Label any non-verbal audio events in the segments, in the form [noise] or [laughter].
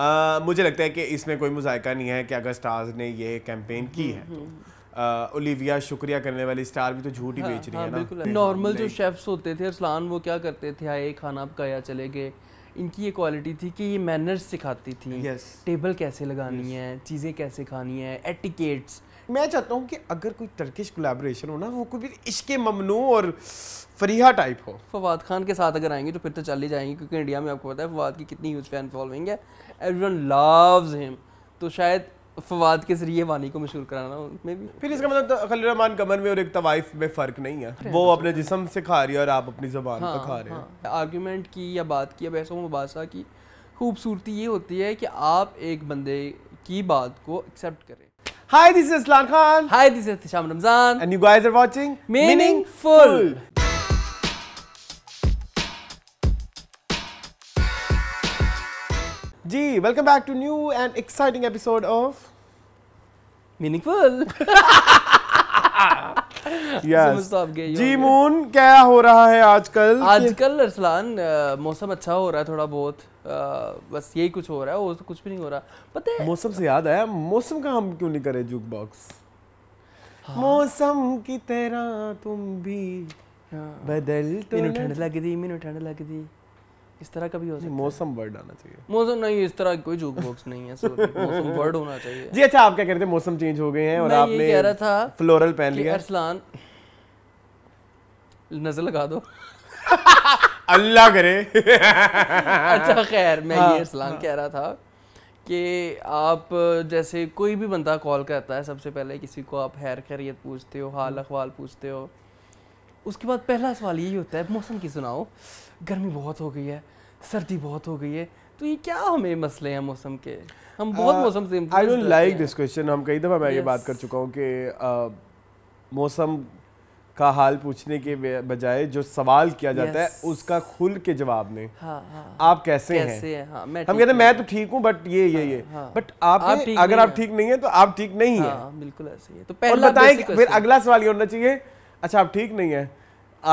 आ, मुझे लगता है कि इसमें कोई मुजायका नहीं है कि अगर स्टार्स ने ये कैंपेन की है तो। ओलिविया शुक्रिया करने वाली स्टार भी तो झूठ ही हाँ, बेच रही हाँ, है ना नॉर्मल जो शेफ्स होते थे अरसलान वो क्या करते थे आए खाना पकाया चले गए इनकी ये क्वालिटी थी कि ये मैनर्स सिखाती थी टेबल कैसे लगानी है चीज़ें कैसे खानी है एटिकेट्स मैं चाहता हूँ कि अगर कोई टर्किश कोलेब्रेशन हो ना वो कोई इश्क ममनू और फरीहा टाइप हो फवाद खान के साथ अगर आएंगे तो फिर तो चल ही जाएंगे क्योंकि इंडिया में आपको पता है फवाद की कितनी यूज़ फैन फॉलोइंग है एवरीवन लव्स हिम तो शायद फवाद के जरिए वानी को मशहूर कराना उनमें भी फिर इसका मतलब तो खलील रहमान कमर में और एक तवाइफ में फ़र्क नहीं है वो तो अपने तो जिसम से खा रही है और आप अपनी जबान हाँ, खा रहे हैं हाँ। आर्ग्यूमेंट की या बात की या बहसों मुबासा की खूबसूरती ये होती है कि आप एक बंदे की बात को एक्सेप्ट करें Hi, this is Aslan Khan. Hi, this is Tisham Ramzan. And you guys are watching Meaningful. Meaningful. Ji, welcome back to new and exciting episode of Meaningful. [laughs] yes. तो जी मून क्या हो रहा है आजकल आजकल अरसलान मौसम अच्छा हो रहा है थोड़ा बहुत आ, बस यही कुछ हो रहा है और तो कुछ भी नहीं हो रहा पता है मौसम से याद आया मौसम का हम क्यों नहीं करे जुक बॉक्स हाँ। मौसम की तरह तुम भी हाँ। बदल तो ठंड लग दी मेनू ठंड लग दी इस तरह का भी हो सकता है मौसम वर्ड आना चाहिए मौसम नहीं इस तरह कोई जोक बॉक्स नहीं है मौसम वर्ड होना चाहिए [laughs] जी अच्छा आप क्या कह रहे थे मौसम चेंज हो गए हैं और आपने कह रहा था फ्लोरल पहन लिया अरसलान नजर लगा दो [laughs] अल्लाह करे [laughs] अच्छा खैर मैं ये हाँ, अरसलान हाँ। कह रहा था कि आप जैसे कोई भी बंदा कॉल करता है सबसे पहले किसी को आप हैर खैरियत पूछते हो हाल हम्म। अखवाल पूछते हो उसके बाद पहला सवाल यही होता है मौसम की सुनाओ गर्मी बहुत हो गई है सर्दी बहुत हो गई है तो ये क्या हमें मसले हैं मौसम के हम बहुत uh, मौसम से I don't like this question हम कई दफ़ा मैं yes. ये बात कर चुका हूँ कि uh, मौसम का हाल पूछने के बजाय जो सवाल किया जाता yes. है उसका खुल के जवाब में हाँ, हाँ, आप कैसे, कैसे हैं है, हाँ, मैं हम कहते हैं मैं तो ठीक हूँ बट ये ये हाँ, ये बट हाँ। आप, अगर आप ठीक नहीं है तो आप ठीक नहीं है हाँ, बिल्कुल ऐसे ही तो पहले बताएं फिर अगला सवाल ये होना चाहिए अच्छा आप ठीक नहीं है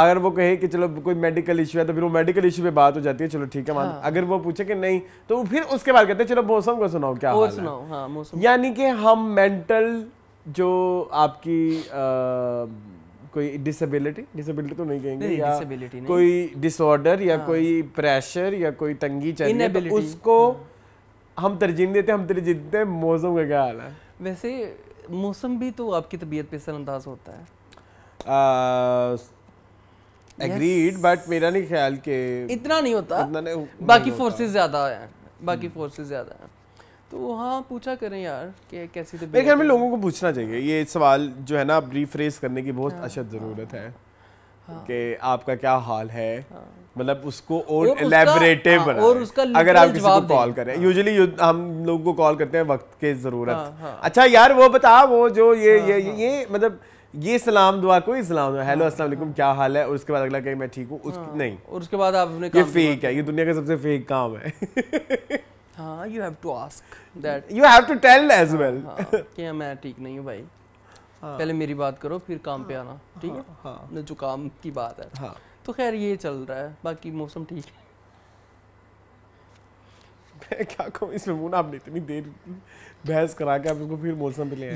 अगर वो कहे कि चलो कोई मेडिकल इशू है तो फिर वो मेडिकल इशू पे बात हो जाती है चलो ठीक है मान हाँ। अगर वो पूछे कि नहीं तो फिर उसके बाद कहते हैं चलो मौसम को सुनाओ क्या सुनाओ हाँ, यानी कि हम मेंटल जो आपकी आ, कोई डिसेबिलिटी डिसेबिलिटी तो नहीं कहेंगे नहीं, या नहीं। कोई डिसऑर्डर या हाँ। कोई प्रेशर या कोई तंगी चाहिए तो उसको हाँ। हम तरजीह देते हम तरजीह देते हैं मौसम का क्या हाल है वैसे मौसम भी तो आपकी तबीयत पे असर अंदाज होता है एग्रीड बट मेरा नहीं ख्याल के इतना नहीं होता इतना नहीं, नहीं बाकी फोर्सेस ज्यादा है हम्म। बाकी फोर्सेस ज्यादा है तो हाँ पूछा करें यार कि कैसी मेरे ख्याल में लोगों को पूछना चाहिए ये सवाल जो है ना आप रिफ्रेस करने की बहुत हाँ। अशद ज़रूरत है हाँ। कि आपका क्या हाल है हाँ। मतलब उसको और एलैबोरेटिव बना और उसका अगर आप किसी को कॉल करें यूजुअली हम लोगों को कॉल करते हैं वक्त के ज़रूरत अच्छा यार वो बता वो जो ये ये ये मतलब ये सलाम दुआ कोई सलाम दुआ हेलो हाँ। अस्सलाम वालेकुम क्या हाल है और उसके बाद अगला कहीं मैं ठीक हूँ उस हाँ, नहीं और उसके बाद आपने ये फेक है ये दुनिया का सबसे फेक काम है [laughs] हाँ you have to ask that you have to tell as well कि हाँ, मैं ठीक नहीं हूँ भाई हाँ, पहले मेरी बात करो फिर काम पे हाँ, आना ठीक है जो काम की बात है तो खैर ये चल रहा है बाकी मौसम ठीक है [laughs] क्या कहूँ इसमें मुना आपने इतनी देर बहस करा के आप इसको फिर मौसम पे ले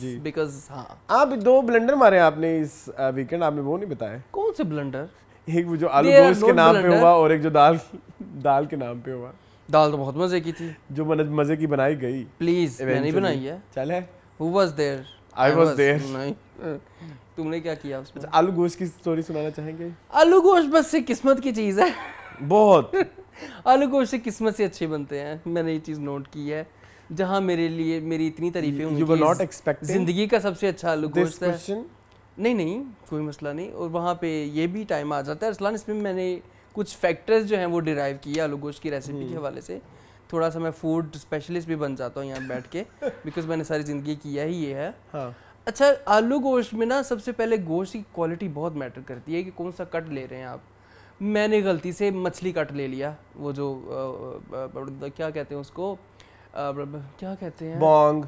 जी बिकॉज हाँ आप दो मारे आपने इस वीकेंड आपने वो नहीं बताया कौन से एक जो आलू गोश्त के नाम पे हुआ और एक जो दाल दाल के नाम पे हुआ दाल तो बहुत मजे की थी जो मजे की बनाई गई प्लीज मैंने बनाई है चले who was there I was there नहीं तुमने क्या किया उसमें अच्छा, आलू गोश्त की स्टोरी सुनाना चाहेंगे आलू गोश्त बस किस्मत की चीज है बहुत आलू गोश्त किस्मत से अच्छे बनते हैं मैंने ये चीज़ नोट की है जहाँ मेरे लिए मेरी इतनी तारीफें हुई जिंदगी का सबसे अच्छा आलू गोश्त है नहीं नहीं कोई मसला नहीं और वहाँ पे ये भी टाइम आ जाता है असलान इसमें मैंने कुछ फैक्टर्स जो हैं वो डिराइव किए आलू गोश्त की रेसिपी के हम्म। हवाले से थोड़ा सा मैं फूड स्पेशलिस्ट भी बन जाता हूँ यहाँ बैठ के बिकॉज [laughs] मैंने सारी ज़िंदगी किया ही ये है हाँ। अच्छा आलू गोश्त में ना सबसे पहले गोश्त की क्वालिटी बहुत मैटर करती है कि कौन सा कट ले रहे हैं आप मैंने गलती से मछली कट ले लिया वो जो आ, आ, क्या कहते हैं उसको आ, क्या कहते हैं बोंग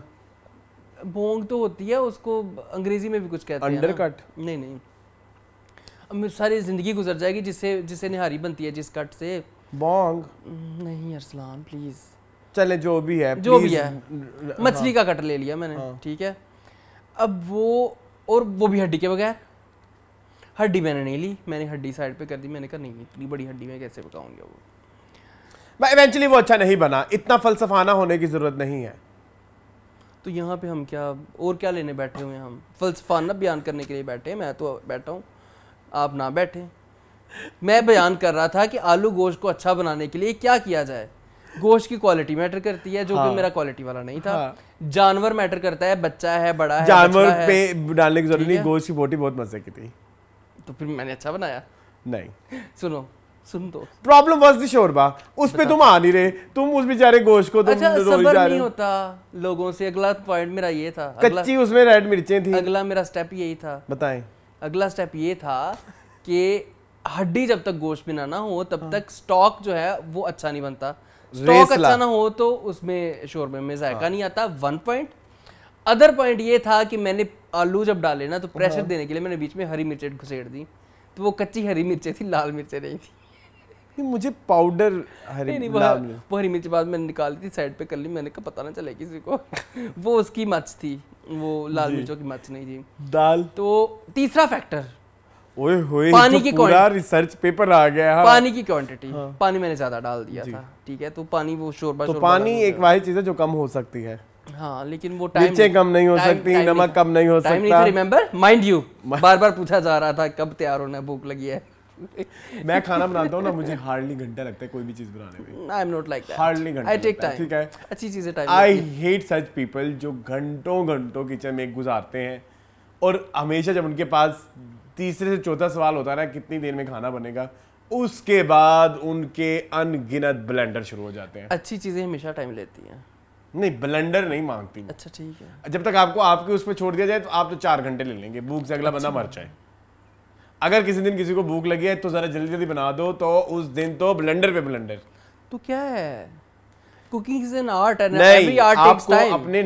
बोंग तो होती है उसको अंग्रेजी में भी कुछ कहते हैं अंडर कट नहीं नहीं सारी जिंदगी गुजर जाएगी जिससे जिससे निहारी बनती है जिस कट से बोंग नहीं अरसलान प्लीज चले जो भी है जो भी है मछली का कट ले लिया मैंने हाँ। ठीक है अब वो और वो भी हड्डी के बगैर हड्डी मैंने नहीं ली मैंने हड्डी साइड पे कर दी मैंने कहा नहीं इतनी बड़ी हड्डी में कैसे पकाऊंगा वो इवेंचुअली वो अच्छा नहीं बना इतना फलसफाना होने की ज़रूरत नहीं है तो यहाँ पे हम क्या और क्या लेने बैठे हुए हैं हम फलसफाना बयान करने के लिए बैठे हैं मैं तो बैठा हूँ आप ना बैठे मैं बयान कर रहा था कि आलू गोश्त को अच्छा बनाने के लिए क्या किया जाए गोश्त की क्वालिटी मैटर करती है जो हाँ, कि मेरा क्वालिटी वाला नहीं था हाँ, जानवर मैटर करता है बच्चा है बड़ा है जानवर पे डालने की जरूरत नहीं गोश्त की बोटी बहुत मजे की थी तो फिर मैंने अच्छा बनाया नहीं सुनो सुन दो प्रॉब्लम वाज द शोरबा उस पे तुम आ नहीं रहे तुम उस बेचारे गोश्त को तुम अच्छा, रोज जा रहे नहीं होता लोगों से अगला पॉइंट मेरा ये था अगला, कच्ची उसमें रेड मिर्चें थी अगला मेरा स्टेप यही था बताएं अगला स्टेप ये था कि हड्डी जब तक गोश्त में ना हो तब हाँ। तक स्टॉक जो है वो अच्छा नहीं बनता स्टॉक अच्छा ना हो तो उसमें शोरबे में जायका हाँ। नहीं आता वन पॉइंट अदर पॉइंट ये था कि मैंने आलू जब डाले ना तो प्रेशर हाँ। देने के लिए मैंने बीच में हरी मिर्चें घुसेड़ दी तो वो कच्ची हरी मिर्चें थी लाल मिर्चें नहीं थी नहीं, मुझे पाउडर हरी नहीं, नहीं वो हरी मिर्च बाद मैंने निकाली थी साइड पे कर ली मैंने कहा पता ना चले किसी को [laughs] वो उसकी मच थी वो लाल मिर्चों की मच नहीं थी दाल तो तीसरा फैक्टर ओए होए तो पानी की पूरा रिसर्च पेपर आ गया हाँ। पानी की क्वांटिटी हाँ। पानी मैंने ज्यादा डाल दिया था ठीक है तो पानी वो शोरबा तो पानी एक वाही चीज है जो कम हो सकती है हाँ लेकिन वो टाइम कम नहीं हो सकती नमक कम नहीं हो सकता रिमेम्बर माइंड यू बार बार पूछा जा रहा था कब तैयार होना है भूख लगी है मैं खाना बनाता हूँ ना मुझे हार्डली घंटा लगता है कोई भी चीज बनाने में I am not like hardly घंटा आई टेक ठीक है अच्छी चीजें time I hate such people जो घंटों घंटों किचन में गुजारते हैं और हमेशा जब उनके पास तीसरे से चौथा सवाल होता है ना कितनी देर में खाना बनेगा उसके बाद उनके अनगिनत ब्लेंडर शुरू हो जाते हैं अच्छी चीजें हमेशा टाइम लेती हैं नहीं ब्लेंडर नहीं मांगती मैं। अच्छा ठीक है जब तक आपको आपके उसमें छोड़ दिया जाए तो आप तो चार घंटे ले लेंगे भूख से अगला बंदा अच्छा। मर जाए अगर किसी दिन किसी को भूख लगी है तो ज़रा जल्दी जल्दी बना दो तो उस दिन तो ब्लेंडर पे ब्लेंडर तो क्या है cooking is an art and every art takes time अपने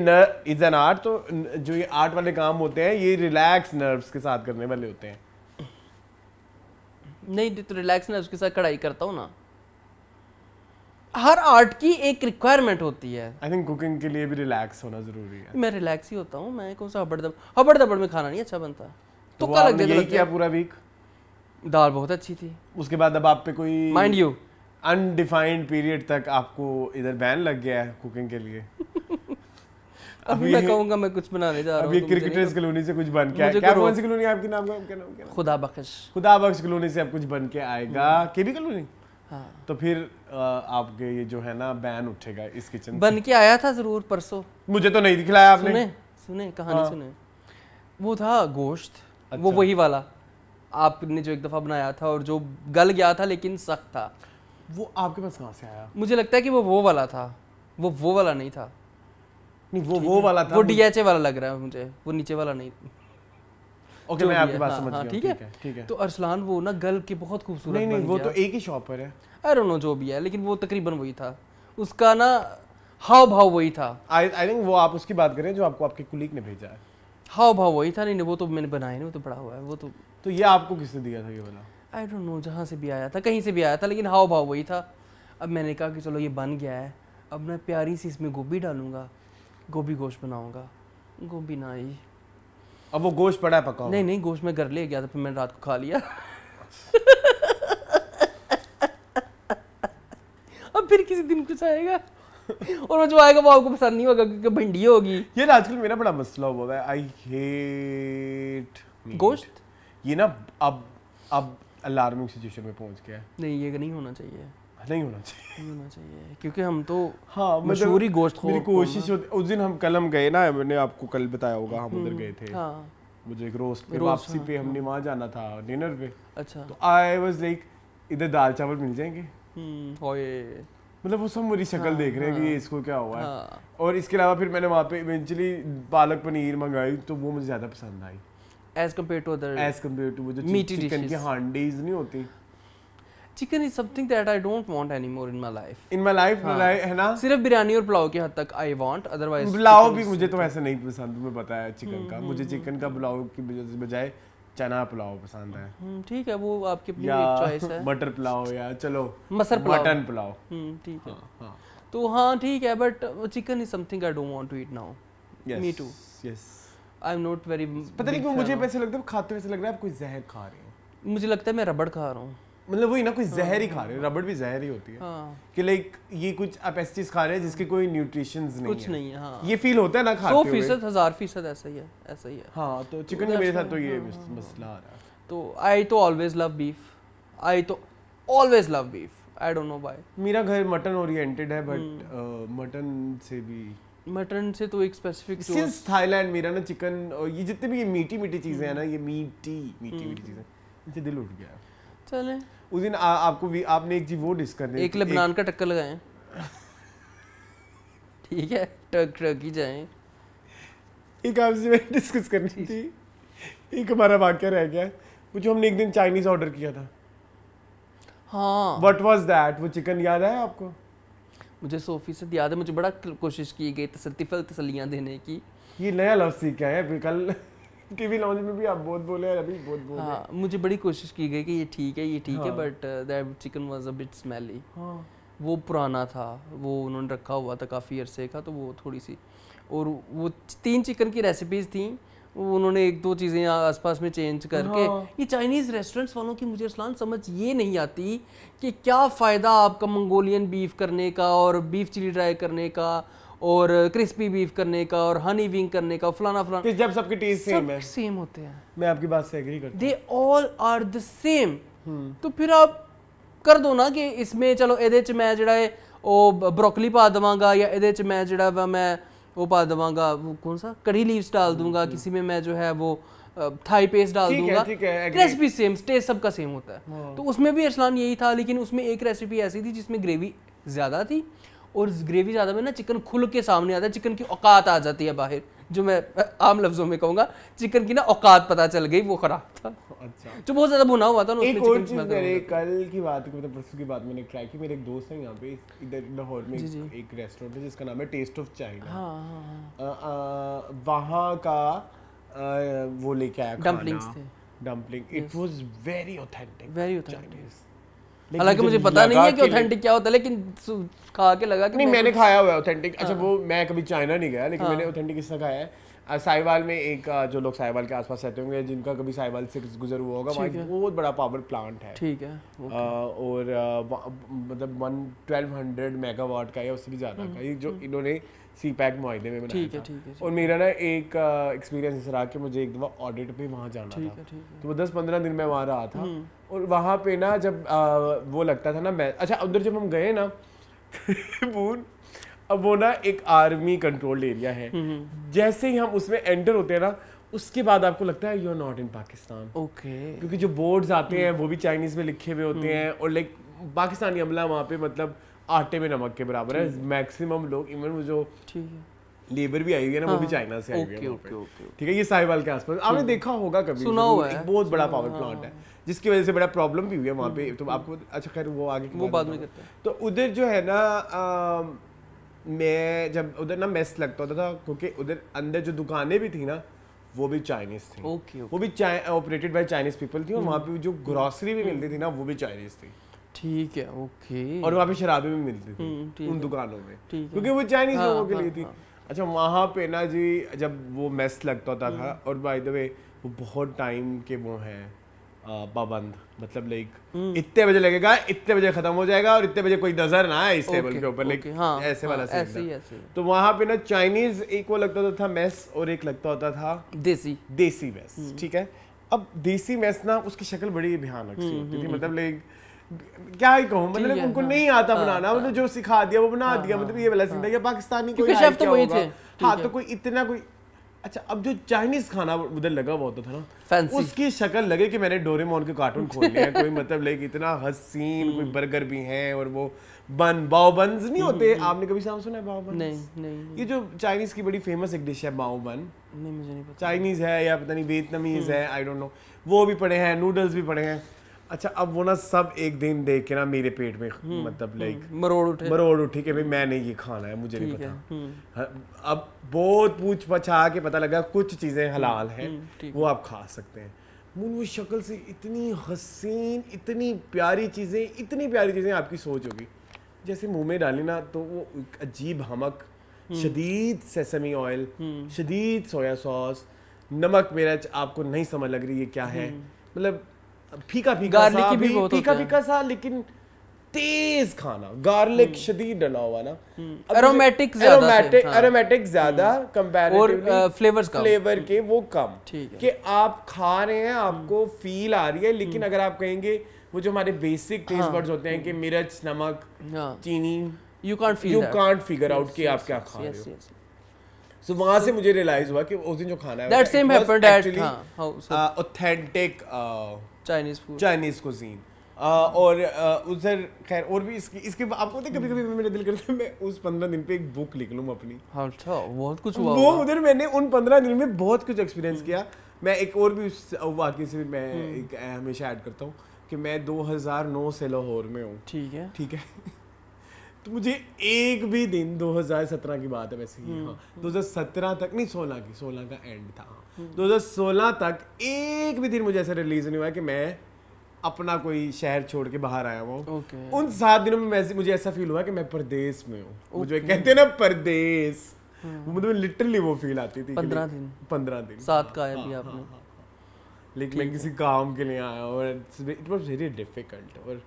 इज एन आर्ट तो जो ये आर्ट वाले काम होते हैं ये रिलैक्स नर्व्स के साथ करने वाले होते हैं नहीं तो रिलैक्स नर्व्स के साथ कढ़ाई करता हूँ ना हर आर्ट की एक रिक्वायरमेंट होती है आई थिंक कुकिंग के लिए भी रिलैक्स होना जरूरी है मैं रिलैक्स ही होता हूँ मैं कौन सा हबड़ दबड़ हबड़ दबड़ में खाना नहीं अच्छा बनता तो क्या लग जाता किया पूरा वीक दाल बहुत अच्छी थी उसके बाद अब आप पे कोई माइंड यू अनडिफाइंड पीरियड तक आपको इधर बैन लग गया है कुकिंग के लिए [laughs] अभी मैं कहूंगा मैं कुछ बनाने जा रहा हूं अभी क्रिकेटर्स कॉलोनी से कुछ बन के आएगा क्या कौन सी कॉलोनी आपके नाम का क्या नाम क्या खुदा बख्श खुदा बख्श कॉलोनी से आप कुछ बन के आएगा हम्म। केबी कॉलोनी हाँ तो फिर आपके ये जो है ना बैन उठेगा इस किचन बन के आया था जरूर परसों मुझे तो नहीं दिखलाया आपने सुने सुने कहानी हाँ। सुने वो था गोश्त अच्छा। वो वही वाला आपने जो एक दफ़ा बनाया था और जो गल गया था लेकिन सख्त था वो आपके पास कहाँ से आया मुझे लगता है कि वो वो वाला था वो वो वाला नहीं था नहीं वो वो वाला था वो डीएचए वाला लग रहा है मुझे वो नीचे वाला नहीं ओके मैं आपकी बात हाँ, समझ हाँ, गया ठीक है ठीक है तो अरसलान वो ना गल के बहुत खूबसूरत नहीं नहीं वो तो एक ही शॉप पर है आई डोंट नो जो भी है लेकिन वो तकरीबन वही था उसका ना हाव भाव वही था आई आई थिंक वो आप उसकी बात करें जो आपको आपके कुलीग ने भेजा है हाव भाव वही था नहीं नहीं वो तो मैंने बनाया नहीं वो तो पड़ा हुआ है वो तो तो ये आपको किसने दिया था ये वाला आई डोंट नो जहाँ से भी आया था कहीं से भी आया था लेकिन हाव भाव वही था अब मैंने कहा कि चलो ये बन गया है अब मैं प्यारी सी इसमें गोभी डालूंगा गोभी गोश्त बनाऊंगा गोभी ना ही अब वो गोश्त पड़ा है पका नहीं नहीं गोश्त मैं घर ले गया था फिर मैंने रात को खा लिया [laughs] फिर किसी दिन कुछ आएगा और वो जो आएगा वो आपको पसंद नहीं होगा क्योंकि भिंडी होगी ये ना आजकल मेरा बड़ा मसला हुआ है आई हेट गोश्त ये ना अब अब अलार्मिंग सिचुएशन में पहुंच गया नहीं ये नहीं होना चाहिए नहीं होना चाहिए नहीं होना चाहिए क्योंकि हम तो हाँ मतलब मशहूरी गोश्त मेरी कोशिश उस दिन हम कलम गए ना मैंने आपको कल बताया होगा हम उधर हम्म, गए थे हाँ। मुझे एक रोस्ट पे वापसी पे हाँ, हमने हाँ। वहाँ जाना था डिनर पे अच्छा तो आई वाज लाइक इधर दाल चावल मिल जाएंगे ओए हम्म, मतलब वो सब मेरी शक्ल हाँ, देख रहे हैं कि हाँ। इसको क्या हुआ है हाँ। और इसके अलावा फिर मैंने वहाँ पे इवेंचुअली पालक पनीर मंगाई तो वो मुझे ज़्यादा पसंद I as compare to other as compare to जो मीटी चिकन की हांडीज नहीं होती chicken is something that I don't want any more in my life in my life है ना सिर्फ बिरयानी और पुलाव के हद तक आई वांट अदरवाइज पुलाव भी मुझे तो ऐसा नहीं पसंद तुम्हें पता है चिकन का हम्म, मुझे चिकन हम्म, का हम्म। पुलाव की बजाय चना पुलाव पसंद है हम्म, ठीक है वो आपकी अपनी चॉइस है मटर पुलाव या चलो मसर पुलाव मटन पुलाव हम्म, ठीक है हाँ, हाँ. तो हाँ ठीक है but chicken is something I don't want to eat now me too yes I am not very पता नहीं क्यों मुझे पैसे लगते हैं खाते हुए ऐसा लग रहा है आप कोई जहर खा रहे हो मुझे लगता है मैं रबड़ खा रहा हूँ मतलब वही ना कोई हाँ, जहर ही हाँ, खा रहे हो हाँ। रबड़ भी जहर ही होती है हाँ। कि लाइक ये कुछ आप ऐसी चीज खा रहे हैं जिसके कोई न्यूट्रिशन नहीं कुछ है। नहीं है हाँ। ये फील होता है ना खाते हुए फीसद हजार फीसद ऐसा ही है ऐसा ही है हाँ तो चिकन का तो मेरे साथ तो ये मसला आ रहा है तो आई तो ऑलवेज लव बीफ आई तो always love beef I don't know by मेरा घर मटन ओरिएंटेड है बट हम्म। मटन से भी मटन से तो एक स्पेसिफिक सिंस थाईलैंड मेरा ना चिकन और ये जितने भी ये मीठी मीठी चीजें हैं ना हम्म। ये मीठी मीठी मीठी हम्म। चीजें इनसे दिल उठ गया चलें उस दिन आ, आपको भी आपने एक जी वो डिस्कर एक लेबनान का टक्कर लगाए ठीक है टक टक ही जाए एक आपसे मैं डिस्कस करनी थी एक हमारा वाक्य रह गया वो जो हमने एक दिन चाइनीज ऑर्डर किया था हाँ वट वॉज दैट वो चिकन याद है आपको मुझे सोफी से याद है मुझे बड़ा कोशिश की गई तसल्ली तसलियाँ देने की ये नया लफ्ज़ सीखा है कल टीवी लॉन्च में भी आप बहुत बोले हैं अभी बहुत बोले हाँ, मुझे बड़ी कोशिश की गई कि ये ठीक है ये ठीक हाँ. है but that chicken was a bit smelly वो पुराना था वो उन्होंने रखा हुआ था काफ़ी अरसे का तो वो थोड़ी सी और वो तीन चिकन की रेसिपीज़ थी उन्होंने एक दो चीज़ें आसपास में चेंज करके हाँ। ये चाइनीज़ रेस्टोरेंट्स वालों की मुझे असलान समझ ये नहीं आती कि क्या फ़ायदा आपका मंगोलियन बीफ करने का और बीफ चिली ड्राई करने का और क्रिस्पी बीफ करने का और हनी विंग करने का फलाना फलाना जब सबके टेस्ट सेम सब है सेम होते हैं मैं आपकी बात से एग्री करता they all are the same तो फिर आप कर दो ना कि इसमें चलो ਇਹਦੇ ਚ ਮੈਂ ਜਿਹੜਾ ਹੈ ਉਹ ਬ੍ਰੋਕਲੀ ਪਾ ਦਵਾਂਗਾ ਜਾਂ ਇਹਦੇ ਚ ਮੈਂ ਜਿਹੜਾ ਵਾ ਮੈਂ ਉਹ ਪਾ ਦਵਾਂਗਾ ਉਹ ਕੌਣ ਸਾ ਕੜੀ ਲੀਵਸ ਡਾਲ ਦੂੰਗਾ ਕਿਸੇ ਮੇ ਮੈਂ ਜੋ ਹੈ ਉਹ थाई पेस्ट डाल हम्म, दूंगा रेसिपी सेम टेस्ट सबका सेम होता है हाँ। तो उसमें भी अरसलान यही था लेकिन उसमें एक रेसिपी ऐसी थी जिसमें ग्रेवी ज़्यादा थी और ग्रेवी ज़्यादा में ना चिकन खुल के सामने आता है चिकन की औकात आ जाती है बाहर जो मैं आम लफ्जों में कहूँगा चिकन की ना औकात पता चल गई वो खराब था अच्छा जो बहुत ज़्यादा भुना हुआ था ना एक और चीज़ मेरे कल की बात की मतलब परसों की बात मैंने ट्राई की मेरे एक दोस्त है यहाँ पे इधर लाहौर में जी जी। एक रेस्टोरेंट है जिसका नाम है टेस्ट ऑफ चाइना हाँ, हाँ, हाँ। वहाँ का आ, वो लेके आया dumplings dumpling it was very authentic very authentic हालांकि मुझे पता नहीं है कि ऑथेंटिक क्या होता है लेकिन खा के लगा कि नहीं मैंने खाया हुआ है ऑथेंटिक अच्छा हाँ। वो मैं कभी चाइना नहीं गया लेकिन हाँ। मैंने ऑथेंटिक इसका खाया है साहिवाल में एक जो लोग साहिवाल के आसपास रहते होंगे जिनका कभी साहिवाल से गुजर हुआ होगा वहाँ बहुत बड़ा पावर प्लांट है ठीक है आ, और मतलब वन ट्वेल्व हंड्रेड मेगावाट का या उससे भी ज़्यादा का हम्म, ये जो हम्म। इन्होंने सी पैक मुआदे में बनाया ठीक है, ठीक है, और मेरा ना एक एक्सपीरियंस रहा कि मुझे एक दफा ऑडिट पे वहाँ जाना था तो वो दस पंद्रह दिन में वहाँ रहा था हम्म। और वहाँ पे ना जब आ, वो लगता था ना मैं अच्छा उधर जब हम गए ना भून [laughs] अब वो ना एक आर्मी कंट्रोल्ड एरिया है हम्म, हम्म। जैसे ही हम उसमें एंटर होते हैं ना उसके बाद आपको लगता है you are not in Pakistan okay क्योंकि जो बोर्ड्स आते हैं वो भी चाइनीज में लिखे हुए होते हम्म। हैं और लाइक पाकिस्तानी अमला वहाँ पे मतलब आटे में नमक के बराबर है मैक्सिमम लोग इवन वो जो ठीक है लेबर भी आई हुई है ना हाँ, वो भी चाइना हाँ। से आई हुई है ठीक है ये साहिवाल के आसपास आपने देखा होगा कभी सुना हुआ है बहुत बड़ा पावर प्लांट है जिसकी वजह से बड़ा प्रॉब्लम भी हुई है वहाँ पे हम्म। तो आपको अच्छा खैर वो आगे वो बाद में करते हैं तो उधर जो है ना मैं जब उधर ना मेस लगता होता था क्योंकि उधर अंदर जो दुकानें भी थी ना वो भी चाइनीज थी ओके वो भी ऑपरेटेड बाय चाइनीज पीपल थी और हम्म। वहाँ पे जो ग्रॉसरी भी हम्म। मिलती थी ना वो भी चाइनीज थी ठीक है ओके और वहाँ पे शराबें भी मिलती थी उन दुकानों में क्योंकि वो चाइनीज हाँ, लोगों के हाँ, लिए थी अच्छा वहाँ पे ना जी जब वो मेस लगता होता था हम्म। और बाय द वे वो बहुत टाइम के वो हैं पाबंद मतलब लाइक हम्म। इतने बजे लगेगा इतने बजे खत्म हो जाएगा और इतने बजे कोई नजर ना आए इस टेबल के ऊपर लाइक हाँ, ऐसे हाँ, वाला ऐसे तो वहां पे ना चाइनीज एक वो लगता था मैस और एक लगता होता था देसी देसी मैस हम्म। ठीक है अब देसी मैस ना उसकी शक्ल बड़ी भयानक सी होती थी मतलब लाइक क्या ही कहूँ मतलब उनको हाँ। नहीं आता हाँ, बनाना हाँ। मतलब जो सिखा दिया वो बना दिया मतलब ये वाला सीन पाकिस्तानी कोई शेफ तो वही थे हाँ तो कोई इतना कोई अच्छा अब जो चाइनीज खाना उधर लगा हुआ होता था ना Fancy. उसकी शक्ल लगे कि मैंने डोरेमोन के कार्टून खोल लिया कोई [laughs] मतलब लगे इतना हसीन कोई बर्गर हम्म। भी है और वो बन बाओ नहीं हम्म, होते हम्म। आपने कभी सुना है नहीं, नहीं, नहीं ये जो चाइनीज की बड़ी फेमस एक डिश है बाओ बन चाइनीज है या पता नहीं वियतनामीज है आई डोंट नो वो भी पड़े हैं नूडल्स भी पड़े हैं अच्छा अब वो ना सब एक दिन देख के ना मेरे पेट में हम्म, मतलब लाइक हम्म, मरोड़ उठे मरोड़ उठे कि भाई मैंने ये खाना है मुझे नहीं पता हम्म। हाँ, अब बहुत पूछ पछा के पता लगा कुछ चीज़ें हलाल हैं वो आप खा सकते हैं मुनु शक्ल से इतनी हसीन इतनी प्यारी चीज़ें इतनी प्यारी चीज़ें आपकी सोच होगी जैसे मुंह में डाली ना तो वो अजीब हमक शदीद सेसमी ऑयल शदीद सोया सॉस नमक मिर्च आपको नहीं समझ लग रही है क्या है मतलब फीका फीका सा भी, भी बहुत फीका फीका सा लेकिन तेज खाना गार्लिक हम्म। शदीद डला हुआ ना एरोमेटिक हम्म। ज्यादा एरोमेटिक हाँ। ज्यादा कंपैरेटिवली हम्म। और फ्लेवर्स कम फ्लेवर के वो कम ठीक है कि आप खा रहे हैं आपको फील आ रही है लेकिन अगर आप कहेंगे वो जो हमारे बेसिक टेस्ट बड्स होते हैं कि मिर्च नमक हाँ। चीनी you can't feel you can't figure out कि आप क्या खा रहे हो सो so, वहां से मुझे रियलाइज हुआ कि उस दिन जो खाना है that same happened at authentic Chinese food Chinese cuisine और uh, उधर खैर और भी इसकी इसके आप पता कभी कभी मेरा दिल करता है मैं उस पंद्रह दिन पे एक बुक लिख लूँ अपनी हाँ, अच्छा बहुत कुछ हुआ वो उधर मैंने उन पंद्रह दिन में बहुत कुछ एक्सपीरियंस किया मैं एक और भी उस वाक्य से मैं हम्म। एक हमेशा ऐड करता हूँ कि मैं 2009 से लाहौर में हूँ ठीक है ठीक है [laughs] तो मुझे एक भी दिन 2017 की बात है वैसे ही हम्म, हाँ 2017 हम्म। तक नहीं 16 की 16 का एंड था हाँ दो हजार सोलह तक एक भी दिन मुझे ऐसा रिलीज नहीं हुआ कि मैं अपना कोई शहर छोड़ के बाहर आया हुआ okay. उन सात दिनों में मुझे ऐसा फील हुआ कि मैं प्रदेश में हूँ okay. मुझे कहते हैं ना प्रदेश hmm. मुझे लिटरली वो फील आती थी पंद्रह दिन पंद्रह दिन सात का है हाँ, हाँ, आपने हाँ, लेकिन मैं किसी काम के लिए आया और इट वाज वेरी डिफिकल्ट और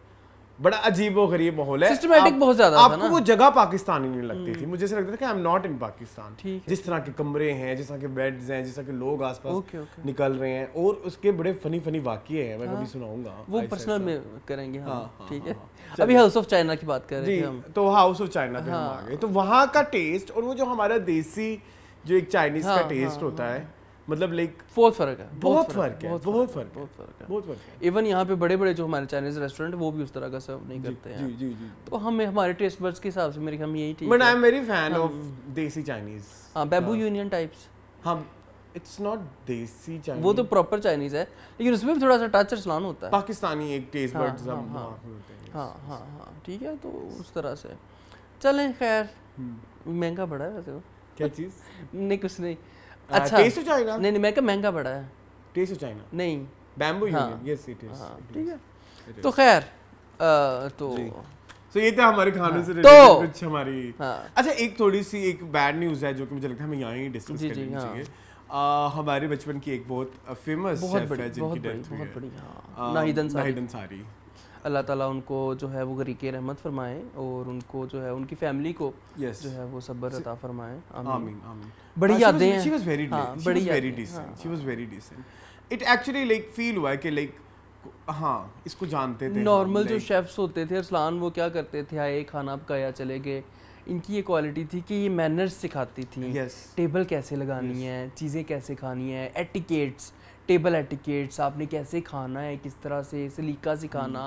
बड़ा अजीब गरीब माहौल है सिस्टमैटिक बहुत ज्यादा आपको वो जगह पाकिस्तानी नहीं लगती थी हम्म। मुझे ऐसे लगता था कि I am not in Pakistan जिस तरह के कमरे हैं जिस तरह के बेड्स हैं जिस तरह के लोग आसपास okay, okay. निकल रहे हैं और उसके बड़े फनी फनी वाक्य हैं मैं कभी हाँ। सुनाऊंगा वो पर्सनल में करेंगे हाँ, हाँ, ठीक है अभी हाउस ऑफ चाइना की बात कर रहे हैं तो हाउस ऑफ चाइना पे हम आ गए तो वहाँ का टेस्ट और वो जो हमारा देसी जो एक चाइनीज का टेस्ट होता है मतलब लाइक बहुत फर्क है बहुत फर्क है बहुत फर्क बहुत फर्क है बहुत फर्क है इवन यहाँ पे बड़े बड़े जो हमारे चाइनीज रेस्टोरेंट वो भी उस तरह का सर्व नहीं करते हैं जी जी जी तो हम हमारे टेस्ट बर्ड्स के हिसाब से मेरे हम यही ठीक but I am very fan of desi Chinese हाँ बेबू यूनियन टाइप्स हम इट्स नॉट देसी चाइनीज वो तो प्रॉपर चाइनीज है लेकिन उसमें भी थोड़ा सा टच असलान होता है पाकिस्तानी एक टेस्ट बर्ड्स हाँ हाँ हाँ।, हाँ हाँ हाँ ठीक है तो उस तरह से चलें खैर हम्म। महंगा बड़ा है वैसे तो। क्या चीज़ [laughs] नहीं कुछ नहीं अच्छा टेस्ट ऑफ चाइना नहीं नहीं मैं क्या महंगा पड़ा है टेस्ट ऑफ चाइना नहीं Bamboo Union yes it is ठीक है तो खैर तो सो ये था तो हमारे खानों से हाँ। तो कुछ हमारी हाँ। अच्छा एक थोड़ी सी एक बैड न्यूज़ है जो कि मुझे लगता है हमें यहाँ ही डिस्कस करनी चाहिए हाँ। हमारे बचपन की एक बहुत फेमस शेफ है जिनकी डेथ हुई है नाहिदन सारी अल्लाह ताला उनको जो है वो गरीक रहमत फरमाए और उनको जो है उनकी फैमिली को yes. जो है वो सब्र अता फरमाए आमीन आमीन बड़ी हाँ, यादें हैं शी वाज वेरी बड़ी very decent she was very decent it actually like feel हुआ कि लाइक हाँ इसको जानते थे नॉर्मल जो शेफ्स होते थे अरसलान वो क्या करते थे आए खाना पकाया चले गए इनकी ये क्वालिटी थी कि ये मैनर्स सिखाती थी yes. टेबल कैसे लगानी yes. है चीज़ें कैसे खानी है एटिकेट्स टेबल एटिकेट्स आपने कैसे खाना है किस तरह से सलीका से खाना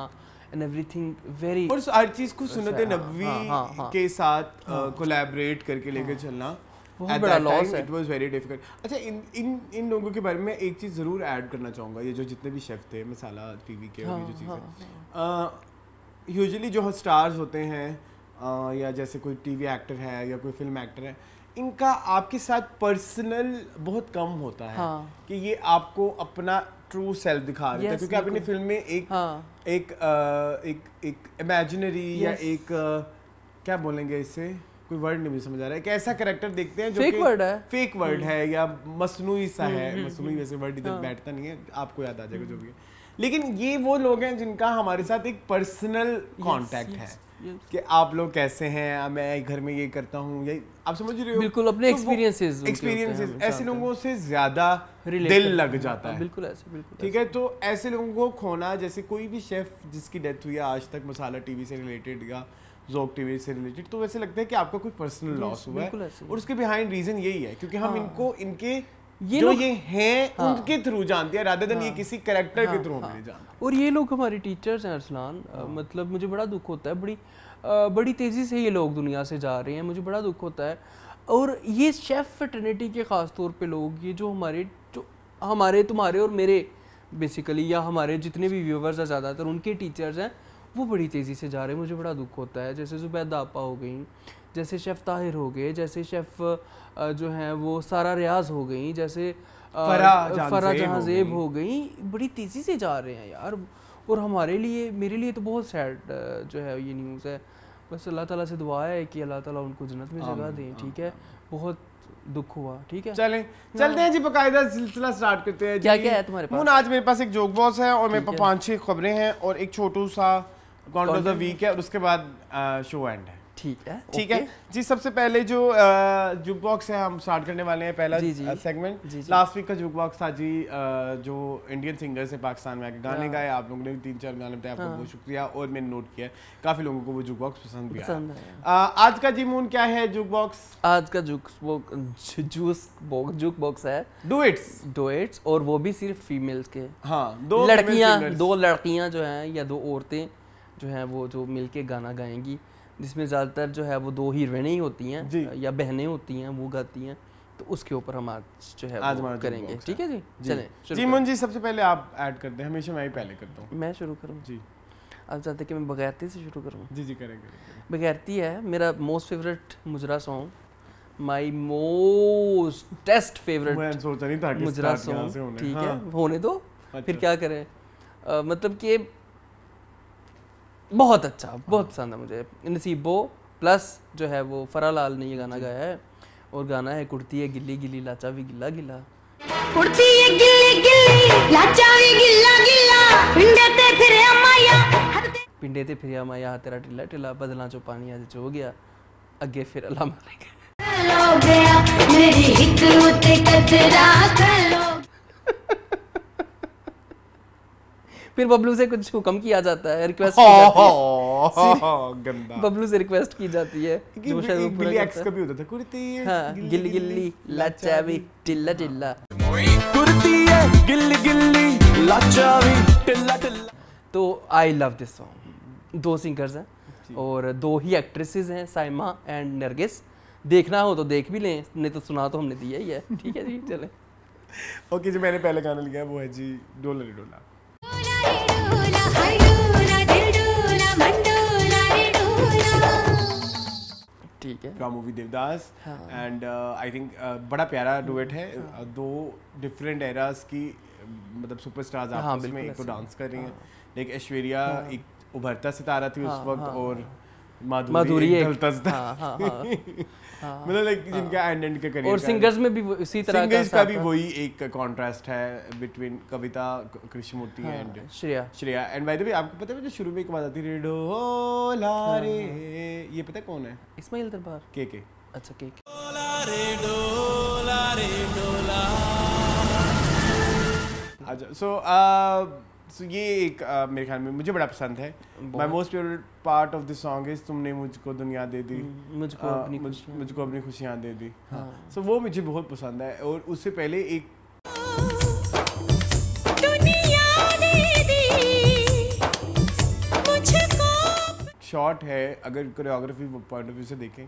एंड एवरीथिंग वेरी और हर चीज़ को अच्छा, सुनत हाँ, नबी हाँ, हाँ, के साथ कोलैबोरेट करके लेकर चलना इट वेरी डिफिकल्ट अच्छा इन इन इन लोगों के बारे में एक चीज़ ज़रूर ऐड करना चाहूँगा ये जो जितने भी शेफ़ थे मसाला के जो चीज़ें यूजली जो स्टार्स होते हैं या जैसे कोई टीवी एक्टर है या कोई फिल्म एक्टर है इनका आपके साथ पर्सनल बहुत कम होता है हाँ. कि ये आपको अपना ट्रू सेल्फ दिखा रहे yes, क्योंकि आप अपनी फिल्म में एक हाँ. एक आ, एक एक इमेजिनरी yes. या एक आ, क्या बोलेंगे इसे कोई वर्ड नहीं समझ आ रहा है कि ऐसा करेक्टर देखते हैं जो फेक वर्ड है फेक वर्ड हम्म। है या मसनू सा हम्म, है हम्म, मसनू वैसे वर्ड इधर हाँ। बैठता नहीं है आपको याद आ जाएगा जो भी लेकिन ये वो लोग हैं जिनका हमारे साथ एक पर्सनल कांटेक्ट है कि आप लोग कैसे हैं मैं घर में ये करता हूँ ये आप समझ रहे हो बिल्कुल अपने एक्सपीरियंसेस तो एक्सपीरियंसेस ऐसे लोगों से ज़्यादा दिल लग जाता हाँ, है बिल्कुल ऐसे बिल्कुल ठीक है तो ऐसे लोगों को खोना जैसे कोई भी शेफ़ जिसकी डेथ हुई है आज तक मसाला टीवी से रिलेटेड या जोक टीवी से रिलेटेड तो वैसे लगता है कि आपका कोई पर्सनल लॉस हुआ है और उसके बिहाइंड रीज़न यही है क्योंकि हम हाँ। इनको इनके ये जो ये हैं हाँ, उनके थ्रू जानती है राधा देन हाँ, ये किसी करेक्टर हाँ, के थ्रू हाँ, जानती और ये लोग हमारे टीचर्स हैं अरसलान हाँ, मतलब मुझे बड़ा दुख होता है बड़ी बड़ी तेज़ी से ये लोग दुनिया से जा रहे हैं मुझे बड़ा दुख होता है और ये शेफ़ फटर्निटी के ख़ास तौर पे लोग ये जो हमारे जो हमारे तुम्हारे और मेरे बेसिकली या हमारे जितने भी व्यूवर्स हैं ज़्यादातर उनके टीचर्स हैं वो बड़ी तेज़ी से जा रहे हैं मुझे बड़ा दुख होता है जैसे जुबैदापा आपा हो गई जैसे शेफ़ ताहिर हो गए जैसे शेफ़ जो है वो सारा रियाज हो गई जैसे फरा जेब हो गई बड़ी तेज़ी से जा रहे हैं यार और हमारे लिए मेरे लिए तो बहुत सैड जो है ये न्यूज़ है बस अल्लाह ताला से दुआ है कि अल्लाह ताला उनको जन्नत में जगह दें ठीक है बहुत दुख हुआ ठीक है चलें चलते हैं जी बकायदा सिलसिला स्टार्ट करते हैं क्या क्या है तुम्हारे पास आज मेरे पास एक जोक बॉस है और मेरे पास पाँच छः खबरें हैं और एक छोटू सा कॉन्ट ऑफ द वीक है और उसके बाद शो एंड है ठीक है ठीक है जी सबसे पहले जो जुक बॉक्स है हम स्टार्ट करने वाले हैं पहला सेगमेंट लास्ट वीक का जुक बॉक्स था जी जो इंडियन सिंगर से पाकिस्तान में आके गाने हाँ। गाए आप लोगों ने तीन चार गाने बताए आपको हाँ। बहुत शुक्रिया और मैंने नोट किया काफी लोगों को वो जुक बॉक्स पसंद भी आया आज का जी मून क्या है जुक बॉक्स आज का jukebox juice box jukebox है डुएट्स डुएट्स और वो भी सिर्फ फीमेल्स के हाँ दो लड़कियां दो लड़कियां जो हैं या दो औरतें जो हैं वो जो मिलके गाना गाएंगी जिसमें ज़्यादातर जो है वो दो हीरोइनें ही होती हैं या बहनें होती हैं वो गाती हैं तो उसके ऊपर हम आज जो है आज वो करेंगे ठीक है जी, चलें जी मुन जी सबसे पहले आप ऐड कर दें हमेशा मैं ही पहले करता हूँ मैं शुरू करूँ जी आप चाहते हैं कि मैं बगैरती से शुरू करूँ जी जी करेंगे बगैरती है मेरा most favourite mujra song my most taste favourite मैं सोचा नहीं था कि मुजरा सॉन्ग ठीक है हाँ। होने दो फिर अच्छा। क्या करें मतलब कि बहुत अच्छा हाँ। बहुत पसंद है मुझे नसीबो प्लस जो है वो फरा लाल ने ये गाना गाया है और गाना है कुर्ती है गिल्ली गिल्ली लाचा भी गिल्ला गिल्ला कुर्ती है गिल्ली गिल्ली लाचा भी गिल्ला गिल्ला पिंडे ते फिर माया पिंडे ते फिरे माया तेरा टिल्ला टिल्ला बदला चो पानी आज चो गया अगे फिर अल्लाह मालिक मेरी हिक उते कतरा कर लो फिर बबलू से कुछ हुक्म किया जाता है रिक्वेस्ट की जाती है [laughs] गंदा बबलू से रिक्वेस्ट की जाती है जो शायद गिल्ली एक्स का भी होता था कुर्ती है हां गिल्ली गिल्ली लाचावी टिल्ला टिल्ला कुर्ती है गिल्ली गिल्ली लाचावी टिल्ला टिल्ला तो आई लव दिस सॉन्ग दो सिंगर्स हैं और दो ही एक्ट्रेसेस हैं साइमा एंड नरगिस देखना हो तो देख भी लें नहीं तो सुना तो हमने दिया ही है ठीक है जी चलें [laughs] ओके okay, जी मैंने पहले गाना लिया वो है जी डोला डोला ठीक from movie Devdas and I think बड़ा प्यारा डुएट है हाँ. Uh, दो डिफरेंट एराज की मतलब सुपरस्टार्स हाँ, आपस में एक तो डांस कर रही हैं हाँ. एक ऐश्वर्या हाँ. एक उभरता सितारा थी हाँ, उस वक्त हाँ, और माधुरी, माधुरी एक ढलता सितारा हाँ, हाँ, हाँ। [laughs] हाँ। मतलब लाइक जिनका एंड हाँ। एंड के करियर और सिंगर्स में भी इसी तरह सिंगर्स का भी वही एक कॉन्ट्रास्ट है बिटवीन कविता कृष्णमूर्ति एंड हाँ, Shreya Shreya and by the way आपको पता है जो शुरू में एक बात आती है ला रे ये पता कौन है इस्माइल दरबार के के अच्छा के के ला रे डो ला रे डोला अच्छा सो सो uh, ये एक uh, मेरे ख्याल में मुझे बड़ा पसंद है my most favourite part of the song is तुमने मुझको दुनिया दे दी हम्म, मुझको आ, हाँ, अपनी मुझ, मुझको अपनी खुशियाँ दे दी सो हाँ।, हाँ। so, वो मुझे बहुत पसंद है और उससे पहले एक शॉट है अगर कोरियोग्राफी पॉइंट ऑफ व्यू से देखें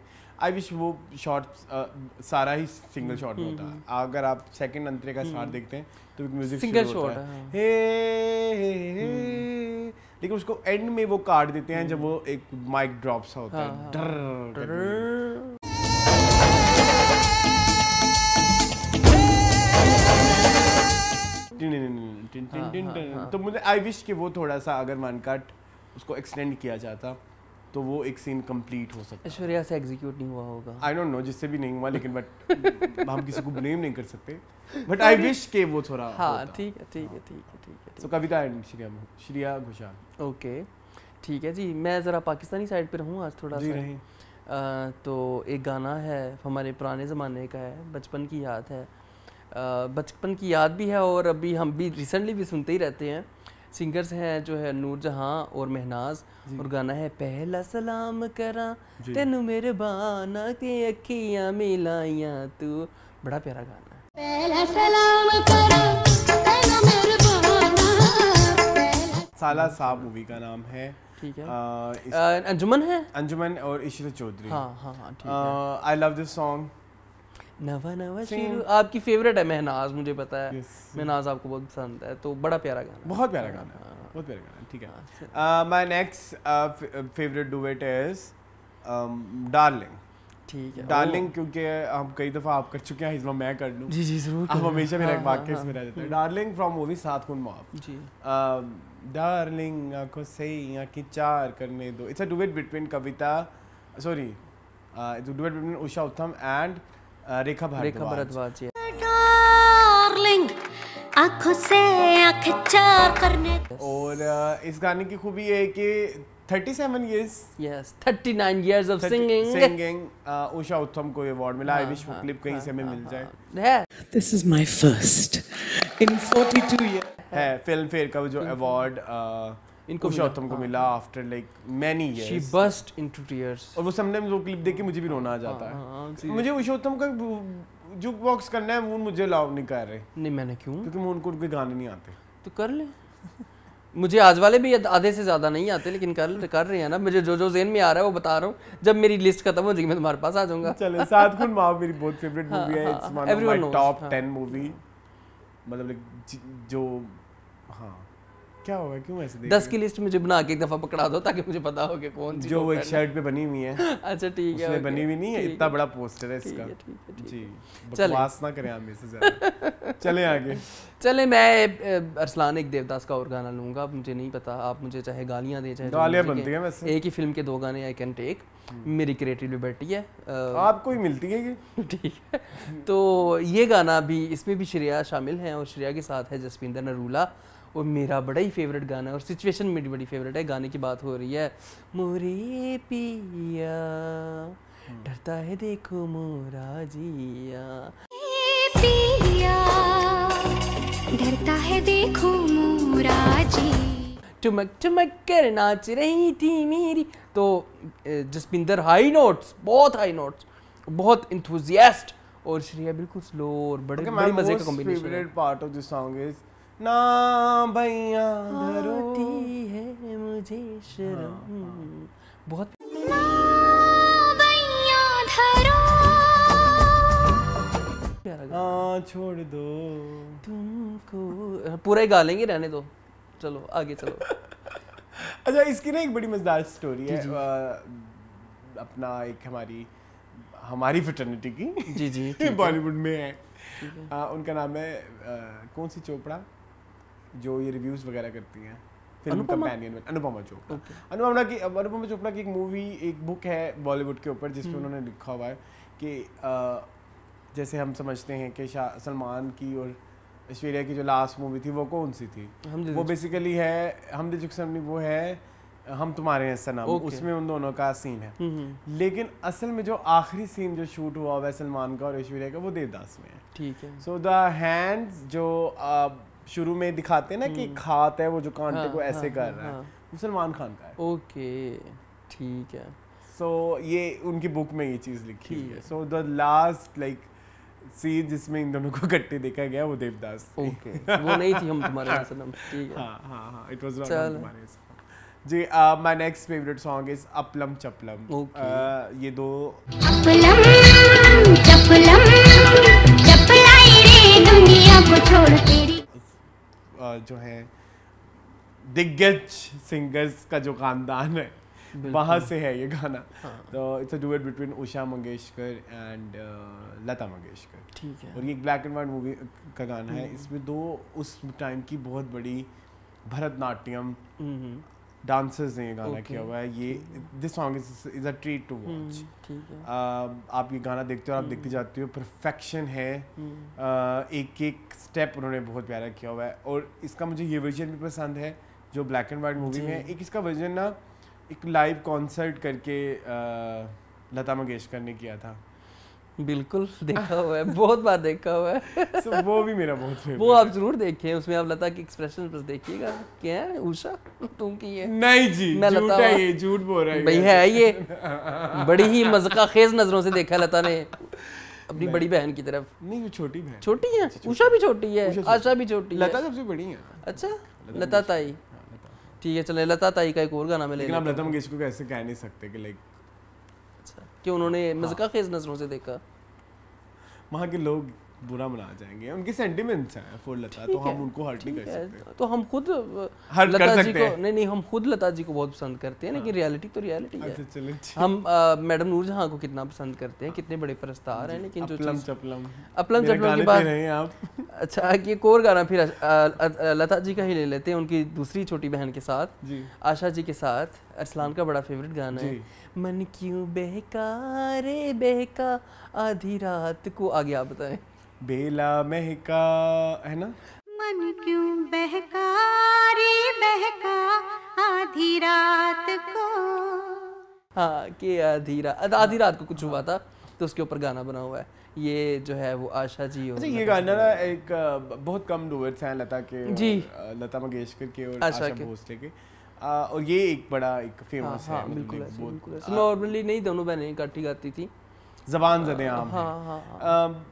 आई विश वो शॉट सारा ही सिंगल शॉट में होता है हम्म। अगर आप सेकंड अंतरे का शॉट हम्म। देखते हैं तो म्यूजिक सिंगल शॉट है हाँ। हे लेकिन उसको एंड में वो काट देते हैं जब वो हम्म। एक माइक ड्रॉप सा होता है तो मुझे आई विश कि वो थोड़ा सा अगर वन कट उसको एक्सटेंड किया जाता तो वो एक सीन कंप्लीट हो सकता ऐश्वर्या से एग्जीक्यूट नहीं हुआ होगा आई डोंट नो जिससे भी नहीं हुआ लेकिन बट [laughs] हम किसी को ब्लेम नहीं कर सकते बट आई विश के वो थोड़ा हाँ ठीक है ठीक है ठीक है कविता एंड श्रिया घोषाल ओके ठीक है जी मैं ज़रा पाकिस्तानी साइड पर रहूँ आज थोड़ा सा तो एक गाना है हमारे पुराने ज़माने का है बचपन की याद है बचपन की याद भी है और अभी हम भी रिसेंटली भी सुनते ही रहते हैं सिंगर्स हैं जो है नूर जहाँ और महनाज और गाना है पहला सलाम करा तेन मेरे बाना के अखियाँ मिलाइया तू बड़ा प्यारा गाना है पहला सलाम करा साला हाँ, साहब मूवी का नाम है ठीक है uh, अंजुमन है अंजुमन और Ishrat Chaudhary I love this song नवा नवा शेरू आपकी फेवरेट है महनाज मुझे पता है महनाज आपको बहुत पसंद है तो बड़ा प्यारा गाना बहुत प्यारा गाना है हाँ। बहुत प्यारा गाना ठीक है my next favourite duet is darling ठीक है डार्लिंग क्योंकि हम कई दफ़ा आप कर चुके हैं इसमें मैं कर लूं जी जी जरूर आप हमेशा मेरा एक हाँ, वाक्य इसमें रह जाते हैं डार्लिंग फ्रॉम मूवी सात खून माफ जी um, डार्लिंग आंखों से ही आंखें चार करने दो it's a duet between Kavita sorry it's duet between Usha Uttam and Rekha Bhardwaj Rekha Bhardwaj ji darling आंखों से आंखें चार करने और uh, इस गाने की खूबी है कि 37 years yes 39 years of 30, singing singing uh, usha uttam ko award mila i wish wo clip kahin se hame mil jaye this is my first in 42 years है फिल्म फेयर का जो अवार्ड uh, इनको पुरुषोत्तम को हाँ। मिला after like many years she burst into tears और वो सामने वो क्लिप देख के मुझे भी रोना आ जाता हाँ, हाँ, है मुझे पुरुषोत्तम का जो बॉक्स करना है वो मुझे अलाउ नहीं कर रहे नहीं मैंने क्यों क्योंकि मैं उनको उनके गाने नहीं आते तो कर ले मुझे आज वाले भी आधे से ज़्यादा नहीं आते लेकिन कर कर रहे हैं ना मुझे जो जो जेन में आ रहा है वो बता रहा हूँ जब मेरी लिस्ट खत्म हो जाएगी मैं तुम्हारे पास आ जाऊंगा चलो सात खून माफ मेरी बहुत फेवरेट मूवी है it's one of my top 10 movie मतलब जो क्या होगा क्यों ऐसे देख दस की लिस्ट मुझे बना के एक दफा पकड़ा दो ताकि मुझे पता हो कि कौन सी जो वो एक शर्ट पे बनी हुई है [laughs] अच्छा ठीक है उसमें बनी हुई नहीं है इतना बड़ा पोस्टर है इसका जी बकवास ना करें आप मेरे से [laughs] चले आगे चले मैं अरसलान एक देवदास का और गाना लूंगा मुझे नहीं पता आप मुझे चाहे गालियां दे चाहे गालियां बनती हैं वैसे एक ही फिल्म के दो गाने आई कैन टेक मेरी क्रिएटिव लिबर्टी है आपको ही मिलती है ये [laughs] ठीक है तो ये गाना भी इसमें भी श्रेया शामिल है और श्रेया के साथ है जसविंदर नरूला वो मेरा बड़ा ही फेवरेट गाना है और सिचुएशन मेरी बड़ी फेवरेट है गाने की बात हो रही है मोरे पिया डरता है देखो मोरा जिया डरता है देखो मोरा जी चुमक चुमक कर नाच रही थी मेरी तो जसपिंदर हाई नोट्स बहुत हाई नोट्स बहुत इंथुजियास्ट और श्रेया बिल्कुल स्लो और बड़े okay, बड़े मजे का combination favourite part of this song is ना भैया धरोती है मुझे शर्म हाँ, हाँ। बहुत आ, हाँ, छोड़ दो तुमको पूरा ही गा लेंगे रहने दो चलो आगे चलो [laughs] अच्छा इसकी ना एक बड़ी मजेदार स्टोरी है आ, अपना एक हमारी हमारी फिटर्निटी की जी जी बॉलीवुड [laughs] में है आ, उनका नाम है आ, कौन सी चोपड़ा जो ये रिव्यूज वगैरह करती हैं फिल्म कंपेनियन में अनुपमा चोपड़ा अनुपमा की अनुपमा चोपड़ा की एक मूवी एक बुक है बॉलीवुड के ऊपर जिसमें हम्म। उन्होंने लिखा हुआ है कि जैसे हम समझते हैं कि सलमान की और ऐश्वर्या की जो लास्ट मूवी थी वो कौन सी थी वो बेसिकली है हम दिल चुकसमी वो है हम तुम्हारे हैं सना okay. उसमें उन दोनों का सीन है हम्म, हम्म। लेकिन असल में जो आखिरी सीन जो शूट हुआ हुआ है सलमान का और ऐश्वर्या का वो देवदास में है ठीक है सो द हैंड्स जो uh, शुरू में दिखाते हैं ना कि हम्म। खात है वो जो कांटे हाँ, को ऐसे हाँ, कर रहा हाँ, है वो सलमान खान का है ओके ठीक है सो so, ये उनकी बुक में ये चीज़ लिखी है सो द लास्ट लाइक सी जिसमें इन दोनों को इकट्ठे देखा गया वो देवदास ओके okay. वो नहीं थी हम तुम्हारे हाँ। सनम ठीक है हां हां इट वाज नॉट तुम्हारे जी my next favourite song is Aplam Chaplam okay uh, ये दो अपलम चपलम चपलाई रे दुनिया को छोड़ के जो हैं दिग्गज सिंगर्स का जो खानदान है वहाँ से है ये गाना हाँ। तो it's a duet between Usha Mangeshkar and Lata Mangeshkar ठीक है और ये ब्लैक एंड वाइट मूवी का गाना है हम्म। इसमें दो उस टाइम की बहुत बड़ी भरतनाट्यम हम्म, हम्म। डांसर्स ने ये गाना okay. किया हुआ है ये this song is is a treat to watch आप ये गाना देखते हो आप hmm. देखते जाते हो परफेक्शन है hmm. uh, एक एक स्टेप उन्होंने बहुत प्यारा किया हुआ है और इसका मुझे ये वर्जन भी पसंद है जो ब्लैक एंड वाइट मूवी में है एक इसका वर्जन ना एक लाइव कॉन्सर्ट करके uh, लता मंगेशकर ने किया था बिल्कुल [laughs] देखा हुआ है बहुत बार देखा हुआ है so, [laughs] वो भी मेरा बहुत वो आप जरूर देखें उसमें आप लता के एक्सप्रेशन बस देखिएगा क्या है उषा [laughs] तुम की है नहीं जी मैं लता है ये झूठ बोल रहा है भाई है ये बड़ी ही मजका खेज नजरों से देखा लता ने अपनी बड़ी बहन की तरफ नहीं वो छोटी बहन छोटी है उषा भी छोटी है आशा भी छोटी है लता सबसे बड़ी है अच्छा लता ताई हाँ, ठीक है चले लता ताई का एक और गाना मिलेगा लता मंगेशकर को ऐसे कह नहीं सकते कि लाइक कि उन्होंने हाँ। मजका खेज नज़रों से देखा वहाँ के लोग बुरा मना जाएंगे उनके सेंटिमेंट्स हैं फॉर लता तो हम उनको हर्ट नहीं कर सकते तो हम खुद हर्ट लता जी को नहीं नहीं हम खुद लता जी को बहुत पसंद करते हैं हाँ। लेकिन रियलिटी तो रियलिटी है अच्छा चलिए हम मैडम नूर जहाँ को कितना पसंद करते हैं कितने बड़े प्रस्तार हैं लेकिन जो अपलम चपलम अपलम चपलम की बात नहीं आप अच्छा कि एक और गाना फिर लता जी का ही ले लेते हैं उनकी दूसरी छोटी बहन के साथ आशा जी के साथ अरसलान का बड़ा फेवरेट गाना है मन क्यों बहका रे बहका आधी रात को आगे आप बताएं बेला महका है ना मन क्यों बहका रे बहका आधी रात को हाँ कि आधी रात आधी रात को कुछ हुआ था तो उसके ऊपर गाना बना हुआ है ये जो है वो आशा जी अच्छा ये गाना ना एक बहुत कम डुएट्स हैं लता के जी लता मंगेशकर के और आशा, आशा भोसले के आ, और ये एक बड़ा एक फेमस हाँ, हाँ, है मतलब बिल्कुल तो नॉर्मली नहीं दोनों बहनें इकट्ठी गाती थी जबान जदे आम हाँ, हाँ, हाँ, हाँ, हाँ, हाँ,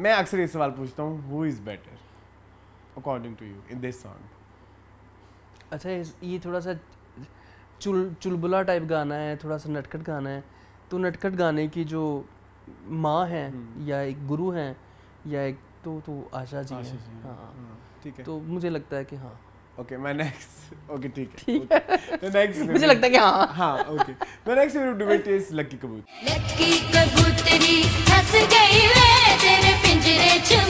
मैं अक्सर ये सवाल पूछता हूँ who is better according to you in this song अच्छा ये थोड़ा सा चुल चुलबुला टाइप गाना है थोड़ा सा नटखट गाना है तो नटखट गाने की जो माँ है हम्म। या एक गुरु हैं या एक तो तो आशा जी आशा जी हाँ।, हाँ ठीक है तो मुझे लगता है कि हाँ ओके मैं नेक्स्ट ओके ठीक है ठीक है नेक्स्ट [laughs] मुझे लगता है कि हाँ हाँ ओके मैं next favourite debate is lucky कबूतर लकी कबूतरी हंस गई वे Hmm.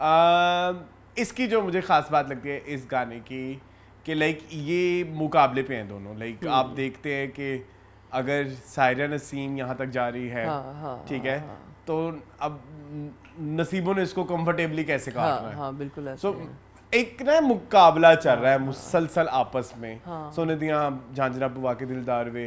हाँ। इसकी जो मुझे खास बात लगती है इस गाने की कि लाइक ये मुकाबले पे हैं दोनों लाइक hmm. आप देखते हैं कि अगर सायरा नसीम यहाँ तक जा रही है हाँ, हाँ, ठीक है तो अब नसीबों ने इसको कंफर्टेबली कैसे हाँ हाँ बिल्कुल ऐसे सो एक ना मुकाबला चल रहा है हाँ। मुसलसल आपस में हाँ। सोने दिया झांझरा बुआ के दिलदार वे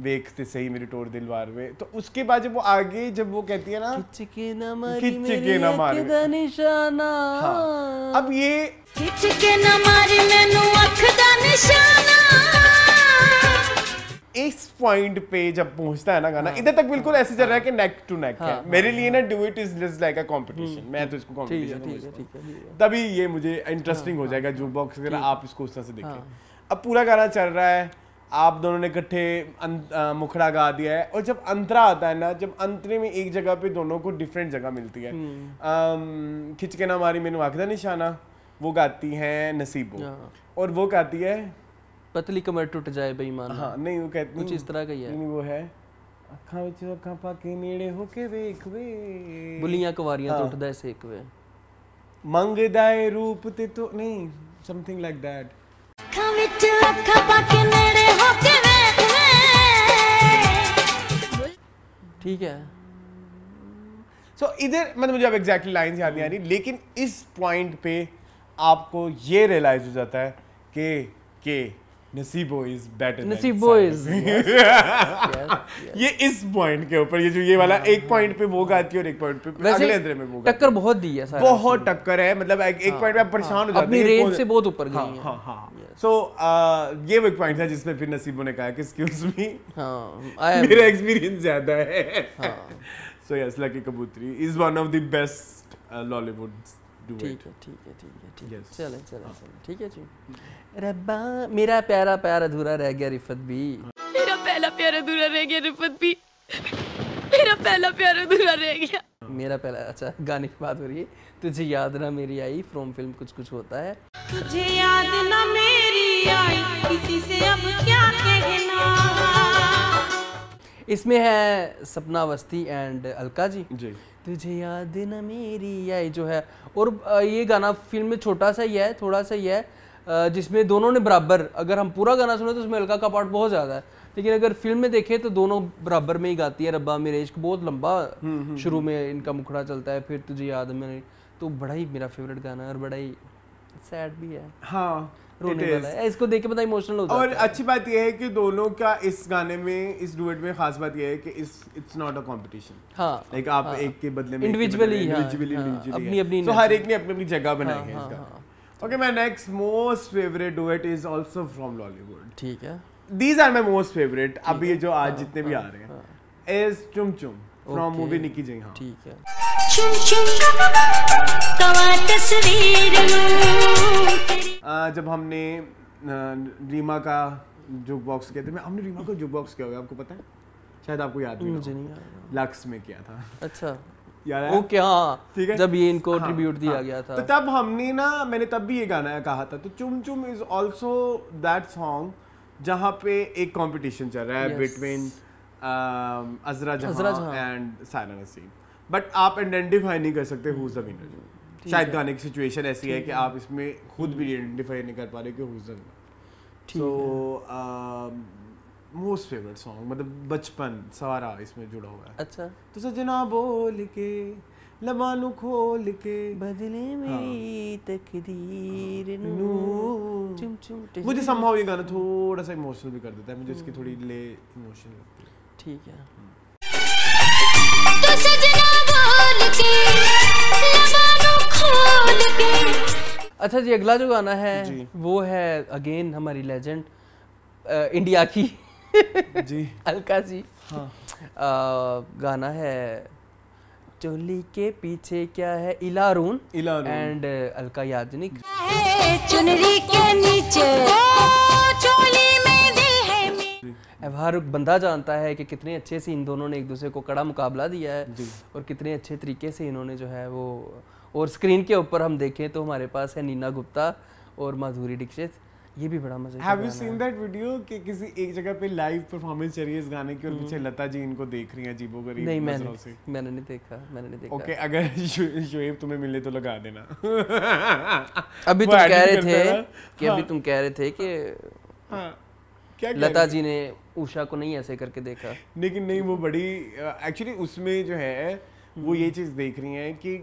देखते सही मेरी टोर दिलवार वे तो उसके बाद जब वो आगे जब वो कहती है ना खिचके ना निशाना हाँ। अब ये खिचके ना मारी मैनू अख दा निशाना इस पॉइंट पे जब पहुंचता है ना गाना हाँ, इधर तक बिल्कुल ऐसे चल रहा है कि नेक टू नेक है हाँ। मेरे लिए ना duet is just like a competition मैं तो इसको कंपटीशन तभी ये मुझे इंटरेस्टिंग हो हाँ, जाएगा जो हाँ, बॉक्स अगर आप इसको उस तरह से देखें अब पूरा गाना चल रहा है आप दोनों ने इकट्ठे अं, मुखड़ा गा दिया है और जब अंतरा आता है ना जब अंतरे में एक जगह पे दोनों को डिफरेंट जगह मिलती है हम्म। खिंच के ना मारी मैंने वाकदा निशाना वो गाती है नसीबो और वो गाती है पतली कमर टूट जाए बेईमान हाँ नहीं वो कहते कुछ इस तरह का ही है नहीं वो है अखा विच अखा पाके ਕੇ होके देख वे बुलियां कुवारियां ਬੁਲੀਆਂ ਕੁਵਾਰੀਆਂ ਤੋਂ ਉੱਠਦਾ ਸੇਕ ਵੇ ਮੰਗਦਾ ਏ ਰੂਪ ਤੇ ਤੂੰ ਨਹੀਂ ਸਮਥਿੰਗ ਲਾਈਕ ਦੈਟ ਅੱਖਾਂ ਵਿੱਚ ਅੱਖਾਂ ਪਾ ਕੇ ਨੇੜੇ ਹੋ ठीक है सो so, इधर मतलब मुझे अब एग्जैक्टली लाइंस याद नहीं आ रही लेकिन इस पॉइंट पे आपको ये रियलाइज हो जाता है कि के Naseebo is better Naseebo is ये इस पॉइंट के ऊपर ये जो ये वाला एक पॉइंट पे वो गाती है और एक पॉइंट पे अगले अंदर में वो टक्कर बहुत दी है बहुत टक्कर है मतलब एक पॉइंट हाँ, पे हाँ। परेशान हो जाते हैं अपनी रेंज से बहुत ऊपर गई है हां हां सो ये वो पॉइंट था जिसमें फिर नसीबो ने कहा कि एक्सक्यूज मी हां मेरा एक्सपीरियंस ज्यादा है सो यस लकी कबूतरी is one of the best Lollywood ठीक है ठीक है ठीक है ठीक है चलें चलें हाँ। ठीक है जी रब्बा मेरा प्यारा प्यार अधूरा रह गया रिफत भी मेरा पहला प्यार अधूरा रह गया रिफत भी मेरा पहला प्यार अधूरा रह गया मेरा पहला अच्छा गाने की बात हो रही है तुझे याद ना मेरी आई फ्रॉम फिल्म कुछ कुछ होता है तुझे याद ना मेरी आई किसी से अब क्या कहना इसमें है सपना अवस्थी एंड अलका जी जी तुझे याद ना मेरी आई जो है और ये गाना फिल्म में छोटा सा ही है थोड़ा सा ही है जिसमें दोनों ने बराबर अगर हम पूरा गाना सुने तो उसमें अलका का पार्ट बहुत ज़्यादा है लेकिन अगर फिल्म में देखें तो दोनों बराबर में ही गाती है रब्बा मेरे इश्क बहुत लंबा हम्म, हम्म, शुरू हम्म। में इनका मुखड़ा चलता है फिर तुझे याद है मैंने तो बड़ा ही मेरा फेवरेट गाना है और बड़ा ही सैड भी है हाँ रोने वाला है इसको देख के बता इमोशनल होता है और अच्छी बात यह है कि दोनों का इस गाने में इस डुएट में खास बात यह है कि इस इट्स नॉट अ कंपटीशन हां लाइक आप हाँ, एक के बदले में इंडिविजुअली इंडिविजुअली हाँ। हाँ। अपनी अपनी तो हर एक ने अपनी अपनी जगह बनाई हाँ, है इसका okay my next most favourite duet is also from Lollywood ठीक है. These are my most favourite अब ये जो आज हाँ, जितने भी हाँ, आ रहे हैं. इज चुम चुम फ्रॉम मूवी निकी जी हां ठीक है. चुम चुम जब हमने रीमा का जुक बॉक्स किया था हमने रीमा का जुक बॉक्स किया होगा आपको पता है शायद आपको याद नहीं नहीं लक्स में किया था अच्छा याद है ओके हाँ ठीक है जब ये इनको ट्रिब्यूट हाँ, दिया हाँ। गया था तो तब हमने ना मैंने तब भी ये गाना कहा था तो चुम चुम इज ऑल्सो दैट सॉन्ग जहाँ पे एक कंपटीशन चल रहा है between Azra Jahan and Saina Naseem but आप आइडेंटिफाई नहीं कर सकते हु इज द विनर शायद गाने की सिचुएशन ऐसी है कि आप इसमें खुद भी आइडेंटिफाई नहीं कर पा रहे कि who is the winner so most favourite song मतलब बचपन सारा इसमें जुड़ा हुआ है अच्छा तो सजना बोल के लबानु खोल के बदले मेरी हाँ। तकदीर नू चुम चुम मुझे संभव ये गाना थोड़ा सा इमोशनल भी कर देता है मुझे इसकी थोड़ी हम्म। ले इमोशनल लगती है ठीक है हम्म। तो सजना बोल के लबानु खोल के अच्छा जी अगला जो गाना है वो है अगेन हमारी लेजेंड इंडिया की जी अलका जी हाँ आ, गाना है चोली के पीछे क्या है इलारून इलारून एंड अलका याग्निक चुनरी के नीचे हर बंदा जानता है कि कितने अच्छे से इन दोनों ने एक दूसरे को कड़ा मुकाबला दिया है और कितने अच्छे तरीके से इन्होंने जो है वो और स्क्रीन के ऊपर हम देखें तो हमारे पास है नीना गुप्ता और माधुरी दीक्षित ये भी बड़ा मजा have you seen that video कि किसी एक जगह पे लाइव परफॉर्मेंस चल रही है इस गाने की और पीछे हम्म। लता जी इनको देख रही हैं अजीबो गरीब नहीं मैंने से। मैंने नहीं देखा मैंने नहीं देखा ओके okay, अगर [laughs] शोएब तुम्हें मिले तो लगा देना [laughs] अभी हाँ। तुम कह रहे थे कि अभी हाँ, तुम कह रहे थे कि क्या लता जी ने उषा को नहीं ऐसे करके देखा लेकिन नहीं वो बड़ी एक्चुअली उसमें जो है वो हम्म। ये चीज देख रही हैं कि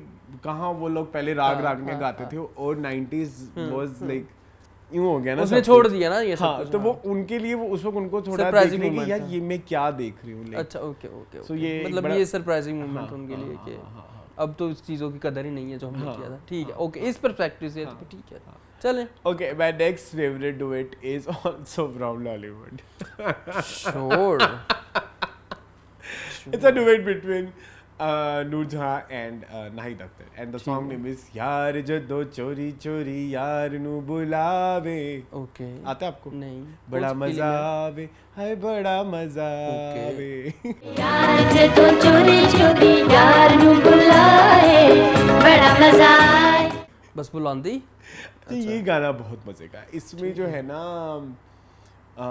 कहाँ वो लोग पहले राग हाँ, राग में गाते थे और 90s वाज लाइक यूं हो गया ना उसने छोड़ दिया ना ये सब हाँ, तो वो हाँ। उनके लिए वो उस वक्त उनको थोड़ा देखने की यार ये मैं क्या देख रही हूँ अच्छा ओके ओके सो ये मतलब ये सरप्राइजिंग हाँ, मोमेंट उनके हाँ, लिए कि अब तो इस चीज़ों की कदर ही नहीं है जो हमने किया था ठीक है ओके इस परस्पेक्टिव से तो ठीक है चलें okay my next favourite duet is also from Lollywood sure it's a duet between यार जदो चोरी चोरी यार बुलावे ओके okay. आता है आपको नहीं बड़ा मजा आवे हाय बड़ा मजा आवे यार जदो चोरी चोरी यार बड़ा मजा बस बुलांदी अच्छा। ये गाना बहुत मजे का इसमें जो है ना आ,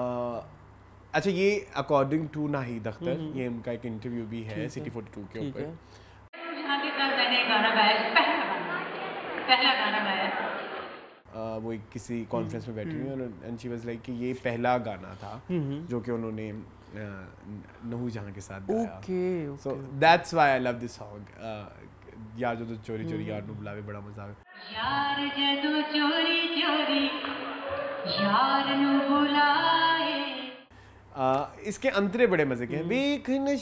अच्छा ये अकॉर्डिंग टू नाहिद अख्तर ये उनका एक इंटरव्यू भी है सिटी फोर्टी टू के ऊपर uh, वो किसी कॉन्फ्रेंस में बैठी हम्म, हुई एंड शी वाज लाइक कि ये पहला गाना था हम्म, हम्म। जो कि उन्होंने नहू जहाँ के साथ गाया so that's why I love this song यार जो तो चोरी चोरी यार नु बुलावे बड़ा मजा आवे यार जो चोरी चोरी यार नु बुलाए इसके अंतरे बड़े मजे के हैं हम्म।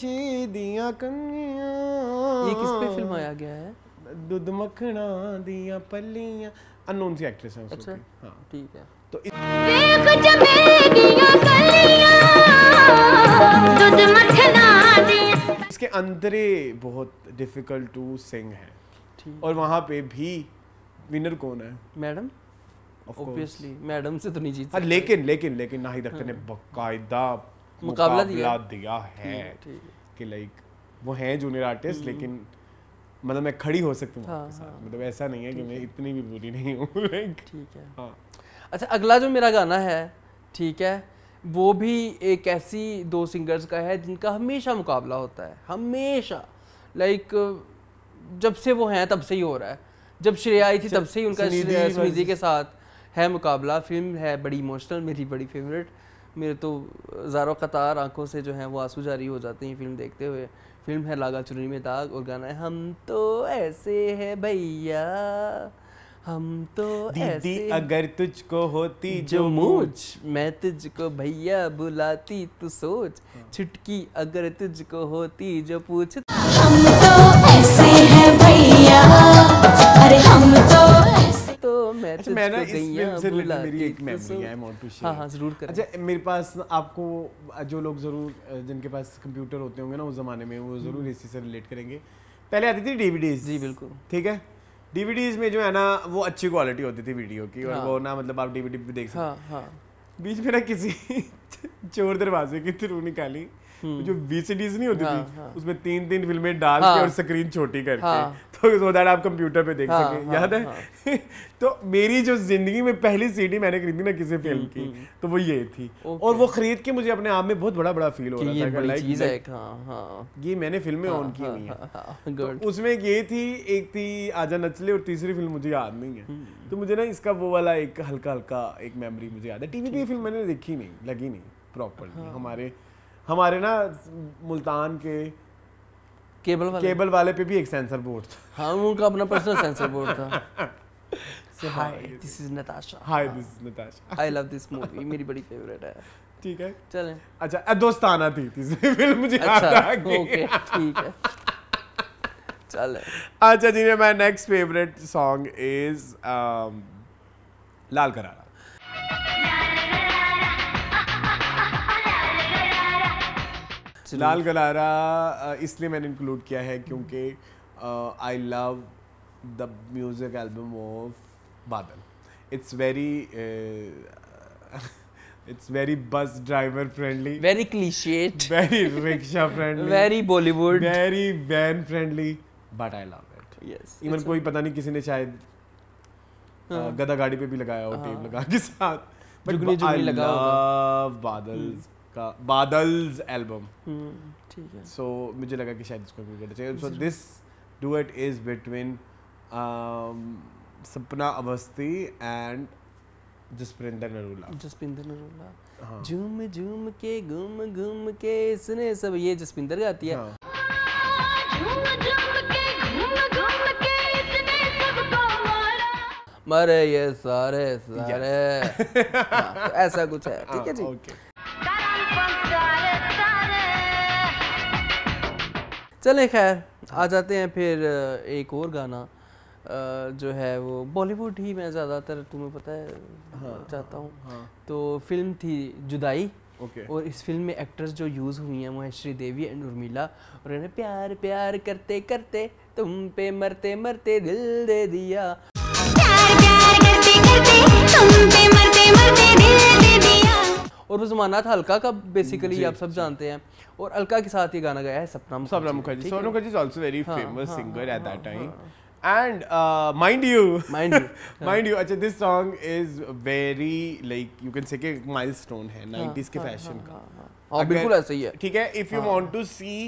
दिया ये किस पे गया है दूध मखना दिया सी एक्ट्रेस है अच्छा, हाँ। ठीक है तो इसके अंतरे बहुत डिफिकल्ट टू सिंग है और वहाँ पे भी विनर कौन है मैडम ऑब्वियसली मैडम से तो नहीं जीत हाँ, लेकिन लेकिन लेकिन नाहिद अख्तर हाँ। ने बकायदा मुकाबला दिया, दिया है कि लाइक वो हैं जूनियर आर्टिस्ट हम्म। लेकिन मतलब मैं खड़ी हो सकती हूँ हाँ, हाँ, मतलब ऐसा नहीं है कि मैं इतनी भी बुरी नहीं हूँ लाइक [laughs] ठीक है हाँ अच्छा अगला जो मेरा गाना है ठीक है वो भी एक ऐसी दो सिंगर्स का है जिनका हमेशा मुकाबला होता है हमेशा लाइक जब से वो हैं तब से ही हो रहा है जब श्रेया आई थी अच्छा, तब से ही उनका म्यूजिक के साथ है मुकाबला फिल्म है बड़ी इमोशनल मेरी बड़ी फेवरेट मेरे तो ज़ारो कतार आंखों से जो है वो आंसू जारी हो जाते हैं फिल्म देखते हुए फिल्म है लागा चुनरी में दाग और गाना है हम तो ऐसे है भैया हम तो दीदी ऐसे अगर तुझको होती जो मुझ मैं तुझको भैया बुलाती तू सोच हाँ। छुटकी अगर तुझको होती जो पूछ हम तो ऐसे हैं भैया अरे हम तो अच्छा, मैं इस फिल्म से मेरी एक memory I want to share हां जरूर करें अच्छा मेरे पास आपको जो लोग जरूर जिनके पास कंप्यूटर होते होंगे ना उस जमाने में वो जरूर हम्म। इसी से रिलेट करेंगे पहले आती थी डीवीडीज जी बिल्कुल ठीक है डीवीडीज में जो है ना वो अच्छी क्वालिटी होती थी वीडियो की और हाँ। वो ना मतलब आप डीवीडी भी देख सकते हाँ, हाँ। बीच में ना किसी चोर दरवाजे के थ्रू निकाली हम्म। जो वीसीडीज नहीं होती हाँ, थी हाँ, उसमें तीन तीन फिल्में डाल हाँ, के और स्क्रीन छोटी करके हाँ, तो सो दैट आप कंप्यूटर पे देख हाँ, सके हाँ, याद है हाँ, [laughs] तो मेरी जो जिंदगी में पहली सीडी मैंने खरीदी ना किसी फिल्म हम्म, की हम्म। तो वो ये थी और वो खरीद के मुझे अपने आप में बहुत बड़ा बड़ा फील हो रहा था लाइक हाँ, हाँ। ये मैंने फिल्में ऑन की हुई है तो उसमें ये थी एक थी आजा नचले और तीसरी फिल्म मुझे याद नहीं है तो मुझे ना इसका वो वाला एक हल्का हल्का एक मेमोरी मुझे याद है टीवी की फिल्म मैंने देखी नहीं लगी नहीं प्रॉपरली हाँ। हमारे हमारे ना मुल्तान के केबल वाले केबल वाले पे भी एक सेंसर बोर्ड था हाँ उनका अपना पर्सनल सेंसर बोर्ड था hi this is Natasha hi this is Natasha I love this movie मेरी बड़ी फेवरेट है ठीक है चलें अच्छा दोस्ताना थी तीसरी फिल्म मुझे अच्छा, याद ओके ठीक है चले अच्छा जी my next favourite song is लाल करारा लाल गलारा इसलिए मैंने इंक्लूड किया है क्योंकि I love the music album of Badal it's very it's very bus driver friendly very cliched very rickshaw friendly very Bollywood very van friendly but I love it yes even कोई पता नहीं किसी ने शायद हाँ। गधा गाड़ी पे भी लगाया हो टेप हाँ। लगा के साथ बट आई लव बादल्स का बादल्स एल्बम hmm, ठीक है सो मुझे लगा कि शायद इसको भी करना चाहिए so this duet is between Sapna Awasthi and Jaspinder Narula Jaspinder Narula झूम हाँ। झूम के घूम घूम के इसने सब ये जसपिंदर गाती है हाँ। मरे ये सारे सारे yes. हाँ, तो ऐसा कुछ है [laughs] ठीक है हाँ, जी okay. चलें खैर आ जाते हैं फिर एक और गाना जो है वो बॉलीवुड ही मैं ज़्यादातर तुम्हें पता है हाँ, चाहता हूँ हाँ. तो फिल्म थी जुदाई okay. और इस फिल्म में एक्ट्रेस जो यूज़ हुई हैं वो है श्रीदेवी एंड उर्मिला और इन्हें प्यार प्यार करते करते तुम पे मरते मरते दिल दे दिया प्यार प्यार करते करते तुम पे मर... और वो जमाना था अलका का बेसिकली आप सब जानते हैं और अलका के साथ ये गाना गया है सपना Sapna Mukherjee Sapna Mukherjee is also very famous singer at that time and mind you mind you mind you अच्छा this song is very like you can say के माइलस्टोन है 90s के फैशन का हां हाँ। हाँ, बिल्कुल ऐसा ही है ठीक है if you want to see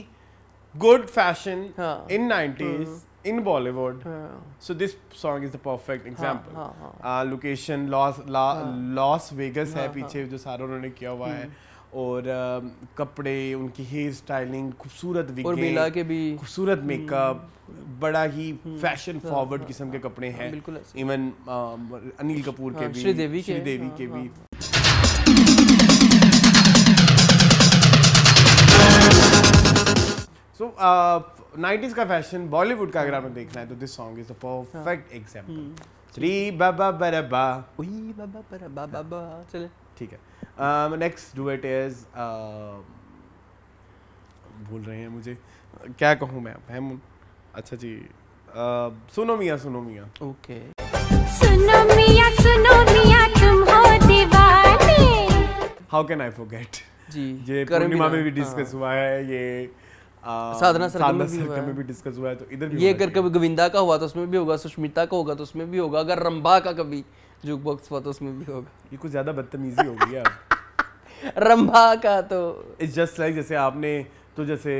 good fashion in 90s in Bollywood. Yeah. हाँ। so this song is the perfect हाँ, example. हाँ, हाँ, हाँ. Uh, location Las La, हाँ। Las Vegas है पीछे जो सारा उन्होंने किया हुआ है हम्म। और uh, कपड़े उनकी हेयर स्टाइलिंग खूबसूरत और बेला के भी खूबसूरत मेकअप हम्म। बड़ा ही फैशन हम्म। फॉरवर्ड किस्म के कपड़े हैं इवन uh, अनिल कपूर के भी श्रीदेवी के, श्रीदेवी के भी सो so, uh, नाइन्टीज का फैशन बॉलीवुड का अगर आपने देखना है तो this song is the perfect example री बाबा बरबा उई बाबा बरबा बाबा चले ठीक है नेक्स्ट डुएट इट इज बोल रहे हैं मुझे क्या कहूँ मैं हम अच्छा जी um, सुनो मियाँ सुनो मियाँ ओके सुनो मियाँ सुनो मियाँ तुम हो दीवाने हाउ कैन आई फॉरगेट जी ये पूर्णिमा में भी डिस्कस हाँ। हुआ है ये साधना सर में भी, हुआ डिस्कस हुआ है तो इधर भी ये अगर कभी गोविंदा का हुआ तो उसमें भी होगा सुष्मिता का होगा तो उसमें भी होगा अगर रंभा का कभी जुक बॉक्स हुआ तो उसमें भी होगा ये कुछ ज़्यादा बदतमीजी हो गई है [laughs] रंबा का तो इट्स जस्ट लाइक जैसे आपने तो जैसे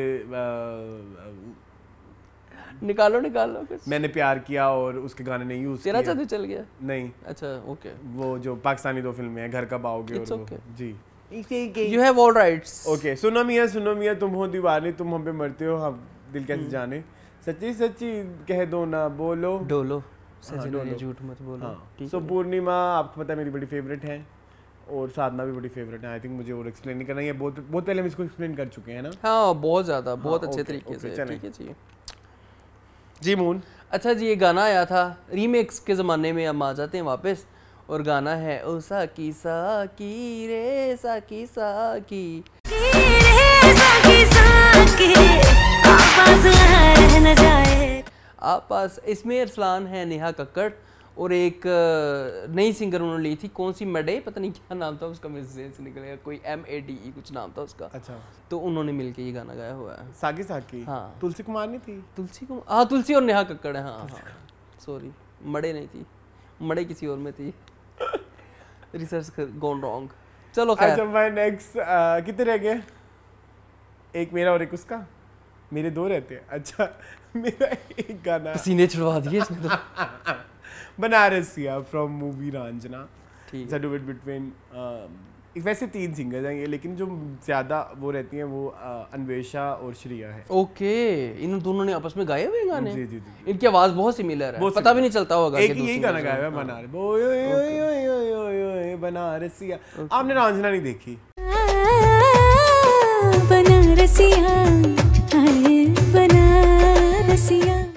निकालो निकालो कुछ मैंने प्यार किया और उसके गाने नहीं यूज तेरा चल गया नहीं अच्छा ओके वो जो पाकिस्तानी दो फिल्में हैं घर कब आओगे और जी you have all rights okay सुनो मियाँ सुनो मियाँ तुम हो दीवाने तुम हम पे मरते हो हम दिल कैसे hmm. जाने सच्ची सच्ची कह दो ना बोलो डोलो हाँ, झूठ मत बोलो हाँ. सो पूर्णिमा आपको पता है मेरी बड़ी फेवरेट है और साधना भी बड़ी फेवरेट है आई थिंक मुझे और एक्सप्लेन नहीं करना है बहुत बहुत पहले हम इसको एक्सप्लेन कर चुके हैं ना हाँ बहुत ज़्यादा हाँ, बहुत अच्छे तरीके से ठीक है जी जी मून अच्छा जी ये गाना आया था रीमेक्स के ज़माने में हम आ जाते हैं वापस और गाना है ओ साकी साकी रे साकी साकी आपस इसमें अरसलान है नेहा कक्कड़ और एक नई सिंगर उन्होंने ली थी कौन सी मडे पता नहीं क्या नाम था उसका मेरे से निकलेगा कोई एम ए डी ई कुछ नाम था उसका अच्छा तो उन्होंने मिलके ये गाना गाया हुआ है सागी सागी हाँ तुलसी कुमार नहीं थी तुलसी कुमार हाँ तुलसी और नेहा कक्कड़ है हाँ अच्छा। हाँ सॉरी मड़े नहीं थी मड़े किसी और में थी रिसर्च गोन रॉन्ग चलो खैर अच्छा मैं नेक्स्ट uh, कितने रह गए एक मेरा और एक उसका मेरे दो रहते हैं अच्छा [laughs] मेरा एक गाना पसीने छुड़वा दिए इसने तो [laughs] बनारसिया फ्रॉम मूवी रंजना ठीक है अ डुएट बिटवीन वैसे तीन सिंगर्स हैं लेकिन जो ज़्यादा वो रहती हैं वो अन्वेषा और श्रिया है ओके इन दोनों ने आपस में गाए हुए गाने जी जी जी इनकी आवाज़ बहुत सिमिलर है पता भी नहीं चलता होगा एक यही गाना गाया हुआ हाँ। बनारस बनारसिया आपने रांझना नहीं देखी बनारसिया बनारसिया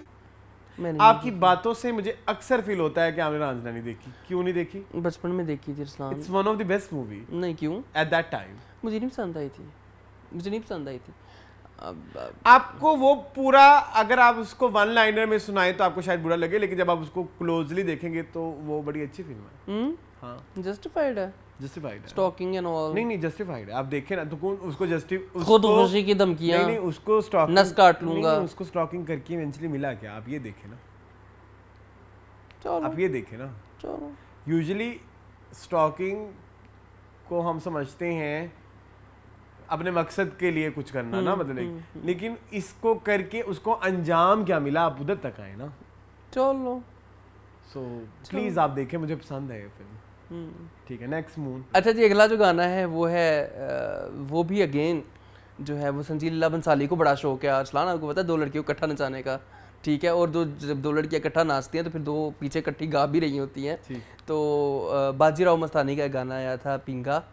आपकी बातों से मुझे अक्सर फील होता है कि आपने रांझना नहीं देखी क्यों नहीं देखी बचपन में देखी थी इस्लाम it's one of the best movie नहीं क्यों एट दैट टाइम मुझे नहीं पसंद आई थी मुझे नहीं पसंद आई थी आपको वो पूरा अगर आप उसको वन लाइनर में सुनाएं तो आपको शायद बुरा लगे लेकिन जब आप उसको क्लोजली देखेंगे तो वो बड़ी अच्छी फिल्म है हम्म हां जस्टिफाइड है जस्टिफाइड है स्टॉकिंग एंड ऑल नहीं नहीं जस्टिफाइड है आप देखें ना तो कौन उसको जस्टि खुद खुशी की धमकियां नहीं, नहीं उसको स्टॉक नस काट लूंगा नहीं, उसको स्टॉकिंग करके इवेंचुअली मिला क्या आप ये देखें ना चलो आप ये देखें ना चलो यूजुअली स्टॉकिंग को हम समझते हैं अपने मकसद के लिए कुछ करना ना हम्म, मतलब हम्म, हम्म। लेकिन इसको करके उसको अंजाम क्या मिला आप उधर तक आए ना चलो सो प्लीज़ आप देखें मुझे पसंद है ये फिल्म ठीक है नेक्स्ट मून अच्छा जी अगला जो गाना है वो है वो भी अगेन जो है वो लीला बंसाली को बड़ा शौक है अरसलान आपको पता है दो लड़कियों को इकट्ठा नचाने का ठीक है और दो जब दो लड़कियाँ इकट्ठा नाचती हैं तो फिर दो पीछे इकट्ठी गा भी रही होती हैं तो बाजीराव मस्तानी का गाना आया था पिंगा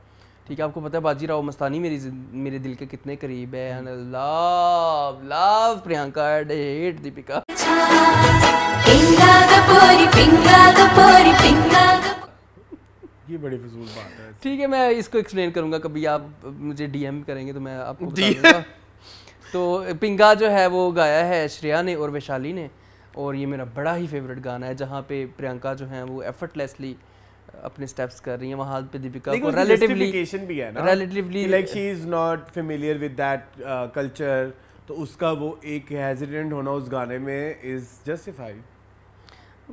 ठीक है आपको पता है बाजीराव मस्तानी मेरी मेरे दिल के कितने करीब है हम्म। लव लव प्रियंका दीपिका ये बड़ी फजूल बात है ठीक है मैं इसको एक्सप्लेन करूंगा कभी आप मुझे डीएम करेंगे तो मैं आपको बता दूंगा तो पिंगा जो है वो गाया है श्रेया ने और वैशाली ने और ये मेरा बड़ा ही फेवरेट गाना है जहाँ पे प्रियंका जो है वो एफर्टलेसली अपने स्टेप्स कर रही हैं वहाँ पे दीपिका को रिलेटिवली भी है ना relatively like she is not familiar with that culture तो उसका वो एक हेजिटेंट होना उस गाने में इज जस्टिफाइड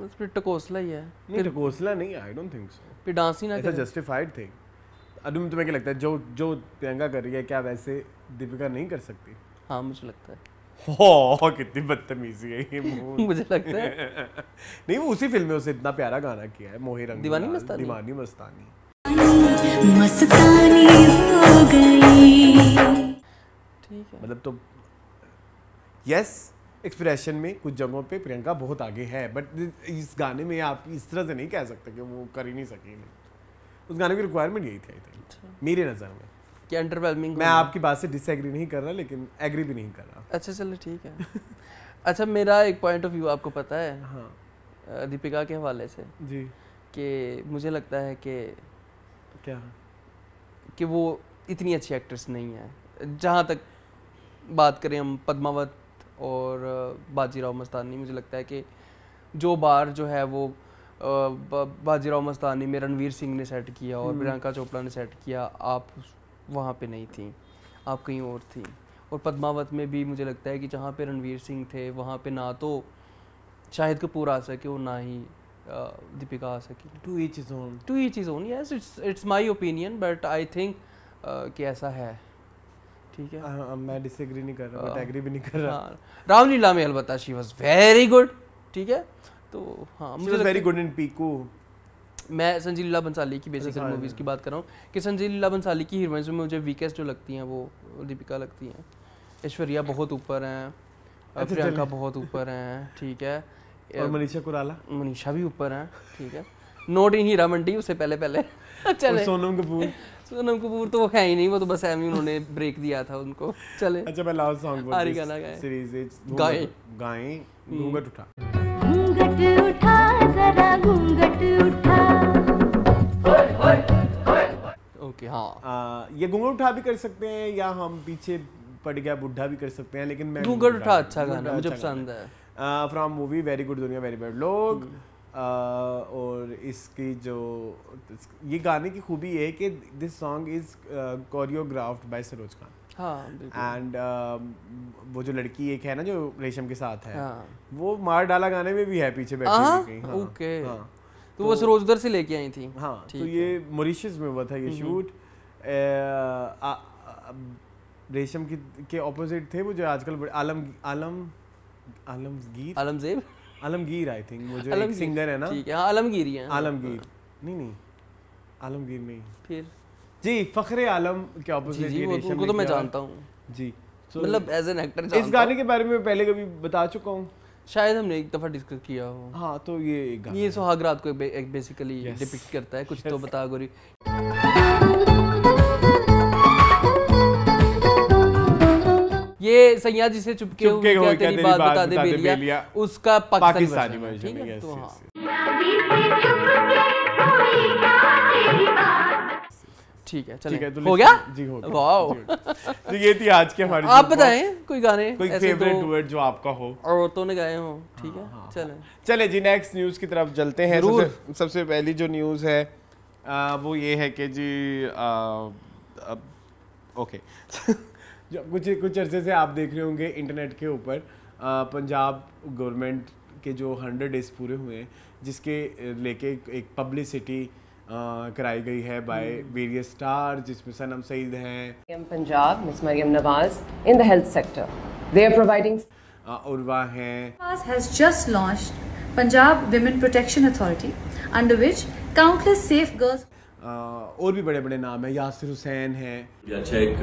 उसमें टकोसला ही है नहीं टकोसला नहीं आई डोंट थिंक सो फिर डांस ही ना करें जस्टिफाइड थे अभी अनुम तुम्हें क्या लगता है जो जो प्रियंका कर रही है क्या वैसे दीपिका नहीं कर सकती हाँ मुझे लगता है हो कितनी बदतमीजी है ये [laughs] मुझे लगता है [laughs] नहीं वो उसी फिल्म में उसे इतना प्यारा गाना किया है मोहे रंग दीवानी मस्तानी दीवानी मस्तानी मस्तानी हो गई ठीक है मतलब तो यस एक्सप्रेशन में कुछ जगहों पे प्रियंका बहुत आगे है बट इस गाने में आप इस तरह से नहीं कह सकते कि वो कर ही नहीं सकी नहीं उस गाने की रिक्वायरमेंट यही थी अच्छा। मेरी नज़र में कि अंडरवेलमिंग मैं आपकी बात से डिसएग्री नहीं कर रहा लेकिन एग्री भी नहीं कर रहा अच्छा चलो ठीक है [laughs] अच्छा मेरा एक पॉइंट ऑफ व्यू आपको पता है हाँ दीपिका के हवाले से जी कि मुझे लगता है कि क्या कि वो इतनी अच्छी एक्ट्रेस नहीं है जहाँ तक बात करें हम पद्मावत और बाजीराव मस्तानी मुझे लगता है कि जो बार जो है वो बाजीराव मस्तानी में रणवीर सिंह ने सेट किया और हम्म। प्रियंका चोपड़ा ने सेट किया आप वहाँ पे नहीं थी आप कहीं और थी और पद्मावत में भी मुझे लगता है कि जहाँ पे रणवीर सिंह थे वहाँ पे ना तो शाहिद कपूर आ सके और ना ही दीपिका आ सकी to each his own to each his own yes it's it's my opinion but I think कि ऐसा है ठीक है आ, हाँ, आ, मैं डिसएग्री नहीं कर रहा बट एग्री हाँ। भी नहीं कर रहा हाँ, रामलीला में अलबत्ता शी वाज वेरी गुड ठीक है तो हाँ मुझे वेरी गुड इन पीकू मैं संजीव लीला बंसाली की मूवीज़ अच्छा, की बात कर रहा हूँ कि संजीव लीला बंसाली की हीरोइंस में मुझे वीकेस्ट जो लगती हैं वो दीपिका लगती हैं ऐश्वर्या बहुत ऊपर हैं अच्छा, प्रियंका बहुत ऊपर हैं ठीक है और मनीषा कुराला मनीषा भी ऊपर हैं ठीक है नोट इन हीरा मंडी उससे पहले पहले चले सोनम कपूर सोनम तो कपूर तो वो है ही नहीं वो तो बस एम उन्होंने ब्रेक दिया था उनको चले अच्छा मैं लास्ट सॉन्ग बोल गाना गाए सीरीज इट्स गाए गाए हम्म। घूंघट उठा घूंघट उठा जरा घूंघट उठा ओए ओए ओके हां ये घूंघट उठा भी कर सकते हैं या हम पीछे पड़ गया बुढ़ा भी कर सकते हैं लेकिन मैं घूंघट उठा अच्छा गाना मुझे पसंद है from movie very good Duniya very bad Log और इसकी जो ये गाने की खूबी ये है कि this song is choreographed by Saroj Khan and हाँ, uh, वो जो लड़की एक है ना जो रेशम के साथ है हाँ. वो मार डाला गाने में भी है पीछे बैठी हाँ, ओके हाँ, तो, तो वो सरोज उधर से लेके आई थी हाँ तो ये मॉरिशस में हुआ था ये शूट हम्म, हम्म। रेशम की के ऑपोजिट थे वो जो आजकल आलम आलम आलम गीत आलम जेब आलमगीर आई थिंक वो जो एक सिंगर है ना ठीक है आलमगीर हाँ, ही है आलमगीर नहीं नहीं आलमगीर नहीं फिर जी फखरे आलम के ऑपोजिट जी, वो, उनको तो मैं जानता हूं जी मतलब एज एन एक्टर इस गाने के बारे में पहले कभी बता चुका हूं शायद हमने एक दफ़ा डिस्कस किया हो हाँ तो ये ये सुहाग रात को एक बेसिकली डिपिक्ट करता है कुछ तो बता गोरी ये सैया से चुपके हुए क्या तेरी बात बता दे बेलिया उसका पाकिस्तानी है ठीक है तो हाँ। चलिए तो हो गया जी हो गया वाओ तो ये थी आज के आप बताएं कोई गाने कोई फेवरेट डुएट तो- जो आपका हो और औरतों ने गाए हो ठीक है हाँ, हाँ, चले जी नेक्स्ट न्यूज़ की तरफ चलते हैं सबसे, सबसे पहली जो न्यूज़ है आ, वो ये है कि जी आ, ओके कुछ कुछ अर्से से आप देख रहे होंगे इंटरनेट के ऊपर पंजाब गवर्नमेंट के जो हंड्रेड डेज पूरे हुए हैं जिसके लेके एक पब्लिसिटी कराई गई है बाय वेरियस स्टार जिसमें सनम सईद हैं Punjab miss Maryam Nawaz in the health sector they are providing Urwa हैं has just launched Punjab Women Protection Authority under which countless safe girls और भी बड़े बड़े नाम है यासिर हुसैन है अच्छा एक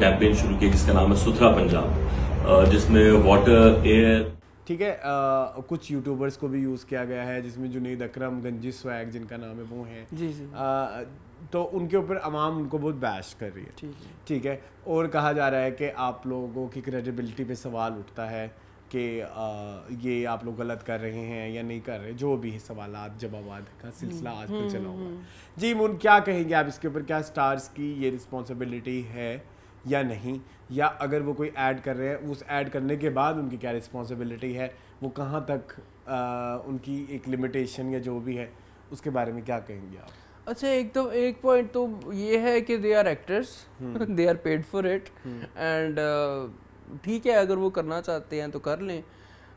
कैंपेन शुरू किया जिसका नाम है सुथरा पंजाब जिसमें वाटर एयर ठीक है आ, कुछ यूट्यूबर्स को भी यूज़ किया गया है जिसमें जुनीद अकरम गंजी स्वैग जिनका नाम है वो है जी जी आ, तो उनके ऊपर अमाम उनको बहुत बैश कर रही है ठीक है ठीक है और कहा जा रहा है कि आप लोगों की क्रेडिबिलिटी पे सवाल उठता है कि ये आप लोग गलत कर रहे हैं या नहीं कर रहे जो भी सवाल जवाब का सिलसिला हम्म। आजकल चला होगा हम्म, हम्म। जी मुन क्या कहेंगे आप इसके ऊपर क्या स्टार्स की ये रिस्पॉन्सिबिलिटी है या नहीं या अगर वो कोई ऐड कर रहे हैं उस ऐड करने के बाद उनकी क्या रिस्पॉन्सिबिलिटी है वो कहाँ तक आ, उनकी एक लिमिटेशन या जो भी है उसके बारे में क्या कहेंगे आप अच्छा एक तो एक पॉइंट तो ये है कि they are actors they are paid for it and ठीक है अगर वो करना चाहते हैं तो कर लें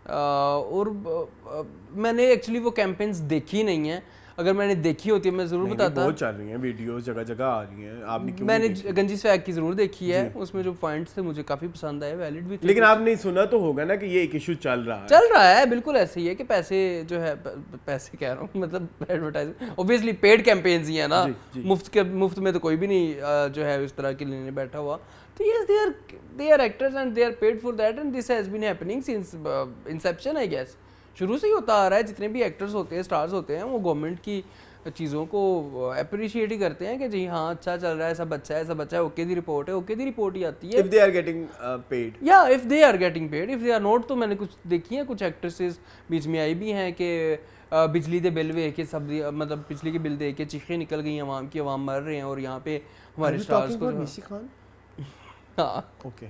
आ, और आ, मैंने एक्चुअली वो कैंपेन्स देखी नहीं है अगर मैंने देखी होती है मैं जरूर बताता बहुत चल रही हैं वीडियोस जगह जगह आ रही हैं आपने क्यों मैंने गंजी स्वैग की जरूर देखी है उसमें जो पॉइंट्स थे मुझे काफी पसंद आए वैलिड भी थे लेकिन आपने सुना तो होगा ना कि ये एक इशू चल रहा है चल रहा है बिल्कुल ऐसे ही है कि पैसे जो है पैसे कह रहा हूँ [laughs] मतलब एडवर्टाइजिंग ऑब्वियसली पेड कैंपेन्स ही है ना मुफ्त के मुफ्त में तो कोई भी नहीं जो है इस तरह के लेने बैठा हुआ yes they are they are actors and they are paid for that and this has been happening since uh, inception i guess शुरू से ही होता आ रहा है जितने भी एक्टर्स होते हैं स्टार्स होते हैं वो गवर्नमेंट की चीज़ों को अप्रिशिएट uh, ही करते हैं कि जी हाँ अच्छा चल रहा है सब अच्छा है सब अच्छा है ओके दी रिपोर्ट है ओके दी रिपोर्ट ही आती है if they are getting paid या if they are getting paid if they are not तो मैंने कुछ देखी है कुछ एक्ट्रेसेस बीच में आई भी हैं कि uh, बिजली दे बिल वे के सब uh, मतलब बिजली के बिल दे के चीखें निकल गई हैं आवाम की आवाम मर रहे हैं और यहाँ पे हमारे स्टार्स को खान हाँ। ओके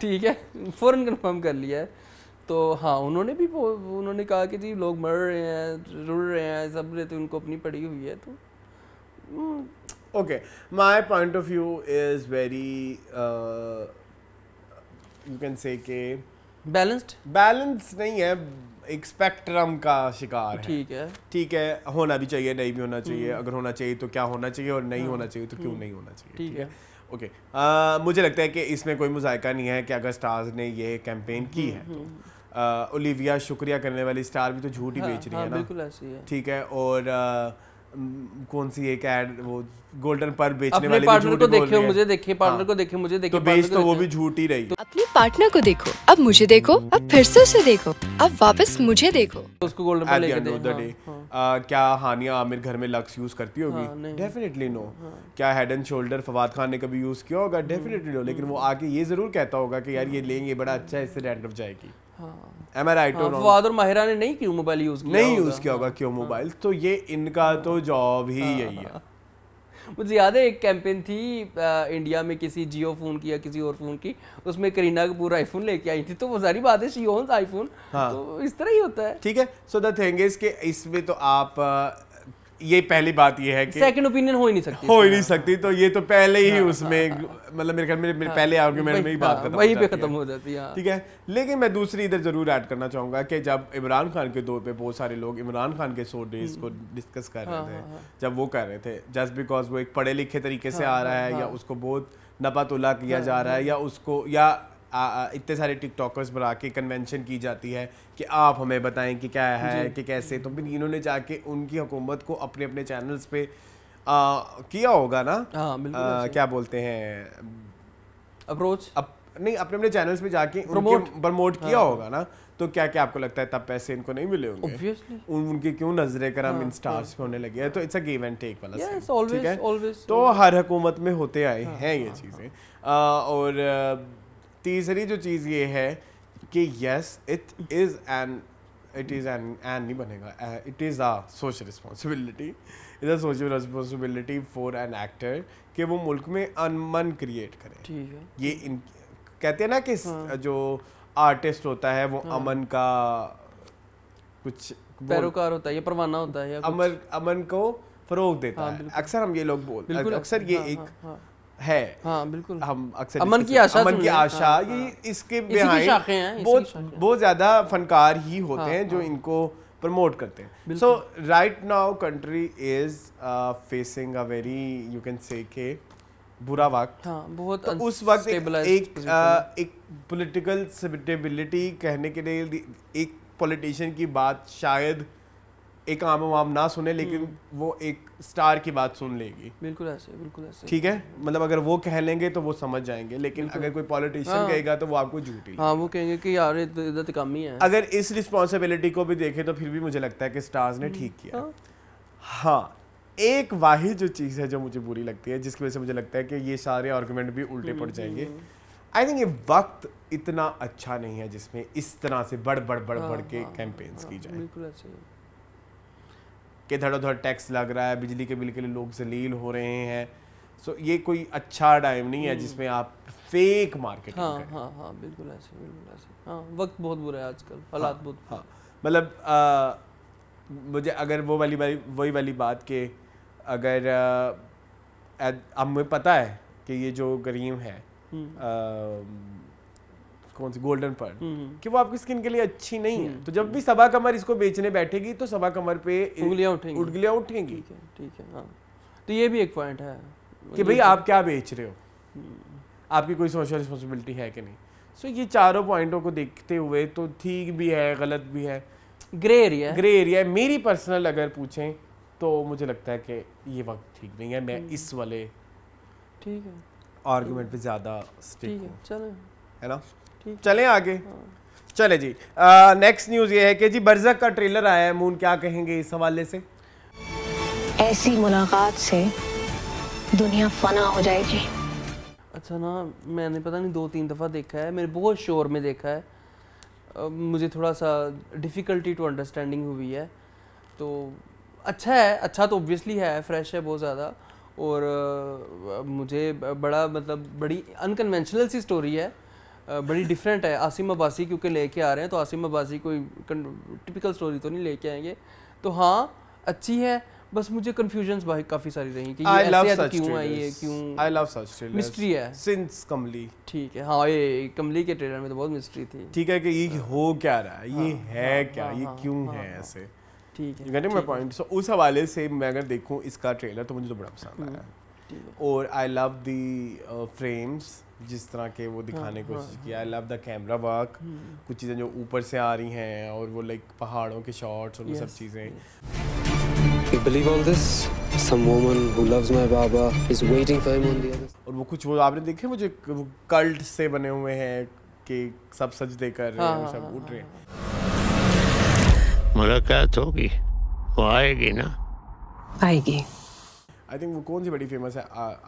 ठीक है फ़ौरन कंफर्म कर लिया है तो हाँ उन्होंने भी उन्होंने कहा कि जी लोग मर रहे हैं रुल रहे हैं सब रहे उनको अपनी पड़ी हुई है तो okay my point of view is very you can say के बैलेंस्ड बैलेंस नहीं है एक स्पेक्ट्रम का शिकार ठीक है ठीक है होना भी चाहिए नहीं भी होना चाहिए hmm. अगर होना चाहिए तो क्या होना चाहिए और नहीं हाँ। होना चाहिए तो क्यों hmm. नहीं होना चाहिए ठीक है ओके okay. Uh, मुझे लगता है कि इसमें कोई मुजायका नहीं है कि अगर स्टार्स ने ये कैंपेन की है तो ओलिविया शुक्रिया करने वाली स्टार भी तो झूठ ही हाँ, बेच रही है हाँ, ना बिल्कुल ऐसी है ठीक है और uh, कौन सी एक एड वो गोल्डन पर बेचने वाले पार्टनर को देखो मुझे देखे पार्टनर हाँ। को देखे मुझे देखे तो बेच तो वो भी झूठ ही रही अपने पार्टनर को देखो अब मुझे देखो अब फिर से उसे देखो अब वापस मुझे देखो उसको गोल्डन पर लेके दे हाँ, हाँ। क्या हानिया आमिर घर में लक्स यूज करती होगी डेफिनेटली हाँ, नो क्या head and shoulder Fawad Khan ने कभी यूज किया होगा डेफिनेटली हम्म। नो लेकिन वो आके ये जरूर कहता होगा कि यार ये लेंगे बड़ा अच्छा इससे डेंड्रफ जाएगी हाँ हाँ, ने नहीं क्यों मोबाइल यूज किया नहीं यूज किया होगा क्यों मोबाइल हाँ। तो ये इनका तो जॉब ही हाँ। यही है मुझे याद है एक कैंपेन थी आ, इंडिया में किसी जियो फ़ोन की या किसी और फ़ोन की उसमें करीना कपूर आईफोन लेके आई थी तो वो सारी बात है शी ओन्स आईफोन हाँ। तो इस तरह ही होता है ठीक है सो द थिंग इज इसमें तो आप ये पहली बात ये है कि सेकंड ओपिनियन हो ही नहीं सकती हो ही नहीं सकती तो ये तो पहले ही हाँ, हाँ, उसमें हाँ, मतलब मेरे ख्याल में मेरे पहले आर्ग्यूमेंट में ही बात खत्म वही पे खत्म हो जाती है ठीक है लेकिन मैं दूसरी इधर जरूर ऐड करना चाहूंगा कि जब इमरान खान के दौर पे बहुत सारे लोग इमरान खान के सो डेज को डिस्कस हम्म। कर रहे थे जब वो कर रहे थे जस्ट बिकॉज वो एक पढ़े लिखे तरीके से आ रहा है या उसको बहुत नपातुल्ला किया जा रहा है या उसको या इतने सारे टिकटॉकर्स बुला के कन्वेंशन की जाती है कि आप हमें बताएं कि क्या है कि कैसे तो फिर इन्होंने जाके उनकी हुकूमत को अपने अपने चैनल्स पे आ, किया होगा ना हाँ, आ, आ, क्या बोलते हैं अप्रोच अप, नहीं अपने अपने चैनल्स पे जाके प्रमोट किया हाँ। होगा ना तो क्या क्या आपको लगता है तब पैसे इनको नहीं मिले होंगे उन, उनके क्यों नजरें करम इन स्टार्स पे होने लगे तो it's a give and take वाला तो हर हुकूमत में होते आए हाँ, हैं ये हाँ, चीज़ें और तीसरी जो चीज़ ये है कि yes it is an it is an an नहीं बनेगा it is a social responsibility is a social responsibility for an actor कि वो मुल्क में अनमन क्रिएट करे ठीक है ये इन कहते हैं ना कि हाँ। जो आर्टिस्ट होता है वो हाँ। अमन का कुछ पैरोकार होता है ये परवाना होता है या अमन अमन को फरोग देता हाँ, है अक्सर हम ये लोग बोल अक्सर ये हाँ, एक हाँ, हाँ. है हाँ बिल्कुल हम अक्सर अमन की आशा अमन की आशा हाँ, ये हाँ, इसके बिहाइंड बहुत बहुत ज़्यादा फनकार ही होते हाँ, हैं जो हाँ, इनको प्रमोट करते हैं so right now country is facing a very you can say के बुरा वक्त हाँ, बहुत तो उस वक्त एक एक, uh, एक पॉलिटिकल स्टेबिलिटी कहने के लिए एक पॉलिटिशियन की बात शायद एक आम आम ना सुने हम्म। लेकिन वो एक स्टार की बात सुन लेगी बिल्कुल ऐसे बिल्कुल ऐसे ठीक है मतलब अगर वो कह लेंगे तो वो समझ जाएंगे लेकिन अगर कोई पॉलिटिशियन हाँ, कहेगा तो वो आपको झूठी हाँ वो कहेंगे कि यार इधर कम ही है अगर इस रिस्पॉन्सिबिलिटी को भी देखें तो फिर भी मुझे लगता है कि स्टार्स ने ठीक किया हाँ, हाँ एक वाहि जो चीज़ है जो मुझे बुरी लगती है जिसकी वजह से मुझे लगता है कि ये सारे आर्गूमेंट भी उल्टे हम्म, पड़ हम्म, जाएंगे आई थिंक ये वक्त इतना अच्छा नहीं है जिसमें इस तरह से बढ़ बढ़ बढ़ बढ़ हाँ, के कैंपेन्स हाँ, हाँ, की जाए बिल्कुल अच्छा कि धड़ोधड़ धड़ टैक्स लग रहा है बिजली के बिल के लिए लोग जलील हो रहे हैं सो ये कोई अच्छा टाइम नहीं है हम्म। जिसमें आप फेक मार्केट हाँ, हाँ हाँ बिल्कुल ऐसे बिल्कुल ऐसे हाँ वक्त बहुत बुरा है आजकल हाँ, हालात बहुत हाँ मतलब मुझे अगर वो वाली वाली वही वाली बात कि अगर हमें पता है कि ये जो गरीब है हम्म। कौन सी गोल्डन हम्म, पर हम्म। कि वो आपकी स्किन के लिए अच्छी नहीं है हम्म। तो जब भी सभा कमर इसको बेचने बैठेगी तो सभा कमर पे उंगलियां उठेंगी उंगलियां उठेंगी ठीक है हाँ तो ये भी एक पॉइंट है कि भाई आप क्या बेच रहे हो आपकी कोई सोशल रिस्पॉन्सिबिलिटी है कि नहीं सो ये चारों पॉइंटों को देखते हुए तो ठीक भी है गलत भी है ग्रे एरिया ग्रे एरिया मेरी पर्सनल अगर पूछें तो मुझे लगता है कि ये वक्त ठीक नहीं है मैं इस वाले ठीक है आर्गुमेंट पे ज़्यादा ठीक है चलो है ना चले आगे चले जी नेक्स्ट न्यूज ये है कि जी बरजक का ट्रेलर आया है मून क्या कहेंगे इस हवाले से ऐसी मुलाकात से दुनिया फना हो जाएगी अच्छा ना मैंने पता नहीं दो तीन दफ़ा देखा है मेरे बहुत शोर में देखा है आ, मुझे थोड़ा सा डिफ़िकल्टी टू अंडरस्टैंडिंग हुई है तो अच्छा है अच्छा तो ऑब्वियसली है फ्रेश है बहुत ज़्यादा और आ, मुझे बड़ा मतलब बड़ी अनकन्वेंशनल सी स्टोरी है बड़ी डिफरेंट है आसिम अब्बासी क्योंकि लेके आ रहे हैं तो आसिम अब्बासी कोई टिपिकल स्टोरी तो नहीं लेके आएंगे तो हाँ अच्छी है बस मुझे कंफ्यूजन भाई काफी सारी रही कि ये तो क्यों आई है क्यों आई लव सच मिस्ट्री है सिंस कमली ठीक है हाँ ये कमली के ट्रेलर में तो बहुत मिस्ट्री थी ठीक है कि ये हाँ। हो क्या रहा है ये हाँ, हाँ, है क्या ये क्यों है ऐसे ठीक है पॉइंट सो उस हवाले से मैं अगर देखूं इसका ट्रेलर तो मुझे तो बड़ा पसंद आया हम्म, और आई लव द फ्रेम्स जिस तरह के वो दिखाने की हाँ, कोशिश हाँ, की I love the camera work कुछ चीज़ें जो ऊपर से आ रही हैं और वो लाइक पहाड़ों के शॉट्स और वो सब चीज़ें और वो कुछ वो आपने देखे मुझे कल्ट से बने हुए हैं कि सब सजदे कर रहे हाँ, हैं सब उठ रहे हैं मुलाकात होगी वो आएगी ना आएगी आई थिंक वो कौन सी बड़ी फेमस है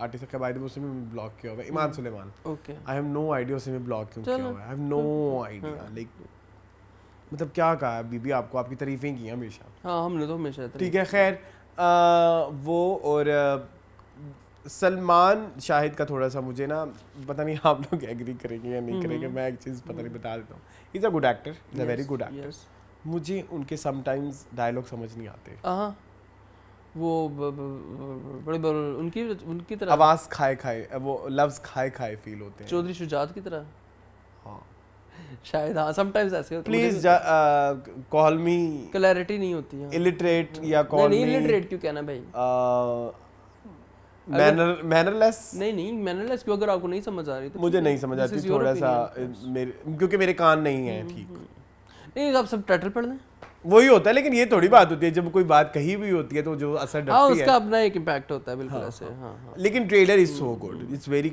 आर्टिस्ट का बाय द उसने भी ब्लॉक किया हुआ है hmm. Iman Suleman okay I have no idea उसने भी ब्लॉक क्यों किया हुआ है I have no idea like मतलब क्या कहा बीबी आपको आपकी तारीफें की हमेशा हाँ हमने तो हमेशा ठीक है खैर वो और सलमान शाहिद का थोड़ा सा मुझे ना पता नहीं आप लोग एग्री करेंगे या नहीं hmm. करेंगे मैं एक चीज़ पता नहीं hmm. बता देता हूँ is a good actor is a very good actor मुझे उनके समटाइम्स डायलॉग समझ नहीं आते हाँ। वो बड़े बड़े उनकी उनकी तरह आवाज खाए खाए वो लव्स खाए खाए फील होते हैं चौधरी शुजात की तरह हाँ शायद हाँ समटाइम्स ऐसे होते प्लीज कॉल मी क्लैरिटी नहीं होती है इलिटरेट या कॉल मी इलिटरेट क्यों कहना भाई मैनर मैनरलेस नहीं नहीं मैनरलेस क्यों अगर आपको नहीं समझ आ रही तो मुझे नहीं समझ आती थोड़ा सा मेरे क्योंकि मेरे कान नहीं है हम्म, ठीक हम्म। नहीं आप सब टाइटल पढ़ लें वही होता है लेकिन ये थोड़ी बात होती है जब कोई बात कही भी होती है तो जो असर हाँ, डरती है उसका अपना एक इम्पैक्ट होता है बिल्कुल हाँ, ऐसे हाँ, हाँ, हाँ। लेकिन trailer is so good it's very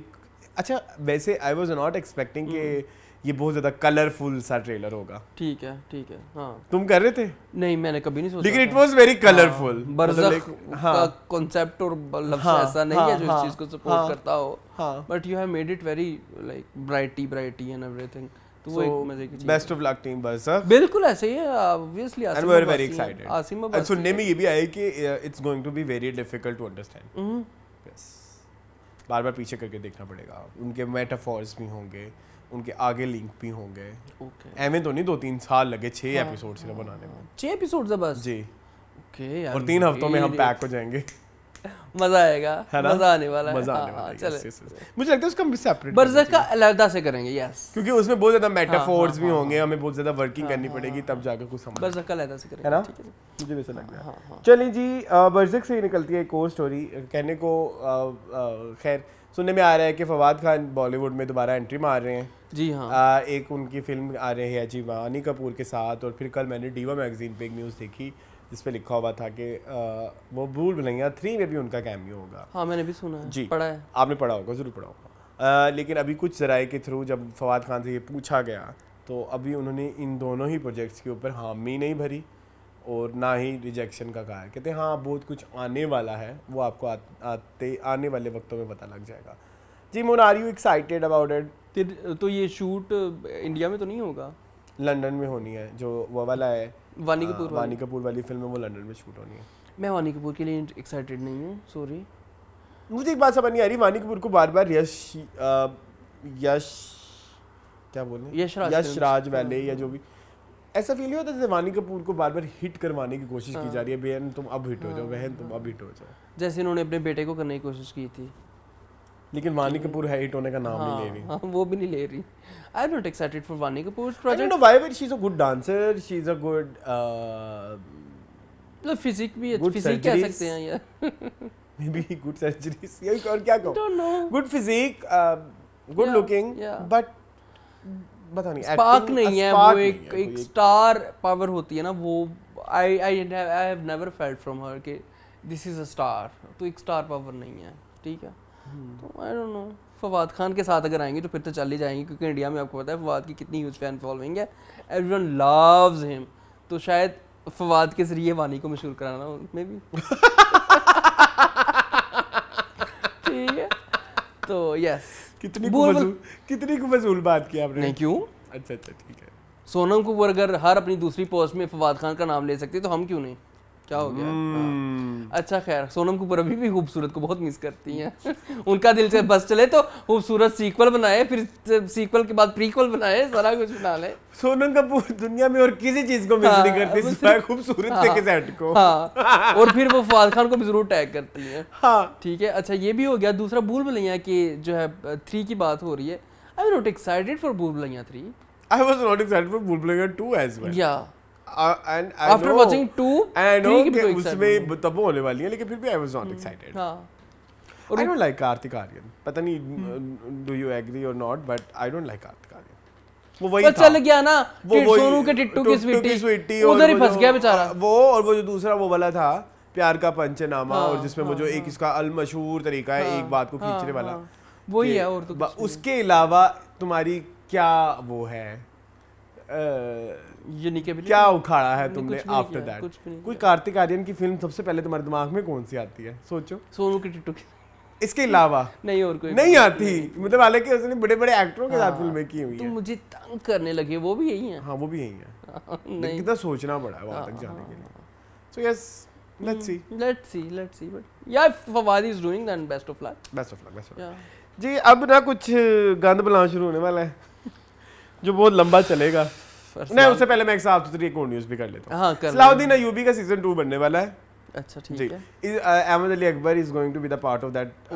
अच्छा वैसे आई वाज नॉट एक्सपेक्टिंग कि ये बहुत ज्यादा कलरफुल सा ट्रेलर होगा ठीक है ठीक है हाँ तुम कर रहे थे नहीं मैंने कभी नहीं सोचा लेकिन it was very colourful Barzakh और लफ्ज मतलब हाँ, ऐसा नहीं है जो इस चीज को सपोर्ट करता हो but you have made it very like brighty brighty and everything तो वो बेस्ट ऑफ लक टीम बस सर हाँ? बिल्कुल ऐसे ही obviously Asim and we are very excited Asim अब सुनने में ये भी आया कि it's going to be very difficult to understand yes बार बार पीछे करके देखना पड़ेगा उनके मेटाफॉर्स भी होंगे उनके आगे लिंक भी होंगे ओके एमए तो नहीं दो तीन साल लगे छः एपिसोड्स सिर्फ बनाने में छः एपिसोड बस जी ओके okay, और तीन हफ्तों में हम पैक हो जाएंगे मजा आएगा मजा आने वाला मजा आने हाँ, वाला हाँ, मुझे लगता है उसका सेपरेट का अलहदा से करेंगे यस क्योंकि उसमें बहुत ज्यादा मेटाफोर्स हाँ, भी होंगे हमें बहुत ज्यादा वर्किंग करनी पड़ेगी तब जाकर कुछ समझ का अलहदा से करेंगे है ना मुझे वैसा लग रहा है चलिए जी से ही निकलती है एक और स्टोरी कहने को खैर सुनने में आ रहा है कि फवाद खान बॉलीवुड में दोबारा एंट्री मार रहे हैं जी हाँ आ, एक उनकी फिल्म आ रही है जी वानी कपूर के साथ और फिर कल मैंने डीवा मैगजीन पे एक न्यूज़ देखी जिस पे लिखा हुआ था कि वो भूल भुलैया थ्री में भी उनका कैमियो होगा हाँ मैंने भी सुना है जी पढ़ा है आपने पढ़ा होगा ज़रूर पढ़ा होगा लेकिन अभी कुछ जराए के थ्रू जब फवाद खान से ये पूछा गया तो अभी उन्होंने इन दोनों ही प्रोजेक्ट्स के ऊपर हामी नहीं भरी और ना ही रिजेक्शन का कहा है कहते हैं हाँ बहुत कुछ आने वाला है वो आपको आते आने वाले वक्तों में पता लग जाएगा जी मोन are you excited about it तो ये शूट इंडिया में तो नहीं होगा लंदन में होनी है जो वो वाला है वानी हाँ, कपूर वानी कपूर वाली फिल्म है वो लंदन में शूट होनी है मैं वानी कपूर के लिए एक्साइटेड नहीं हूँ सॉरी मुझे एक बात समझ नहीं आ रही वानी कपूर को बार बार यश यश क्या बोले यश राज यश राज या हाँ। जो भी ऐसा फील होता है वानी कपूर को बार बार हिट करवाने की कोशिश की हाँ। जा रही है बहन तुम अब हिट हो जाओ बहन तुम अब हिट हो जाओ जैसे इन्होंने अपने बेटे को करने की कोशिश की थी लेकिन वानी कपूर है हिट होने का नाम हाँ, नहीं ले रही हाँ, वो भी नहीं ले रही I am not excited for Wani Kapoor project no why but she is a good dancer she is a good मतलब फिजिक भी फिजिक कह सकते हैं [laughs] यार मे बी गुड सर्जरीज या और क्या कहूं don't know good physique good looking but पता नहीं स्पार्क नहीं है वो एक एक स्टार पावर होती है ना वो I I I have never felt from her कि दिस इज अ स्टार तो एक स्टार पावर नहीं है ठीक है तो I don't know Fawad Khan के साथ अगर आएंगे तो फिर तो चल ही जाएंगे क्योंकि इंडिया में आपको पता है फवाद की कितनी ह्यूज फैन फॉलोइंग है एवरीवन लव्स हिम तो शायद फवाद के जरिए वानी को मशहूर कराना मे भी ठीक है तो यस कितनी बुल... कितनी मजूल बात की आपने नहीं क्यों अच्छा अच्छा ठीक है सोनम कपूर अगर हर अपनी दूसरी पोस्ट में फवाद खान का नाम ले सकते तो हम क्यों नहीं क्या हो गया hmm. हाँ। हम्म। अच्छा खैर सोनम कपूर अभी भी खूबसूरत को बहुत मिस करती हैं [laughs] उनका दिल से बस चले तो खूबसूरत सीक्वल बनाए फिर सीक्वल के बाद प्रीक्वल बनाए सारा कुछ बना ले सोनम कपूर दुनिया में और किसी चीज को मिस हाँ, नहीं करती खूबसूरत हाँ, के सेट को हाँ, [laughs] और फिर वो फवाद खान को भी जरूर टैग करती है हाँ ठीक है अच्छा ये भी हो गया दूसरा भूल भलैया की जो है थ्री की बात हो रही है I am not excited for Bhool Bhulaiyaa three I was not excited for Bhool Bhulaiyaa two as well या Uh, कि उसमें तब होने वाली है लेकिन फिर भी hmm. हाँ। पता नहीं hmm. uh, वो वही चल अच्छा गया ना वो सोनू के टिट्टू की स्वीटी उधर ही फंस गया बेचारा वो और वो जो दूसरा वो वाला था प्यार का पंचनामा हाँ, और जिसमें हाँ, वो जो एक हाँ। इसका अलमशहूर तरीका है एक बात को खींचने वाला वही है और तो उसके अलावा तुम्हारी क्या वो है क्या उखाड़ा है तुमने आफ्टर दैट कोई कार्तिक आर्यन की फिल्म सबसे पहले तुम्हारे दिमाग में कौन सी आती है सोचो सोनू की टिटू की इसके अलावा नहीं और कोई नहीं आती मतलब हालांकि उसने बड़े बड़े एक्टरों के साथ फिल्में हाँ, की हुई तो है मुझे तंग करने लगे वो भी यही है हाँ वो भी यही है हाँ, कितना सोचना पड़ा है वहाँ तक हाँ, जाने के लिए so yes let's hmm, see let's see let's see but yeah if Fawad is doing then best of luck best of luck best of जी अब ना कुछ गंद बुलाना शुरू होने वाला है जो बहुत लंबा चलेगा नहीं उससे पहले मैं एक साफ सुथरी एक और न्यूज़ भी कर लेता हूँ हाँ, सलाउद्दीन अयूबी का सीजन टू बनने वाला है अच्छा ठीक है Ahmad Ali Akbar is going to be the part of that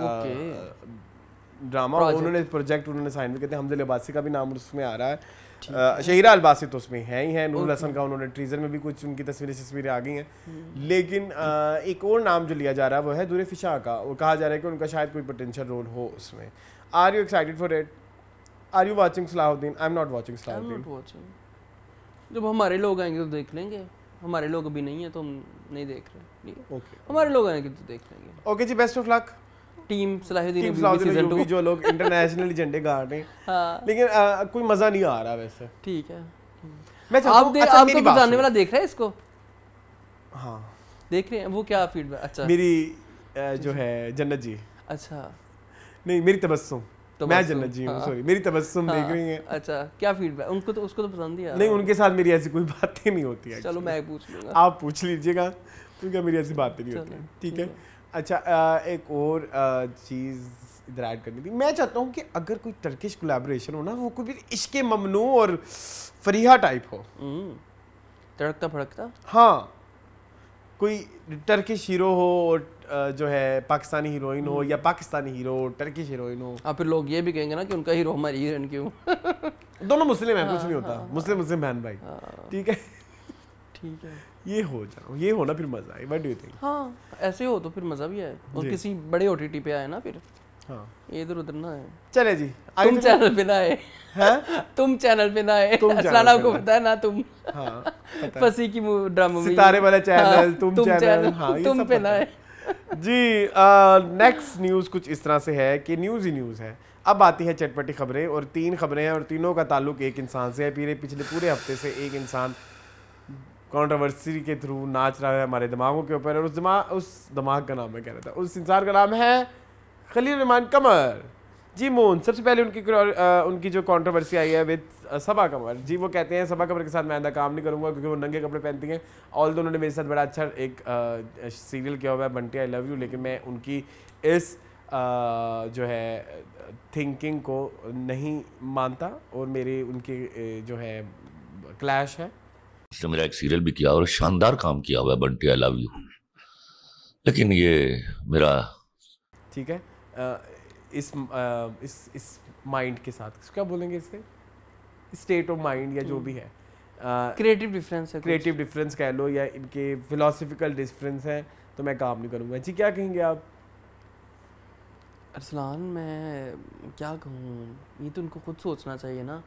drama उन्होंने प्रोजेक्ट उन्होंने साइन भी कहते हैं हमदल अब्बासी का भी नाम उसमें आ रहा है शहीरा अलबासी तो उसमें है ही है नूर हसन का उन्होंने ट्रीजर में भी कुछ उनकी तस्वीरें तस्वीरें आ गई हैं हम्म। लेकिन एक और नाम जो लिया जा रहा है वो है दूर फिशा का और कहा जा रहा है कि उनका शायद कोई पोटेंशियल रोल हो उसमें are you excited for it are you watching Salahuddin I am not watching Salahuddin I am not watching जब हमारे लोग आएंगे तो देख लेंगे हमारे लोग अभी नहीं है तो हम नहीं देख रहे ठीक है ओके हमारे लोग आएंगे तो देख लेंगे ओके okay, जी best of luck team Salahuddin season 2 जो लोग इंटरनेशनल झंडे गाड़ रहे हैं हां लेकिन कोई मजा नहीं आ रहा वैसे ठीक है मैं आप देख आप तो जानने वाला देख रहा है इसको हां देख रहे हैं वो क्या फीडबैक अच्छा मेरी जो है जन्नत जी अच्छा नहीं मेरी तबस्सुम मैं जन्नत जी हूँ सॉरी हाँ। मेरी तबस्सुम हाँ। देख रही हैं अच्छा क्या फीडबैक उनको तो उसको तो पसंद ही नहीं उनके साथ मेरी ऐसी कोई बातें नहीं होती है चलो मैं पूछ लूँगा आप पूछ लीजिएगा क्योंकि मेरी ऐसी बातें नहीं होती ठीक है अच्छा एक और चीज़ इधर ऐड करनी थी मैं चाहता हूँ कि अगर कोई टर्किश कोलेब्रेशन हो ना वो कोई भी इश्क ममनू और फरीहा टाइप हो हम्म। तड़कता फड़कता हाँ कोई टर्किश हीरो हो और जो है पाकिस्तानी हीरोइन हो हम्म। या पाकिस्तानी हीरो टर्किश हीरोइन हो और हाँ, फिर लोग ये भी कहेंगे ना कि उनका हीरो हमारी हीरोइन क्यों [laughs] दोनों मुस्लिम है कुछ नहीं होता हाँ। मुस्लिम मुस्लिम बहन भाई हाँ। ठीक है ठीक है ये हो जाओ ये होना फिर मजा आए व्हाट डू यू थिंक हां ऐसे हो तो फिर मजा भी आए और किसी बड़े ओटीटी पे आए ना फिर हाँ इधर उधर ना है चले जी तो [laughs] तुम चैनल पे ना है तुम चैनल पे ना है असलाना को पता है ना तुम हाँ, [laughs] फसी की ड्रामा सितारे वाला चैनल तुम चैनल तुम पे ना है जी नेक्स्ट न्यूज कुछ इस तरह से है कि न्यूज ही न्यूज है अब आती है चटपटी खबरें और तीन खबरें हैं और तीनों का ताल्लुक एक इंसान से है पीरे पिछले पूरे हफ्ते से एक इंसान कंट्रोवर्सी के थ्रू नाच रहा है हमारे दिमागों के ऊपर और उस दिमाग उस दिमाग का नाम मैं कह रहा था उस इंसान का नाम है खलील रहमान कमर जी मोहन सबसे पहले उनकी आ, उनकी जो कंट्रोवर्सी आई है विद सभा कमर जी वो कहते हैं सभा कमर के साथ मैं आंदा काम नहीं करूँगा क्योंकि वो नंगे कपड़े पहनती हैं ऑल दो उन्होंने मेरे साथ बड़ा अच्छा एक आ, सीरियल किया हुआ है बंटी आई लव यू लेकिन मैं उनकी इस आ, जो है थिंकिंग को नहीं मानता और मेरी उनकी जो है क्लैश है उसने मेरा एक सीरियल भी किया और शानदार काम किया हुआ है बंटी आई लव यू लेकिन ये मेरा ठीक है इस आ, इस इस माइंड के साथ तो क्या बोलेंगे इसे स्टेट ऑफ माइंड या जो hmm. भी है क्रिएटिव डिफरेंस है क्रिएटिव डिफरेंस कह लो या इनके फिलोसफिकल डिफरेंस हैं तो मैं काम नहीं करूँगा जी क्या कहेंगे आप अरसलान मैं क्या कहूँ ये तो उनको खुद सोचना चाहिए ना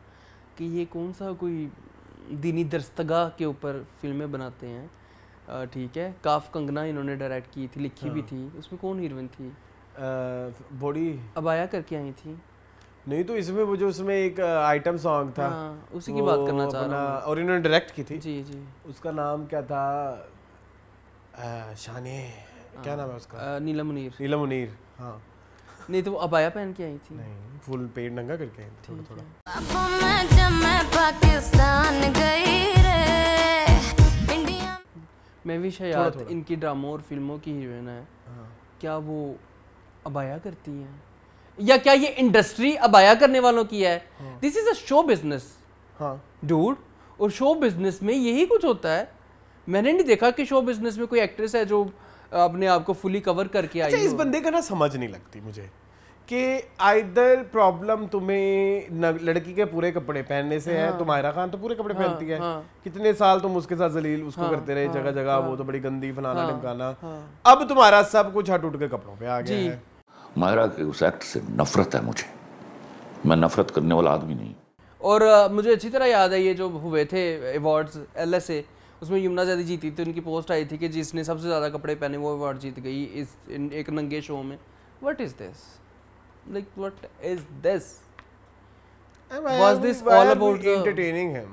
कि ये कौन सा कोई दीनी दस्तगा के ऊपर फिल्में बनाते हैं ठीक है काफ कंगना इन्होंने डायरेक्ट की थी लिखी हाँ। भी थी उसमें कौन हीरोइन थी बॉडी अबाया करके आई थी नहीं तो इसमें वो जो उसमें एक आइटम सॉन्ग था हाँ, उसी की बात करना चाह रहा और इन्होंने डायरेक्ट की थी जी जी उसका नाम क्या था आ, हाँ, क्या नाम है उसका नीलम मुनीर नीलम मुनीर हाँ नहीं तो वो अबाया पहन के आई थी नहीं फुल पेड़ नंगा करके आई थी थोड़ा थोड़ा मैं भी शायद इनकी ड्रामों और फिल्मों की हीरोइन है हाँ। क्या वो अबाया करती हैं या क्या ये इंडस्ट्री अबाया करने वालों की है this is a show business dude और शो बिजनेस में यही कुछ होता है मैंने नहीं देखा कि शो बिजनेस में कोई एक्ट्रेस है जो अपने आप को फुली कवर करके अच्छा, आई इस बंदे का ना समझ नहीं लगती मुझे कि आइदर प्रॉब्लम तुम्हें लड़की के पूरे कपड़े पहनने से हाँ। है तुम आयरा खान तो पूरे कपड़े हाँ, पहनती है हाँ, कितने साल तुम उसके साथ जलील उसको हाँ, करते रहे जगह हाँ, जगह हाँ, वो तो बड़ी गंदी फलाना हाँ, ढिमकाना हाँ, अब तुम्हारा सब कुछ हट उठ के कपड़ों पे आ गया है मायरा के उस एक्ट से नफरत है मुझे मैं नफरत करने वाला आदमी नहीं और मुझे अच्छी तरह याद है ये जो हुए थे अवार्ड्स एल एस उसमें यमुना जैदी जीती थी तो उनकी पोस्ट आई थी कि जिसने सबसे ज़्यादा कपड़े पहने वो अवार्ड जीत गई इस एक नंगे शो में what is this like what is this was this all about the entertaining him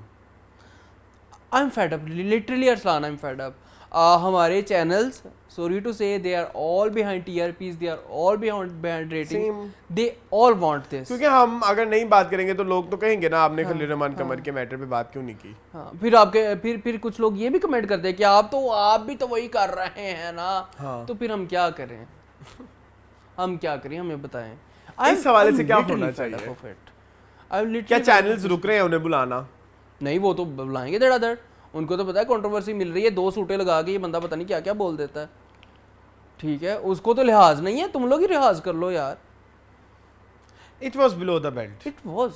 i'm fed up literally arslan i'm fed up uh, हमारे channels sorry to say they are all behind TRPs they are all behind behind rating Same. they all want this क्योंकि हम अगर नहीं बात करेंगे तो लोग तो कहेंगे ना आपने हाँ, खलील रहमान हाँ, कमर के मैटर पे बात क्यों नहीं की हाँ, फिर आपके फिर फिर कुछ लोग ये भी कमेंट करते हैं कि आप तो आप भी तो वही कर रहे हैं ना हाँ. तो फिर हम क्या करें हम क्या करें हमें बताएं I'm, इस हवाले से क्या होना चाहिए क्या चैनल्स रुक रहे हैं उन्हें बुलाना नहीं वो तो बुलाएंगे धड़ाधड़ उनको तो पता है कंट्रोवर्सी मिल रही है दो सूटे लगा के ये बंदा पता नहीं क्या क्या बोल देता है ठीक है उसको तो लिहाज नहीं है तुम लोग ही लिहाज कर लो यार it was below the belt it was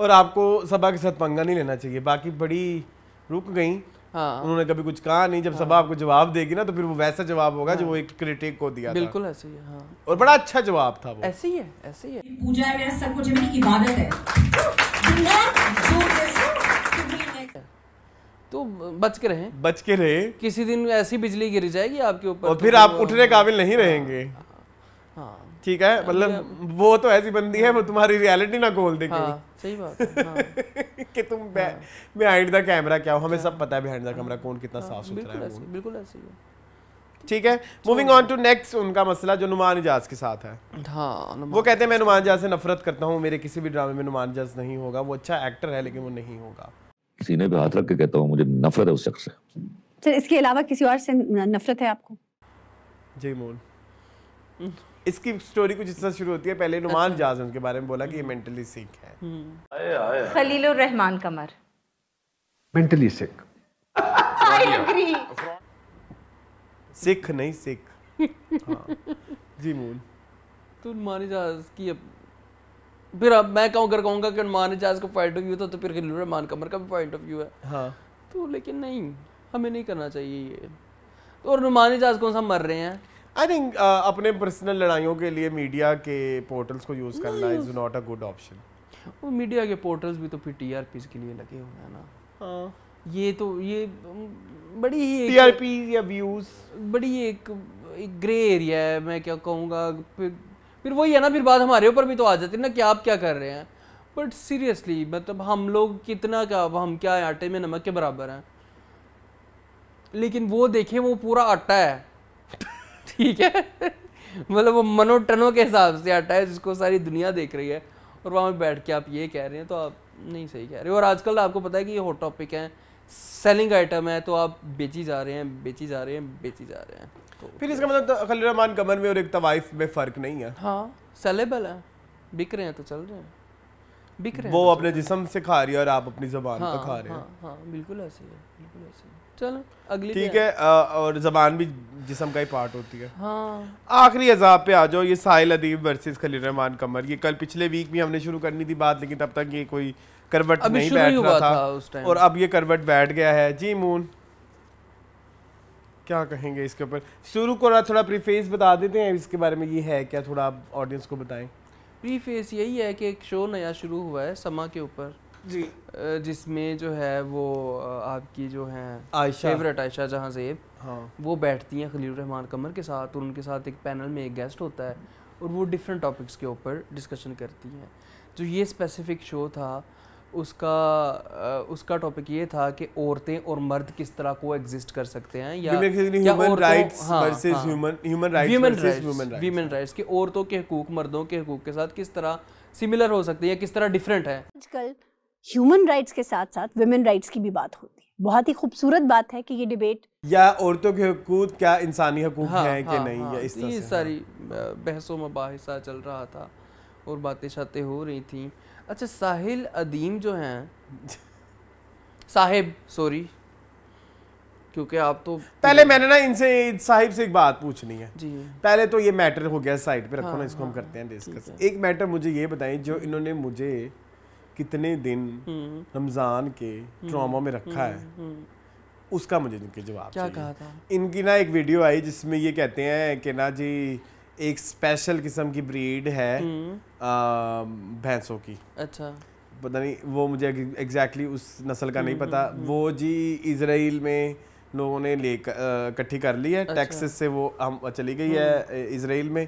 और आपको सभा के साथ पंगा नहीं लेना चाहिए बाकी बड़ी रुक गई हाँ उन्होंने कभी कुछ कहा नहीं जब हाँ। सभा आपको जवाब देगी ना तो फिर वो वैसा जवाब होगा हाँ। जो वो एक क्रिटिक को दिया बिल्कुल था। ऐसे ही हाँ। और बड़ा अच्छा जवाब था वो ऐसे ही है ऐसे ही है पूजा है मेरा सब कुछ मेरी इबादत है तो बच के रहें बच के रहे किसी दिन ऐसी बिजली गिर जाएगी आपके ऊपर और तो फिर आप उठने काबिल नहीं हाँ, रहेंगे हाँ। हाँ। ठीक है मतलब वो तो ऐसी बंदी है वो तुम्हारी रियलिटी ना खोल देगी हाँ, सही बात है, [laughs] कि तुम हाँ, बिहाइंड द कैमरा क्या हो हमें सब पता है बिहाइंड द कैमरा कौन कितना साफ सुथरा है बिल्कुल ऐसे ही ठीक है मूविंग ऑन टू नेक्स्ट उनका मसला जो नुमान इजाज के साथ है हाँ, वो कहते हैं मैं नुमान इजाज से नफरत करता हूँ मेरे किसी भी ड्रामे में नुमान इजाज नहीं होगा वो अच्छा एक्टर है लेकिन वो नहीं होगा सीने पे हाथ रख के कहता हूँ मुझे नफरत है उस शख्स से सर अच्छा, इसके अलावा किसी और से नफरत है आपको जयमोल इसकी स्टोरी कुछ इससे शुरू होती है पहले नुमान अच्छा। जाज उनके बारे में बोला कि ये मेंटली सिक है हम्म। Khalil Rehman Qamar mentally sick I agree सिख नहीं सिख हाँ। [laughs] जी मूल तो नुमान जाज की अब फिर अब मैं कहूँ अगर कहूँगा कि हनुमान एजाज का पॉइंट ऑफ व्यू था तो फिर खिलू रहमान कमर का भी पॉइंट ऑफ व्यू है हाँ तो लेकिन नहीं हमें नहीं करना चाहिए ये तो और हनुमान एजाज कौन सा मर रहे हैं आई थिंक uh, अपने पर्सनल लड़ाइयों के लिए मीडिया के पोर्टल्स को यूज़ करना is not a good option वो मीडिया के पोर्टल्स भी तो फिर टी आर के लिए लगे हुए हैं ना हाँ। ये तो ये बड़ी ही टी टीआरपी या व्यूज बड़ी एक, एक ग्रे एरिया है मैं क्या कहूँगा फिर फिर वही है ना फिर बात हमारे ऊपर भी तो आ जाती है ना कि आप क्या कर रहे हैं बट सीरियसली मतलब हम लोग कितना का हम क्या आटे में नमक के बराबर हैं लेकिन वो देखें वो पूरा आटा है [laughs] ठीक है मतलब वो मनोटनों के हिसाब से आटा है जिसको सारी दुनिया देख रही है और वहाँ पर बैठ के आप ये कह रहे हैं तो आप नहीं सही कह रहे हो और आजकल आपको पता है कि ये हॉट टॉपिक है सेलिंग आइटम है तो आप बेची जा रहे हैं बेची जा रहे हैं बेची जा रहे हैं तो फिर इसका मतलब तो खलील रहमान कमर में और एक तवाइफ में फ़र्क नहीं है हाँ सेलेबल है बिक रहे हैं तो चल रहे हैं बिक रहे वो तो अपने जिस्म से खा रही है और आप अपनी जबान हाँ, पर खा रहे हैं हाँ, हाँ, बिल्कुल ऐसे है बिल्कुल ऐसे है चलो अगली ठीक है आ, और जबान भी जिसम का ही पार्ट होती है हाँ आखिरी अजाब पे आ जाओ ये साहिल अदीब वर्सेस खलील रहमान कमर ये कल पिछले वीक में हमने शुरू करनी थी बात लेकिन तब तक ये कोई करवट नहीं बैठ रहा था, था उस और अब ये करवट बैठ गया है जी मून क्या कहेंगे इसके ऊपर शुरू को थोड़ा प्रीफेस बता देते हैं इसके बारे में ये है क्या थोड़ा आप ऑडियंस को बताएं प्रीफेस यही है कि एक शो नया शुरू हुआ है समा के ऊपर जी जिसमें जो है वो आपकी जो है आयशा फेवरेट आयशा जहाँ जेब हाँ वो बैठती हैं खलील रहमान कमर के साथ और उनके साथ एक पैनल में एक गेस्ट होता है और वो डिफरेंट टॉपिक्स के ऊपर डिस्कशन करती हैं जो तो ये स्पेसिफिक शो था उसका उसका टॉपिक ये था कि औरतें और मर्द किस तरह को एग्जिस्ट कर सकते हैं या human rights versus human human rights human rights कि औरतों के हकूक मर्दों के हकूक के साथ किस तरह सिमिलर हो सकते हैं या किस तरह डिफरेंट है आजकल ह्यूमन राइट्स के साथ साथ वुमेन राइट्स की भी बात होती है बहुत ही खूबसूरत बात है कि ये डिबेट या औरतों के हकूक क्या इंसानी हकूक हाँ, हैं कि हाँ, नहीं या हाँ, इस तरह ये सारी बहसों में चल रहा था और बातें शातें हो रही थी अच्छा साहिल अदीम जो हैं साहिब सॉरी क्योंकि आप तो पहले मैंने ना इनसे साहिब से एक बात पूछनी है जी पहले तो ये मैटर हो गया साइड पे रखो हाँ, ना इसको हाँ, हम करते हैं डिस्कस है। एक मैटर मुझे ये बताएं जो इन्होंने मुझे कितने दिन हम्म। रमज़ान के ट्रॉमा हम्म, में रखा हम्म, है उसका मुझे इनके जवाब क्या कहा था इनकी ना एक वीडियो आई जिसमें ये कहते हैं कि ना जी एक स्पेशल किस्म की ब्रीड है हम्म। भैंसों की अच्छा पता नहीं वो मुझे एग्जैक्टली उस नस्ल का नहीं हम्म, पता हम्म, वो जी इसराइल में लोगों ने ले इकट्ठी कर ली है अच्छा। टेक्सस से वो हम चली गई है इसराइल में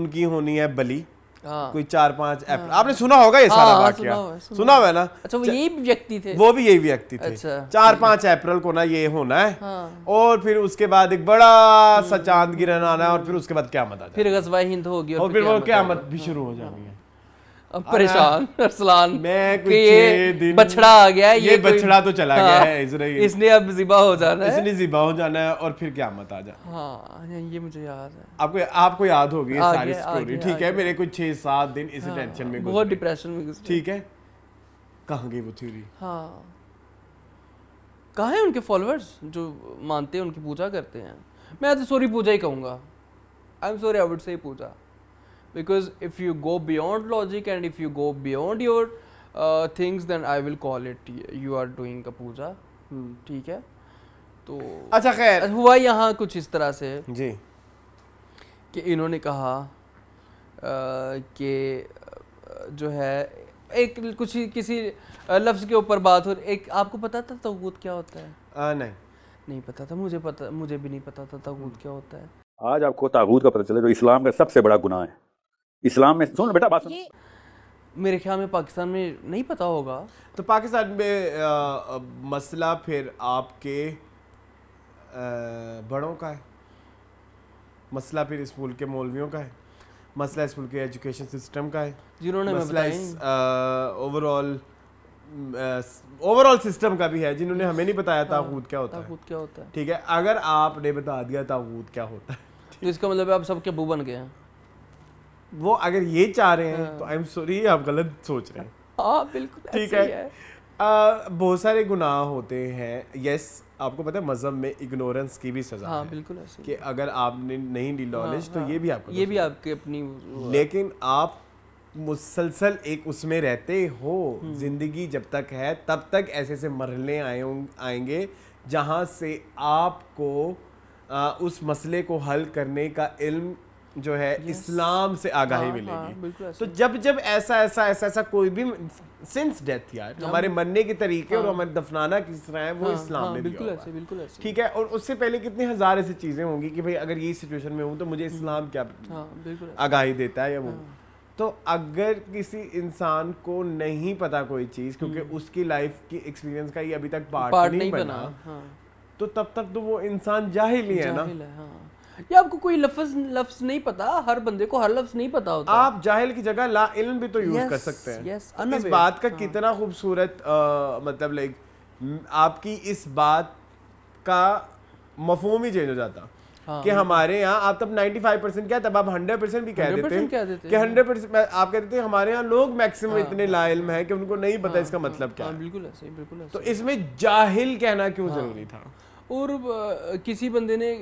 उनकी होनी है बली हाँ। कोई चार पांच हाँ। आपने सुना होगा ये सारा हाँ, हाँ सुना हुआ ना अच्छा वो यही व्यक्ति थे वो भी यही व्यक्ति थे अच्छा। चार पांच अप्रैल को ना ये होना है हाँ। और फिर उसके बाद एक बड़ा सा चांद गिरन आना है और फिर उसके बाद क्या मत आ फिर गजवा हिंद होगी और फिर वो क्या मत भी शुरू हो जाएंगे परेशान अरसलान मैं कि ये बछड़ा आ गया ये, ये बछड़ा तो चला हाँ, गया है इसराइल इसने अब जिबा हो जाना है इसने जिबा हो जाना है और फिर क्या मत आ जाए हाँ ये मुझे याद है आपको आपको याद होगी सारी स्टोरी ठीक है मेरे कुछ छह सात दिन इस टेंशन हाँ, में बहुत डिप्रेशन में ठीक है कहाँ गई वो थ्योरी हाँ। कहा है उनके फॉलोअर्स जो मानते हैं उनकी पूजा करते हैं मैं तो सॉरी पूजा ही कहूंगा I am sorry I would say Pooja because if you go beyond logic and if you go beyond your uh, things then I will call it you are doing a puja hmm. ठीक है तो अच्छा खैर अच्छा, हुआ यहाँ कुछ इस तरह से जी कि इन्होंने कहा कि जो है एक कुछ किसी लफ्ज़ के ऊपर बात हो एक आपको पता था तगूत क्या होता है आ, नहीं नहीं पता था मुझे पता मुझे भी नहीं पता था तगूत हम्म। क्या होता है आज आपको तागूत का पता चला जो इस्लाम का सबसे बड़ा गुनाह है इस्लाम में सुन बेटा बात सुन मेरे ख्याल में पाकिस्तान में नहीं पता होगा तो पाकिस्तान में आ, मसला फिर आपके आ, बड़ों का है मसला फिर इस स्कूल के मौलवियों का है मसला स्कूल के एजुकेशन सिस्टम का है जिन्होंने मसला ओवरऑल ओवरऑल सिस्टम का भी है जिन्होंने हमें नहीं बताया हाँ, ताबूत क्या होता है क्या होता है ठीक है अगर आपने बता दिया ताबूत क्या होता है तो इसका मतलब आप सबके बू बन गए हैं वो अगर ये चाह रहे हैं तो आई एम सॉरी आप गलत सोच रहे हैं हाँ बिल्कुल ठीक है, बहुत सारे गुनाह होते हैं यस आपको पता है मजहब में इग्नोरेंस की भी सजा हाँ, बिल्कुल ऐसे कि अगर आपने नहीं ली नॉलेज हाँ, तो हाँ, ये भी आपको ये भी आपके अपनी लेकिन आप मुसलसल एक उसमें रहते हो हम्म। जिंदगी जब तक है तब तक ऐसे ऐसे मरले आए आएंगे जहाँ से आपको आ, उस मसले को हल करने का इल्म जो है yes. इस्लाम से आगाही हाँ, मिलेगी हाँ, तो जब जब ऐसा ऐसा ऐसा ऐसा कोई भी सिंस डेथ यार हमारे मरने के तरीके हाँ, और हमारे दफनाना किस तरह है वो हाँ, इस्लाम हाँ, ने बिल्कुल ऐसे बिल्कुल ऐसे ठीक है और उससे पहले कितने हजार ऐसी चीजें होंगी कि भाई अगर ये सिचुएशन में हूँ तो मुझे हम्म। इस्लाम क्या हाँ, आगाही देता है या वो हाँ। तो अगर किसी इंसान को नहीं पता कोई चीज क्योंकि हम्म। उसकी लाइफ की एक्सपीरियंस का ये अभी तक पार्ट नहीं बना हाँ। तो तब तक तो वो इंसान जाहिल ही है ना या आपको कोई लफ्ज लफ्ज नहीं पता हर बंदे को हर लफ्ज नहीं पता होता आप जाहिल की जगह ला इल्म भी तो यूज yes, कर सकते हैं yes, तो इस बात का हाँ. कितना खूबसूरत मतलब लाइक आपकी इस बात का मफहम ही चेंज हो जाता हाँ, कि हमारे यहाँ आप तब 95 परसेंट क्या तब आप 100 परसेंट भी कह देते हैं कि 100 परसेंट आप कहते थे हमारे यहाँ लोग मैक्सिमम हाँ। इतने लाइल है कि उनको नहीं पता हाँ। इसका मतलब क्या हाँ, बिल्कुल ऐसे बिल्कुल तो इसमें जाहिल कहना क्यों हाँ। जरूरी था और किसी बंदे ने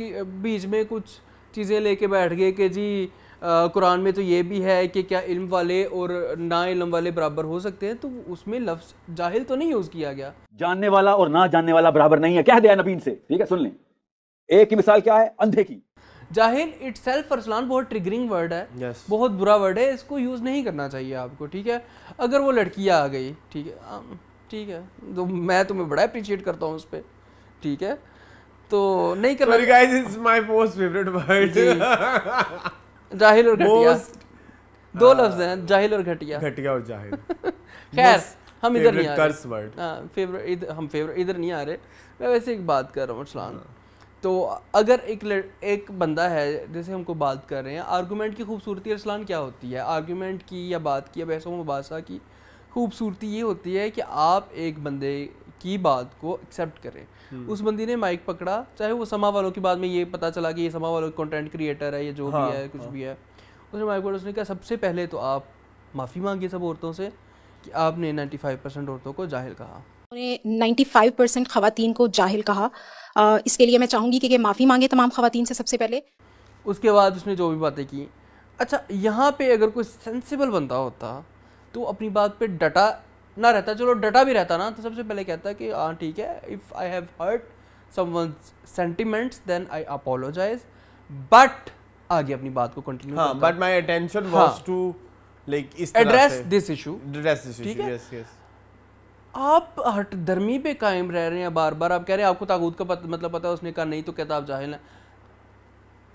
कि बीच में कुछ चीज़ें लेके बैठ गए कि जी कुरान में तो ये भी है कि क्या इल्म वाले और ना इल्म वाले बराबर हो सकते हैं तो उसमें लफ्ज जाहिल तो नहीं यूज़ किया गया जानने वाला और ना जानने वाला बराबर नहीं है कह दिया नबीन से ठीक है सुन लें एक ही मिसाल क्या है अंधे की जाहिल इट सेल्फ अरसलान बहुत ट्रिगरिंग वर्ड है yes. बहुत बुरा वर्ड है इसको यूज़ नहीं करना चाहिए आपको ठीक है अगर वो लड़की आ गई ठीक है ठीक है तो मैं तुम्हें बड़ा अप्रिशिएट करता हूँ उस पर ठीक है तो नहीं करना sorry guys it's my most favourite word जाहिल और घटिया दो हाँ। लफ्ज हैं जाहिल और घटिया घटिया और जाहिल [laughs] खैर हम इधर नहीं आ रहे हाँ फेवरेट इधर हम फेवरेट इधर नहीं आ रहे मैं वैसे एक बात कर रहा हूँ अरसलान हाँ। तो अगर एक एक बंदा है जैसे हमको बात कर रहे हैं आर्गुमेंट की खूबसूरती अरसलान क्या होती है आर्गुमेंट की या बात की या बहसों मुबासा की खूबसूरती ये होती है कि आप एक बंदे की बात को एक्सेप्ट करें हम्म। उस बंदी ने माइक पकड़ा चाहे वो समा वालों के बाद में ये पता चला कि ये समा वालों कंटेंट क्रिएटर है या जो हाँ, भी है कुछ हाँ. भी है उसने माइक पकड़ा उसने कहा सबसे पहले तो आप माफ़ी मांगिए सब औरतों से कि आपने 95 परसेंट औरतों को जाहिल कहा उन्होंने 95 परसेंट खातन को जाहिल कहा आ, इसके लिए मैं चाहूँगी कि, कि माफ़ी मांगे तमाम खातन से सबसे पहले उसके बाद उसने जो भी बातें की अच्छा यहाँ पे अगर कोई सेंसिबल बंदा होता तो अपनी बात पे डटा ना रहता चलो डटा भी रहता ना तो सबसे पहले कहता कि हाँ ठीक है if I have hurt some sentiments then I apologise but आगे अपनी बात को continue but my attention was to like address this issue address ठीक है आप हट धर्मी पे कायम रह रहे हैं बार बार आप कह रहे हैं आपको तागूत का पत, मतलब पता है उसने कहा नहीं तो कहता आप जाहिल हैं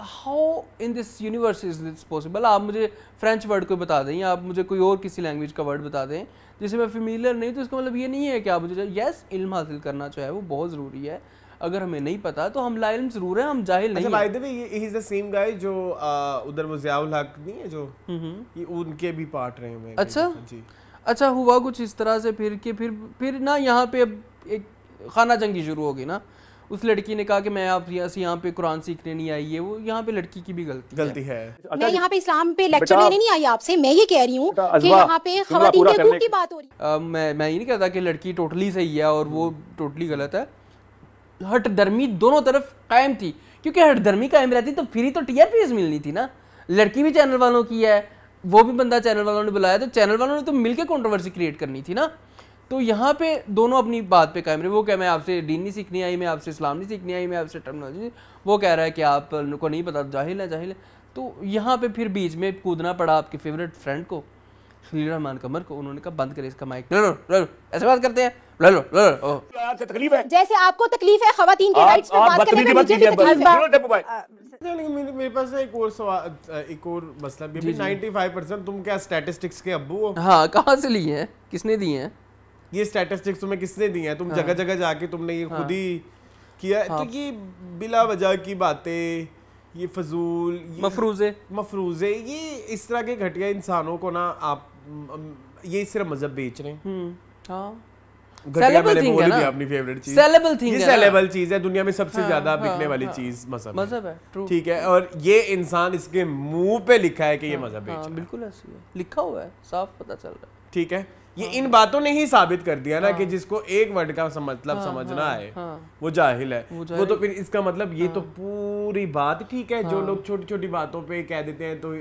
how in this universe is this possible आप मुझे फ्रेंच वर्ड को बता दें या आप मुझे कोई और किसी लैंग्वेज का वर्ड बता दें जिसे मैं फेमिलियर नहीं तो इसका मतलब ये नहीं है कि आप मुझे येस इल्म हासिल करना जो है वो बहुत ज़रूरी है अगर हमें नहीं पता तो हम लाइल जरूर है हम जाहिल अच्छा, नहीं अच्छा वे he is the same guy जो उधर वो जियाउल हक नहीं है जो हम्म, हम्म। ये उनके भी पार्ट रहे हैं अच्छा जी अच्छा हुआ कुछ इस तरह से फिर कि फिर फिर ना यहाँ पे अब एक खाना जंगी शुरू होगी ना उस लड़की ने कहा कि मैं आप यहाँ से यहाँ पे कुरान सीखने नहीं आई है वो यहाँ पे लड़की की भी गलती गलती है, है। मैं अच्छा, यहाँ पे इस्लाम पे लेक्चर लेने नहीं आई आपसे मैं ये कह रही हूँ की बात हो रही मैं मैं ये नहीं कहता कि लड़की टोटली सही है और वो टोटली गलत है हट धर्मी दोनों तरफ कायम थी क्योंकि हट धर्मी कायम रहती तो फिर ही तो टीआरपीएस मिलनी थी ना लड़की भी चैनल वालों की है वो भी बंदा चैनल वालों ने बुलाया तो चैनल वालों ने तो मिलकर कंट्रोवर्सी क्रिएट करनी थी ना तो यहाँ पे दोनों अपनी बात पे कायम रहे वो कह मैं आपसे दीन नहीं सीखने आई मैं आपसे इस्लाम नहीं सीखने आई मैं आपसे टर्मनोलॉजी वो कह रहा है कि आप को नहीं पता जाहिल है जाहिल है तो यहाँ पे फिर बीच में कूदना पड़ा आपके फेवरेट फ्रेंड को खलील रहमान कमर को उन्होंने कहा बंद करे इसका माइक लो लो ऐसे बात करते हैं लो लो लो तो तकलीफ है जैसे आपको तकलीफ है खवातीन के राइट्स पे बात करने में मुझे भी तकलीफ है मेरे पास एक और सवाल एक और मसला भी 95 परसेंट तुम क्या स्टैटिस्टिक्स के अब्बू हो हाँ कहाँ से लिए हैं किसने दिए हैं ये स्टैटिस्टिक्स तुम्हें किसने दी है तुम हाँ। जगह जगह जाके तुमने ये हाँ। खुद ही किया तो हाँ। तो ये बिला वजह की बातें ये फजूल मफरूजे मफरूजे ये इस तरह के घटिया इंसानों को ना आप ये सिर्फ मजहब बेच रहे हैं हम्म, हाँ। दुनिया में सबसे हाँ, ज्यादा हाँ, बिकने वाली हाँ, चीज मजहब मजहब है ठीक है और ये इंसान इसके मुंह पे लिखा है कि ये हाँ, मजहब हाँ, बिल्कुल ऐसी है लिखा हुआ है साफ पता चल रहा है ठीक है ये हाँ। इन बातों ने ही साबित कर दिया ना कि हाँ। जिसको एक वर्ड का मतलब समझ, हाँ, समझना हाँ, है हाँ। वो जाहिल है वो, वो तो फिर इसका मतलब ये तो हाँ। तो पूरी बात ठीक है हाँ। जो लोग छोटी छोटी बातों पे कह देते हैं तो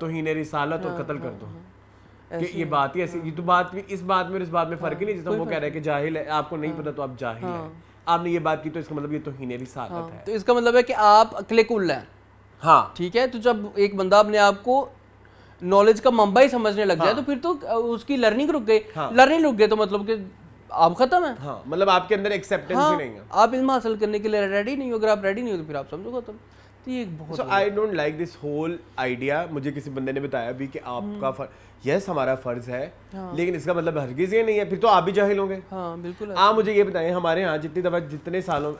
तो ही ने रिसालत हाँ, और कत्ल हाँ, कर दो कि ये बात ही ऐसी ये तो बात भी इस बात में और इस बात में फर्क ही नहीं जितना वो कह रहे हैं कि जाहिल है आपको नहीं पता तो आप जाहिल है आपने ये बात की तो इसका मतलब ये तो ही ने रिसालत है तो इसका मतलब है कि आप अकले कुल हैं हाँ ठीक है तो जब एक बंदा अपने आप को नॉलेज का ही समझने लग जाए हाँ। तो फिर तो उसकी लर्निंग रुक गई लर्निंग हाँ। रुक गई तो मतलब कि आप खत्म है हाँ, मतलब आपके अंदर एक्सेप्टेंस हाँ, ही नहीं है आप इल्म हासिल करने के लिए रेडी नहीं हो अगर आप रेडी नहीं हो तो फिर आप समझो खत्म तो ये एक बहुत I don't like this whole idea मुझे किसी बंदे ने बताया भी कि आपका हम्म। यस हमारा फर्ज है हाँ। लेकिन इसका मतलब हरगिज ये नहीं है फिर तो आप भी जाहिल होंगे हाँ बिल्कुल आप मुझे ये बताएं हमारे यहाँ जितनी दफ़ा जितने सालों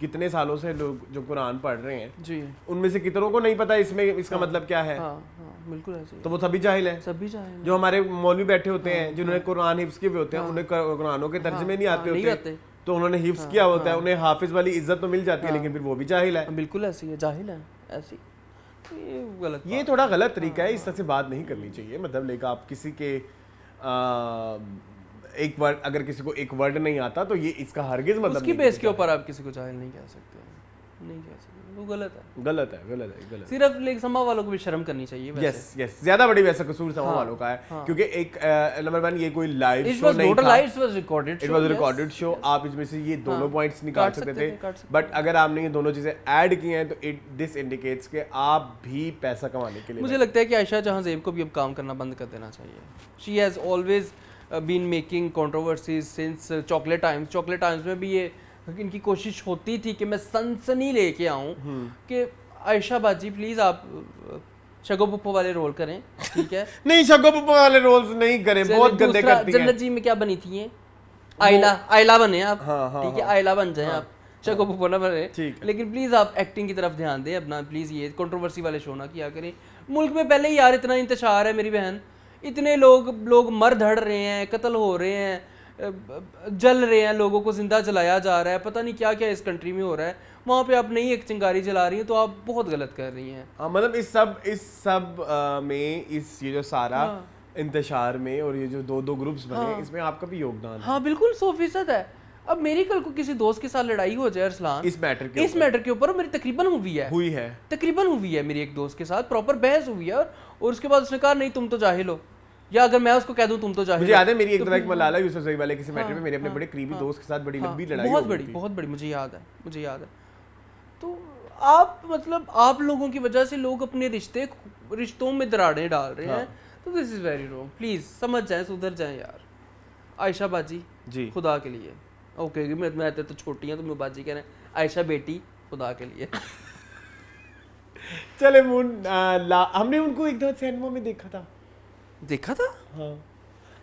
कितने सालों से लोग जो कुरान पढ़ रहे हैं जी उनमें से कितनों को नहीं पता इसमें इसका हाँ, मतलब क्या है हाँ, हाँ, तो वो सभी जाहिल है सभी जाहिल जो हमारे मौलवी बैठे होते हाँ, हैं हाँ। जिन्होंने कुरान हिफ्स के भी होते हैं हाँ। उन्हें कुरानों के तर्ज में नहीं आते होते तो उन्होंने हिफ्स किया होता है उन्हें हाफिज वाली इज्जत तो मिल जाती है लेकिन फिर वो भी जाहिल है बिल्कुल ऐसी है जाहिल है ऐसी ये गलत ये थोड़ा गलत तरीका है इस तरह से हाँ। बात नहीं करनी चाहिए मतलब लेकिन आप किसी के एक वर्ड अगर किसी को एक वर्ड नहीं आता तो ये इसका हरगिज मतलब उसकी बेस के ऊपर आप किसी को जाहिल नहीं कह सकते नहीं कह सकते आप बट हाँ। अगर आपने ये दोनों चीजें ऐड की हैं तो इट दिस इंडिकेट्स के आप भी पैसा कमाने के लिए मुझे लगता है कि आयशा जहां जेब को भी अब काम करना बंद कर देना चाहिए she has always been making controversies since chocolate times chocolate times में भी ये इनकी कोशिश होती थी कि मैं सनसनी लेके आऊं हम्म। कि आयशा बाजी प्लीज़ आप शगो पुप्पो वाले रोल करें ठीक है [laughs] नहीं शगो पुप्पो वाले रोल नहीं करें बहुत गंदे करती हैं जन्नत जी में क्या बनी थी ये आयला आयला बने आप हाँ, हाँ, ठीक है हाँ। आयला बन जाए आप शगो पुप्पो ना बने लेकिन प्लीज़ आप एक्टिंग की तरफ ध्यान दें अपना प्लीज़ ये कंट्रोवर्सी वाले शो ना किया करें मुल्क में पहले ही यार इतना इंतजार है मेरी बहन इतने लोग लोग मर धड़ रहे हैं कत्ल हो रहे हैं जल रहे हैं लोगों को ज़िंदा जलाया जा रहा है पता नहीं क्या क्या इस कंट्री में हो रहा है वहाँ पे आप नहीं एक चिंगारी जला रही हैं तो आप बहुत गलत कर रही हैं हाँ मतलब इस सब इस सब आ, में इस ये जो सारा हाँ। में और ये जो दो दो ग्रुप्स बने हाँ। इसमें आपका भी योगदान हाँ बिल्कुल सौ फीसद है अब मेरी कल को किसी दोस्त के साथ लड़ाई हो जाए अरसलान इस मैटर के इस मैटर के ऊपर मेरी तकरीबन हुई है हुई है तकरीबन हुई है मेरी एक दोस्त के साथ प्रॉपर बहस हुई है और उसके बाद उसने कहा नहीं तुम तो जाहिल हो या अगर मैं उसको कह दूं तुम तो जाहिल मुझे याद है मेरी एक तो तरह एक मलाला यूसुफ सही वाले किसी मैटर हाँ, में मेरे अपने हाँ, बड़े करीबी हाँ। दोस्त के साथ बड़ी लंबी लड़ाई बहुत बड़ी बहुत बड़ी मुझे याद है मुझे याद है तो आप मतलब आप लोगों की वजह से लोग अपने रिश्ते रिश्तों में दराड़ें डाल रहे हैं तो this is very wrong please समझ जाए सुधर जाए यार आयशा बाजी जी खुदा के लिए ओके मैं मैं तो, तो छोटी हैं तो मैं बाजी कह रहे हैं आयशा बेटी खुदा के लिए [laughs] चले मून हमने उनको एक दो सिनेमा में देखा था देखा था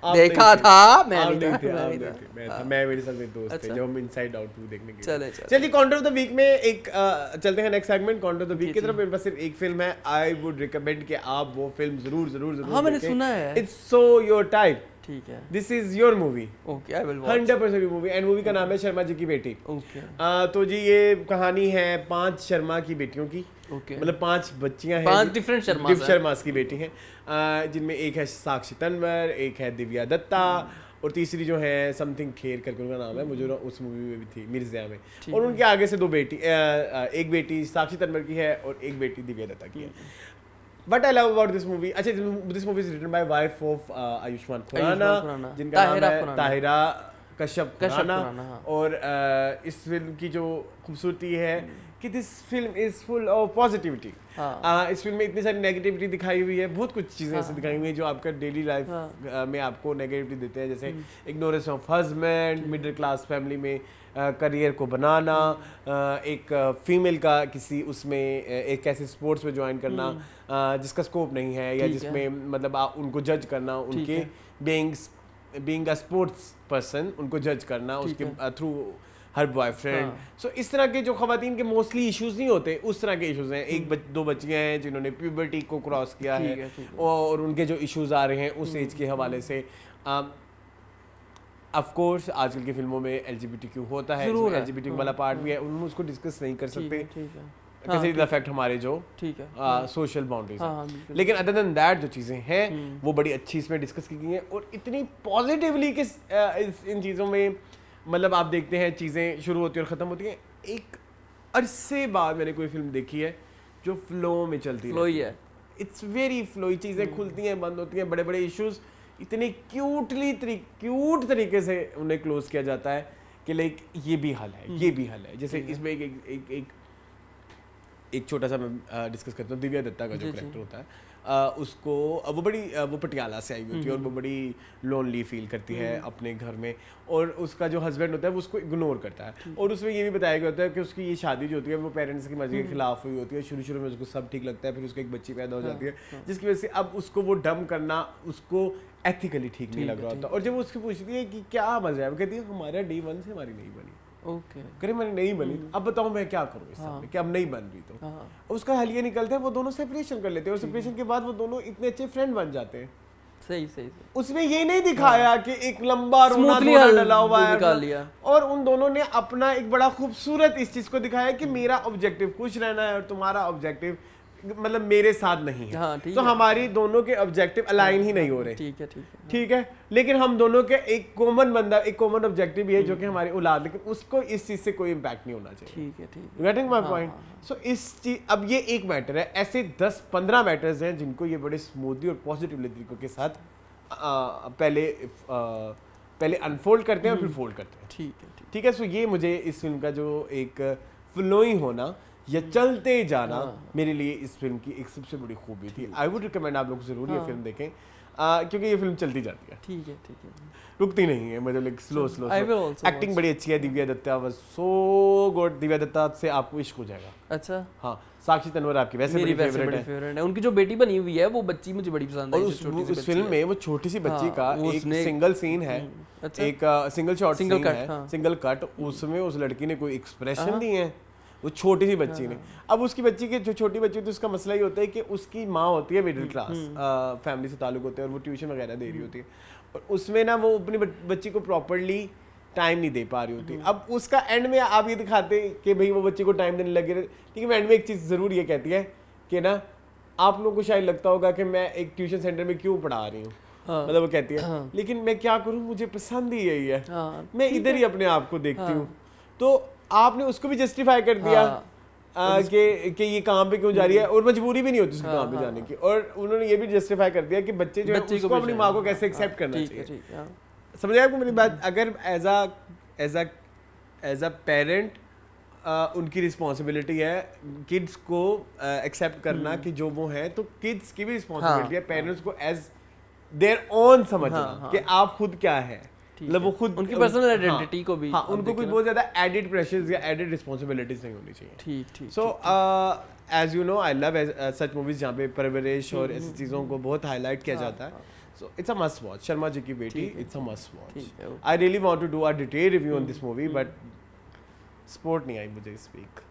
हाँ देखा था मैं नहीं था मैं हाँ। था मैं मेरे साथ मेरे दोस्त थे अच्छा। जब हम इनसाइड आउट टू देखने के चले चलिए काउंटर ऑफ द वीक में एक चलते हैं next segment counter of the week की तरफ मेरे पास सिर्फ एक फिल्म है आई वुड रिकमेंड कि आप वो फिल्म जरूर जरूर जरूर हां मैंने सुना है इट्स सो योर टाइप ठीक है this is your movie okay I will watch hundred percent your movie and movie का नाम है शर्मा जी की बेटी ओके okay. uh, तो जी ये कहानी है पांच शर्मा की बेटियों की okay. मतलब पांच बच्चियां हैं पांच डिफरेंट शर्मा डिफ शर्मा की बेटी हैं जिनमें एक है साक्षी तनवर एक है दिव्या दत्ता हम्म। और तीसरी जो है समथिंग खेर करके उनका नाम है मुझे हम्म। उस मूवी में भी थी मिर्जिया में और उनके आगे से दो बेटी एक बेटी साक्षी तनवर की है और एक बेटी दिव्या दत्ता की है but I love about this movie अच्छा this movie is written by wife of Ayushmann Khurrana जिनका नाम है ताहिरा कश्यप खुराना और इस फिल्म की जो खूबसूरती है हम्म। कि this film is full of positivity इस फिल्म में इतनी सारी नेगेटिविटी दिखाई हुई है बहुत कुछ चीज़ें ऐसी हाँ, दिखाई हुई हैं जो आपका डेली लाइफ हाँ, uh, में आपको नेगेटिविटी देते हैं जैसे ignorance of husband middle class family में करियर uh, को बनाना हम्म। uh, एक फीमेल का किसी उसमें एक ऐसे स्पोर्ट्स में ज्वाइन करना हम्म। जिसका स्कोप नहीं है या जिसमें मतलब उनको जज करना उनके being being a sports person उनको जज करना उसके थ्रू हर बॉयफ्रेंड सो हाँ. so, इस तरह के जो खातन के मोस्टली इश्यूज नहीं होते उस तरह के इश्यूज हैं एक हम्म। बच, दो बच्चियाँ हैं जिन्होंने प्यूबर्टी को क्रॉस किया है, है है और उनके जो इश्यूज आ रहे हैं उस एज हम्म, के हवाले हम्म। से अफकोर्स आजकल की फिल्मों में एल होता है एल हाँ, वाला पार्ट हाँ। भी है उनमें उसको डिस्कस नहीं कर सकते इफेक्ट हाँ, हमारे जो ठीक है सोशल बाउंड्रीज हाँ, हाँ, लेकिन अदर देन दैट जो चीज़ें हैं वो बड़ी अच्छी इसमें डिस्कस की गई हैं और इतनी पॉजिटिवली किस इन चीज़ों में मतलब आप देखते हैं चीज़ें शुरू होती हैं और ख़त्म होती हैं एक अरसे बाद मैंने कोई फिल्म देखी है जो फ्लो में चलती फ्लो है इट्स वेरी फ्लो चीज़ें खुलती हैं बंद होती हैं बड़े बड़े इश्यूज इतने क्यूटली तरी, क्यूट तरीके से उन्हें क्लोज किया जाता है कि लाइक ये भी हल है ये hmm. भी हल है जैसे इसमें एक एक, एक छोटा सा मैं डिस्कस करता हूँ दिव्या दत्ता का जो करेक्टर होता है उसको वो बड़ी वो पटियाला से आई होती है और हम्म। वो बड़ी लोनली फील करती है हम्म। अपने घर में और उसका जो हस्बैंड होता है वो उसको इग्नोर करता है और उसमें ये भी बताया गया होता है कि उसकी ये शादी जो होती है वो पेरेंट्स की मर्जी के हम्म। खिलाफ हुई होती है शुरू शुरू में उसको सब ठीक लगता है फिर उसको एक बच्ची पैदा हो हाँ, जाती है हाँ। जिसकी वजह से अब उसको वो डम करना उसको एथिकली ठीक नहीं लग रहा होता और जब वो उसकी पूछती है कि क्या मजा है वो कहती है हमारा डी वन से हमारी नहीं बनी ओके मैंने नहीं बनी तो अब hmm. बताओ मैं क्या करूँ इस हाँ। कि अब नहीं बन रही तो हाँ। उसका हल ये निकलता है वो दोनों सेपरेशन कर लेते हैं और सेपरेशन hmm. के बाद वो दोनों इतने अच्छे फ्रेंड बन जाते हैं सही सही, सही। उसने ये नहीं दिखाया हाँ। कि एक लंबा रोना डला हुआ है और उन दोनों ने अपना एक बड़ा खूबसूरत इस चीज को दिखाया कि hmm. मेरा ऑब्जेक्टिव खुश रहना है और तुम्हारा ऑब्जेक्टिव मतलब मेरे साथ नहीं है हाँ, तो है। हमारी दोनों के ऑब्जेक्टिव अलाइन ही नहीं हो रहे ठीक है ठीक है ठीक है लेकिन हम दोनों के एक कॉमन बंदा एक कॉमन ऑब्जेक्टिव है जो कि हम्म। हमारी औलाद लेकिन उसको इस चीज से कोई इम्पैक्ट नहीं होना चाहिए ठीक है ठीक गेटिंग माई पॉइंट सो इस चीज अब ये एक मैटर है ऐसे दस पंद्रह मैटर्स हैं जिनको ये बड़े स्मूथली और पॉजिटिव तरीकों के साथ पहले पहले अनफोल्ड करते हैं और फिर फोल्ड हम्म। करते हैं ठीक है ठीक है सो ये मुझे इस फिल्म का जो एक फ्लोइंग होना या चलते जाना हाँ। मेरे लिए इस फिल्म की एक सबसे बड़ी खूबी थी आई वुड रिकमेंड आप लोग जरूर ये हाँ। फिल्म देखें आ, क्योंकि ये फिल्म चलती जाती है ठीक है ठीक है रुकती नहीं है मतलब लाइक स्लो स्लो एक्टिंग बड़ी अच्छी है Divya Dutta was so good Divya Dutta से आपको इश्क हो जाएगा अच्छा हाँ साक्षी तनवर आपकी वैसे बड़ी फेवरेट है।, फेवरेट है उनकी जो बेटी बनी हुई है वो बच्ची मुझे बड़ी पसंद है उस, उस फिल्म में वो छोटी सी बच्ची हाँ, का एक सिंगल सीन है हम्म, अच्छा। एक single shot single cut single cut उसमें उस लड़की ने कोई एक्सप्रेशन दी है वो छोटी सी बच्ची हाँ, ने हाँ। अब उसकी बच्ची के जो छोटी बच्ची होती है उसका मसला ये होता है कि उसकी माँ होती है मिडिल क्लास फैमिली से ताल्लुक होते हैं और वो ट्यूशन वगैरह दे रही हम्म। होती है और उसमें ना वो अपनी बच्ची को प्रॉपरली टाइम नहीं दे पा रही होती हम्म। अब उसका एंड में आप ये दिखाते कि भाई वो बच्चे को टाइम देने लगे है एंड में एक चीज़ ज़रूर ये कहती है कि ना आप लोगों को शायद लगता होगा कि मैं एक ट्यूशन सेंटर में क्यों पढ़ा रही हूँ हाँ, मतलब वो कहती है हाँ, लेकिन मैं क्या करूँ मुझे पसंद ही यही है हाँ, मैं इधर ही अपने आप को देखती हाँ। हूँ तो आपने उसको भी जस्टिफाई कर दिया हाँ। कि कि ये काम पे क्यों जा रही है और मजबूरी भी नहीं होती उसके हाँ, काम पे हाँ। जाने की और उन्होंने ये भी जस्टिफाई कर दिया कि बच्चे जो है उसको अपनी माँ को कैसे एक्सेप्ट हाँ, करना चाहिए समझ आपको मेरी बात अगर as a as a as a parent उनकी रिस्पॉन्सिबिलिटी है किड्स को एक्सेप्ट करना हम्म। कि जो वो है तो किड्स की भी रिस्पॉन्सिबिलिटी है पेरेंट्स को एज देयर ओन समझना कि आप खुद क्या है मतलब वो खुद उनकी पर्सनल आइडेंटिटी हाँ, को भी हाँ, उनको कुछ बहुत ज़्यादा एडिड प्रेशर्स या एडिड रिस्पॉन्सिबिलिटीज नहीं होनी चाहिए ठीक ठीक so as you know I love such movies जहाँ पे परवरिश और हम्म, ऐसी हम्म, चीज़ों हम्म। को बहुत हाईलाइट किया हाँ, जाता है So it's a must watch. Sharma ji ki beti, it's a must watch. I really want to do a detailed review on this movie, but sport नहीं आई मुझे स्पीक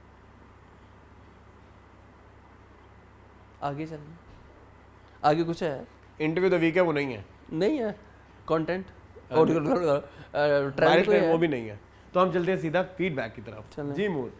आगे चलना आगे कुछ है इंटरव्यू तो वीक है वो नहीं है नहीं है कंटेंट तो तो, वो भी नहीं है तो हम चलते हैं सीधा फीडबैक की तरफ जी मोर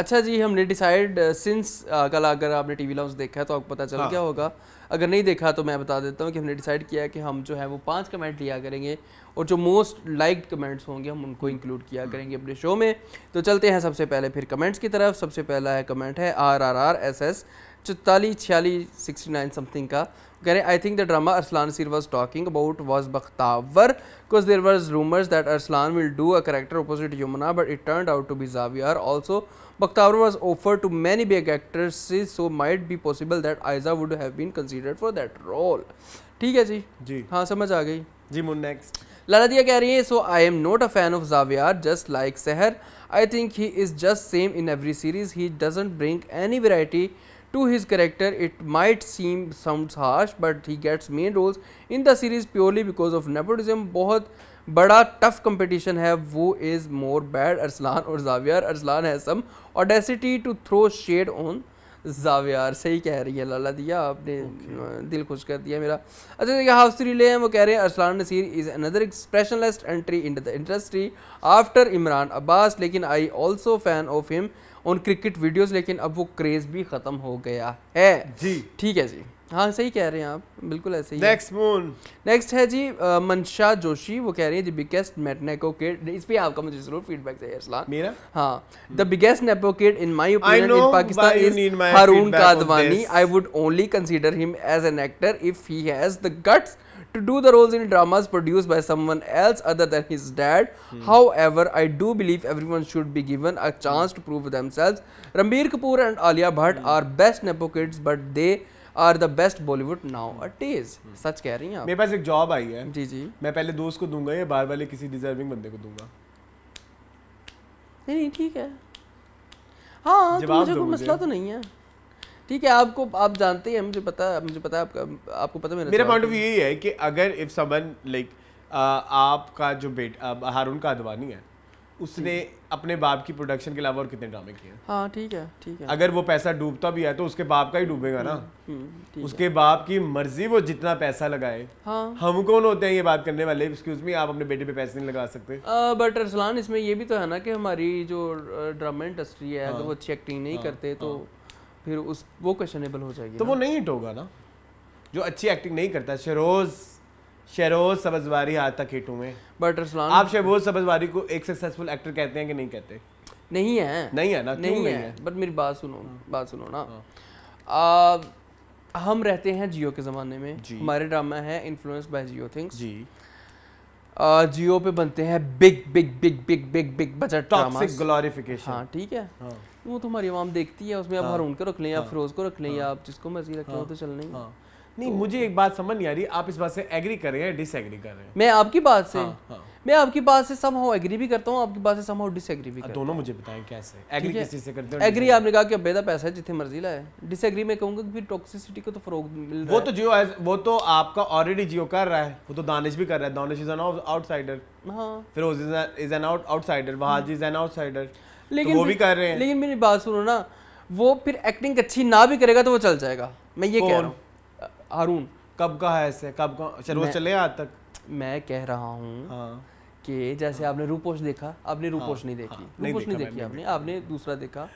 अच्छा जी हमने डिसाइड सिंस कल अगर आपने टीवी लॉन्च देखा है तो आपको पता चल हाँ। क्या होगा अगर नहीं देखा तो मैं बता देता हूँ कि हमने डिसाइड किया है कि हम जो है वो पांच कमेंट लिया करेंगे और जो मोस्ट लाइक्ड कमेंट्स होंगे हम उनको इंक्लूड हम्म। किया हम्म। करेंगे अपने शो में तो चलते हैं सबसे पहले फिर कमेंट्स की तरफ सबसे पहला है कमेंट है R R R S S चौतालीस छियालीस सिक्सटी नाइन समथिंग का कह रहे हैं I think the drama Arsalan सीर was talking about was Bakhtawar because there was rumours that Arsalan will do a character opposite Yumna but it turn out to be Zaviyar also Bakhtawar was offer to many big actors so might be possible that Ayeza would have been considered for that role ठीक है जी जी हाँ समझ आ गई जी मुन next लाला दिया कह रही है so I am not a fan of Zaviyar just like Sehar I think he is just same in every series he doesn't bring any variety To his character, it might seem sounds harsh, but he gets main roles in the series purely because of nepotism. bahut bada tough competition hai who is more bad arslan or zaviar arslan has some audacity to throw shade on Zaviyar सही कह रही है लाला दिया आपने okay. दिल खुश कर दिया मेरा अच्छा ये हाउस थ्री ले हैं वो कह रहे हैं Arsalan Naseer is another expressionist entry in the industry after Imran Abbas लेकिन I also fan of him on cricket videos लेकिन अब वो क्रेज भी खत्म हो गया है जी ठीक है जी हाँ सही कह रहे हैं आप बिल्कुल ऐसे ही नेक्स्ट मून नेक्स्ट है जी आ, मंशा जोशी वो कह रही है द बिगेस्ट मेटनेको किड इस पे आपका मुझे जरूर फीडबैक चाहिए असलान मेरा हाँ the biggest nepo kid in my opinion in Pakistan is Haroon Kadwani I would only consider him as an actor if he has the guts to do the roles in dramas produced by someone else other than his dad. Hmm. However, I do believe everyone should be given a chance hmm. to prove themselves. Rambir Kapoor and Alia Bhatt hmm. are best nepo kids, but they are are the best Bollywood nowadays सच कह रही हैं मेरे पास एक job आई है जी जी मैं पहले दोस्त को दूंगा या बाहर वाले किसी डिजर्विंग बंदे को दूंगा नहीं ठीक है हाँ जवाब तो मसला तो नहीं है ठीक है आपको आप जानते हैं मुझे पता मुझे पता आपका आपको पता मेरा मेरा पॉइंट ऑफ व्यू यही है कि अगर इफ समन लाइक आपका जो बेटा हारून का अदवानी है उसने अपने बाप की प्रोडक्शन के अलावा और कितने ड्रामे किए हाँ ठीक है ठीक है अगर वो पैसा डूबता भी है तो उसके बाप का ही डूबेगा ना हम्म, हम्म, उसके बाप की मर्जी वो जितना पैसा लगाए हाँ। हम कौन होते हैं ये बात करने वाले एक्सक्यूज मी आप अपने बेटे पे पैसे नहीं लगा सकते बट अरसलान इसमें ये भी तो है ना कि हमारी जो ड्रामा इंडस्ट्री है अगर हाँ। वो अच्छी एक्टिंग नहीं हाँ। करते तो हाँ। फिर उस वो क्वेश्चनेबल हो जाएगी तो वो नहीं हिट होगा ना जो अच्छी एक्टिंग नहीं करता शेरोज शेरोज सबजवारी आज तक हिट हुए बट रसलान आप शेरोज सबजवारी को एक सक्सेसफुल एक्टर कहते हैं कि नहीं कहते नहीं है नहीं है ना नहीं, नहीं, है, है? बट मेरी बात सुनो हाँ। बात सुनो ना हाँ। आ, हम रहते हैं जियो के ज़माने में हमारे ड्रामा है इन्फ्लुएंस बाय जियो थिंग्स जी जियो पे बनते हैं big big big big big big budget glorification हाँ ठीक है हाँ. वो तो हमारी आवाम देखती है उसमें आप हरून हाँ। को रख लें या फिरोज हाँ। को रख लें या हाँ। आप जिसको मर्जी रख लें तो चल नहीं तो नहीं तो मुझे एक बात समझ नहीं आ रही आप इस बात से एग्री कर रहे हैं डिसएग्री कर रहे हैं मैं आपकी बात से हाँ, हाँ। मैं आपकी बात से सम हाउ एग्री भी करता हूँ आपकी बात से सम समहाउ डिसएग्री भी करता दोनों मुझे बताएं कैसे एग्री किस चीज़ से करते हो एग्री आपने कहा कि अब बेदा पैसा है जितने मर्जी लाए डिसएग्री मैं कहूँगा कि फिर टॉक्सिसिटी को तो फरोग मिल रहा है वो तो जियो वो तो आपका ऑलरेडी जियो कर रहा है वो तो दानिश भी कर रहा है दानिश इज एन आउटसाइडर हाँ Feroze is an outsider Wahaj is an outsider लेकिन तो वो भी कर रहे हैं लेकिन मेरी बात सुनो ना वो फिर एक्टिंग अच्छी ना भी करेगा तो वो चल जाएगा मैं ये कह रहा हूँ हारून कब का है ऐसे कब का चलो अच्छा, चले आज तक मैं कह रहा हूँ हाँ। कि जैसे हाँ। आपने रूपोश देखा आपने रूपोश हाँ। नहीं देखी हाँ। रूपोश नहीं, हाँ। नहीं देखी आपने आपने दूसरा देखा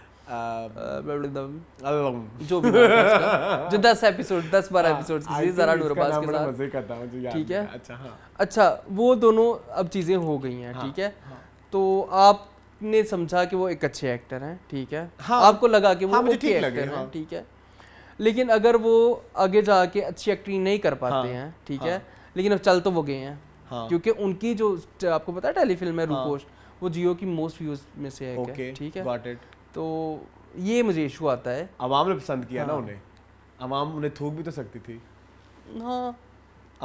जो जो [laughs] दस एपिसोड दस बारह एपिसोड हाँ, जरा डोरबाज के साथ ठीक है अच्छा, अच्छा वो दोनों अब चीजें हो गई हैं ठीक है तो आप आपने समझा कि वो एक अच्छे एक्टर हैं ठीक है हाँ, आपको लगा कि वो हाँ, मुझे ठीक लगे हैं हाँ. ठीक है लेकिन अगर वो आगे जाके अच्छी एक्टिंग नहीं कर पाते हाँ, हैं ठीक हाँ. है लेकिन अब चल तो वो गए हैं हाँ. क्योंकि उनकी जो आपको पता है टेलीफिल्म है रूपोश हाँ. वो जियो की मोस्ट व्यूज में से है ठीक है तो ये मुझे इशू आता है आवाम ने पसंद किया ना हाँ। उन्हें आवाम उन्हें थूक भी तो सकती थी हाँ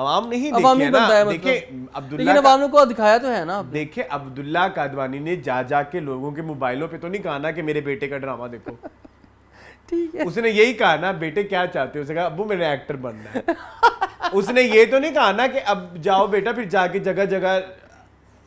अवाम नहीं अवामी बनता है देखिए मतलब। लेकिन अवाम को दिखाया तो है ना देखिए अब्दुल्ला कादवानी ने जा जा के लोगों के मोबाइलों पे तो नहीं कहा ना कि मेरे बेटे का ड्रामा देखो [laughs] ठीक है उसने यही कहा ना बेटे क्या चाहते हो उसने कहा अबू मेरे एक्टर बनना है [laughs] उसने ये तो नहीं कहा ना कि अब जाओ बेटा फिर जाके जगह जगह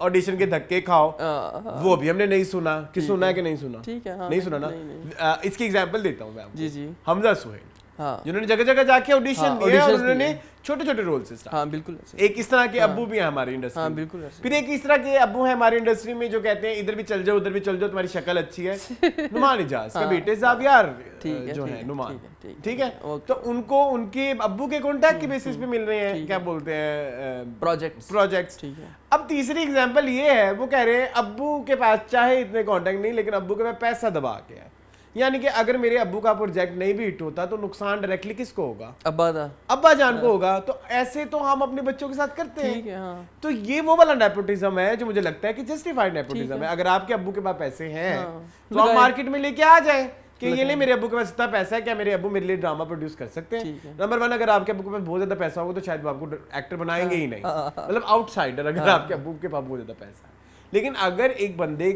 ऑडिशन के धक्के खाओ आ, वो भी हमने नहीं सुना कि सुना है कि नहीं सुना ठीक है हाँ, नहीं सुना ना इसकी एग्जांपल देता हूँ मैं जी जी हमजा सुहेल जिन्होंने हाँ। जगह जगह जाके ऑडिशन हाँ, दिया और उन्होंने छोटे छोटे रोल से हाँ बिल्कुल एक इस तरह के हाँ, अबू भी है हमारी इंडस्ट्री हाँ, बिल्कुल फिर एक इस तरह के अबू है हमारी इंडस्ट्री में जो कहते हैं इधर भी चल जाओ उधर भी चल जाओ तुम्हारी शक्ल अच्छी है [laughs] नुमान इजाज का हाँ। बेटे जावियार जो है नुमान ठीक है तो उनको उनके अबू के कॉन्टेक्ट के बेसिस पे मिल रहे हैं क्या बोलते हैं प्रोजेक्ट प्रोजेक्ट अब तीसरी एग्जाम्पल ये है वो कह रहे हैं अबू के पास चाहे इतने कॉन्टेक्ट नहीं लेकिन अबू के पास पैसा दबा के है यानी कि अगर मेरे अबू का प्रोजेक्ट नहीं भी हिट होता तो नुकसान डायरेक्टली किसको होगा अब्बा था अब्बा जान को होगा तो ऐसे तो हम अपने बच्चों के साथ करते हैं है, हाँ। तो ये वो वाला नेपोटिज्म है जो मुझे लगता है कि जस्टिफाइड नेपोटिज्म है।, है अगर आपके अबू के पास पैसे हैं हाँ। तो आप मार्केट में लेके आ जाए कि ये नहीं मेरे अबू के पास इतना पैसा है क्या मेरे अबू मेरे लिए ड्रामा प्रोड्यूस कर सकते हैं नंबर वन अगर आपके अबू के पास बहुत ज्यादा पैसा होगा तो शायद वो आपको एक्टर बनाएंगे ही हाँ। नहीं हाँ। मतलब आउटसाइडर अगर हाँ। आपके अबू के पास बहुत ज्यादा पैसा है लेकिन अगर एक बंदे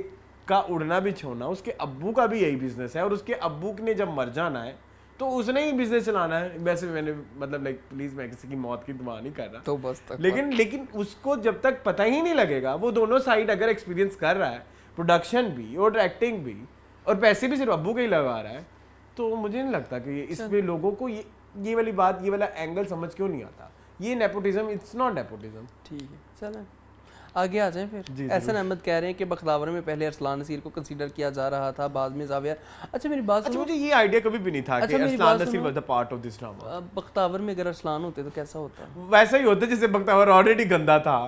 का उड़ना भी छोड़ना उसके अब्बू का भी यही बिजनेस है और उसके अब्बू ने जब मर जाना है तो उसने ही बिजनेस चलाना है वैसे मैंने मतलब लाइक प्लीज मैं किसी की मौत की दुआ नहीं कर रहा तो बस तक लेकिन लेकिन उसको जब तक पता ही नहीं लगेगा वो दोनों साइड अगर एक्सपीरियंस कर रहा है प्रोडक्शन भी और एक्टिंग भी और पैसे भी सिर्फ अब्बू के ही लगा रहा है तो मुझे नहीं लगता कि इसमें लोगों को ये ये वाली बात ये वाला एंगल समझ क्यों नहीं आता ये नेपोटिज्म इट्स नॉट नेपोटिज्म ठीक है चलें आगे आ जाएं फिर एहसन अहमद कह रहे हैं कि बखलावर में पहले अरसलान नसीर को कंसीडर किया जा रहा था बाद में जाविया अच्छा मेरी बात अच्छा मुझे ये आइडिया कभी भी नहीं था अच्छा, कि Arsalan Naseer was the part of this drama Bakhtawar में अगर अरसलान होते तो कैसा होता वैसा ही होता जैसे बख्तावर ऑलरेडी गंदा था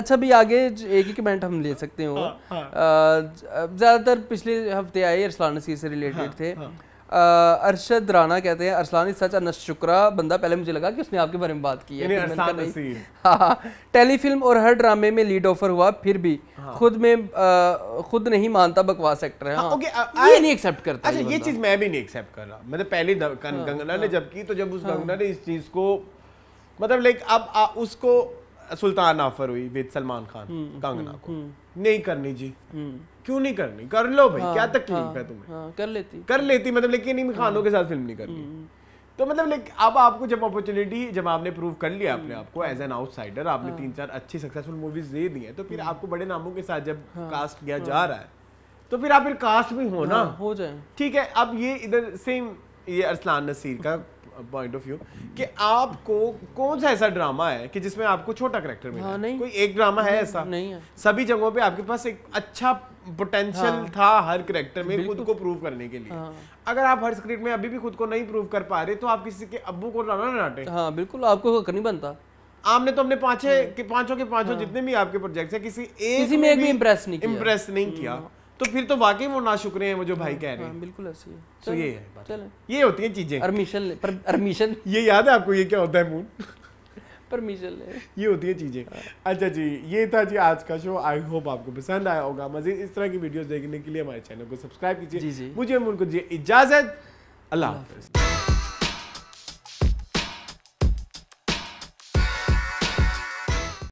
अच्छा भी आगे एक ही कमेंट हम ले सकते हो हाँ, हाँ। ज़्यादातर पिछले हफ्ते आए अरसलान नसीर से रिलेटेड हाँ, थे अरशद राना कहते हैं अरसलानी सच अन शुक्रा बंदा पहले मुझे लगा कि उसने आपके बारे में बात की है [laughs] हाँ, हाँ टेलीफिल्म और हर ड्रामे में लीड ऑफर हुआ फिर भी हाँ। खुद में आ, खुद नहीं मानता बकवास एक्टर है हाँ, हाँ, ओके, आ, ये नहीं एक्सेप्ट करता अच्छा ये चीज़ मैं भी नहीं एक्सेप्ट कर रहा मतलब पहले हाँ, गंगना ने हाँ। जब की तो जब उस गंगना ने इस चीज़ को मतलब लाइक अब उसको सुल्तान ऑफर हुई विद सलमान खान हम्म, कंगना हम्म, को हम्म। नहीं करनी जी क्यों नहीं करनी कर लो भाई हाँ, क्या तकलीफ हाँ, है तुम्हें हाँ, कर लेती कर लेती मतलब लेकिन इन खानों हाँ, के साथ फिल्म नहीं करनी हम्म, हम्म। तो मतलब अब आपको जब अपॉर्चुनिटी जब आपने प्रूव कर लिया अपने आपको एज एन आउटसाइडर आपने हाँ। तीन चार अच्छी सक्सेसफुल मूवीज दे दी है तो फिर हम्म। आपको बड़े नामों के साथ जब कास्ट हाँ, किया हाँ। जा रहा है तो फिर आप फिर कास्ट भी हो हाँ, ना हो जाए ठीक है अब ये इधर सेम ये अरसलान नसीर का पॉइंट ऑफ व्यू कि आपको कौन सा ऐसा ड्रामा है कि जिसमें आपको छोटा करेक्टर मिला हाँ, नहीं कोई एक ड्रामा है ऐसा नहीं है सभी जगहों पे आपके पास एक अच्छा पोटेंशियल हाँ, था हर करेक्टर में खुद को प्रूव करने के लिए हाँ, अगर आप हर स्क्रिप्ट में अभी भी खुद को नहीं प्रूव कर पा रहे तो आप किसी के अब्बू को ना डांटे हाँ बिल्कुल आपको नहीं बनता आपने तो अपने पांचे हाँ। के पांचों के पांचों हाँ। जितने भी आपके प्रोजेक्ट्स है किसी एक किसी में एक भी इम्प्रेस नहीं इम्प्रेस नहीं किया तो फिर तो वाकई वो ना शुक्रे हैं वो जो भाई हाँ, कह रहे हाँ, हैं बिल्कुल ऐसे ही तो ये है चले ये होती हैं चीजें परमिशन पर परमिशन ये याद है आपको ये क्या होता है मून परमिशन [laughs] ले ये होती है चीज़ें हाँ। अच्छा जी ये था जी आज का शो आई होप आपको पसंद आया होगा मजीद इस तरह की वीडियोस देखने के लिए हमारे चैनल को सब्सक्राइब कीजिए मुझे मून को दीजिए इजाज़त अल्लाह हाफिज़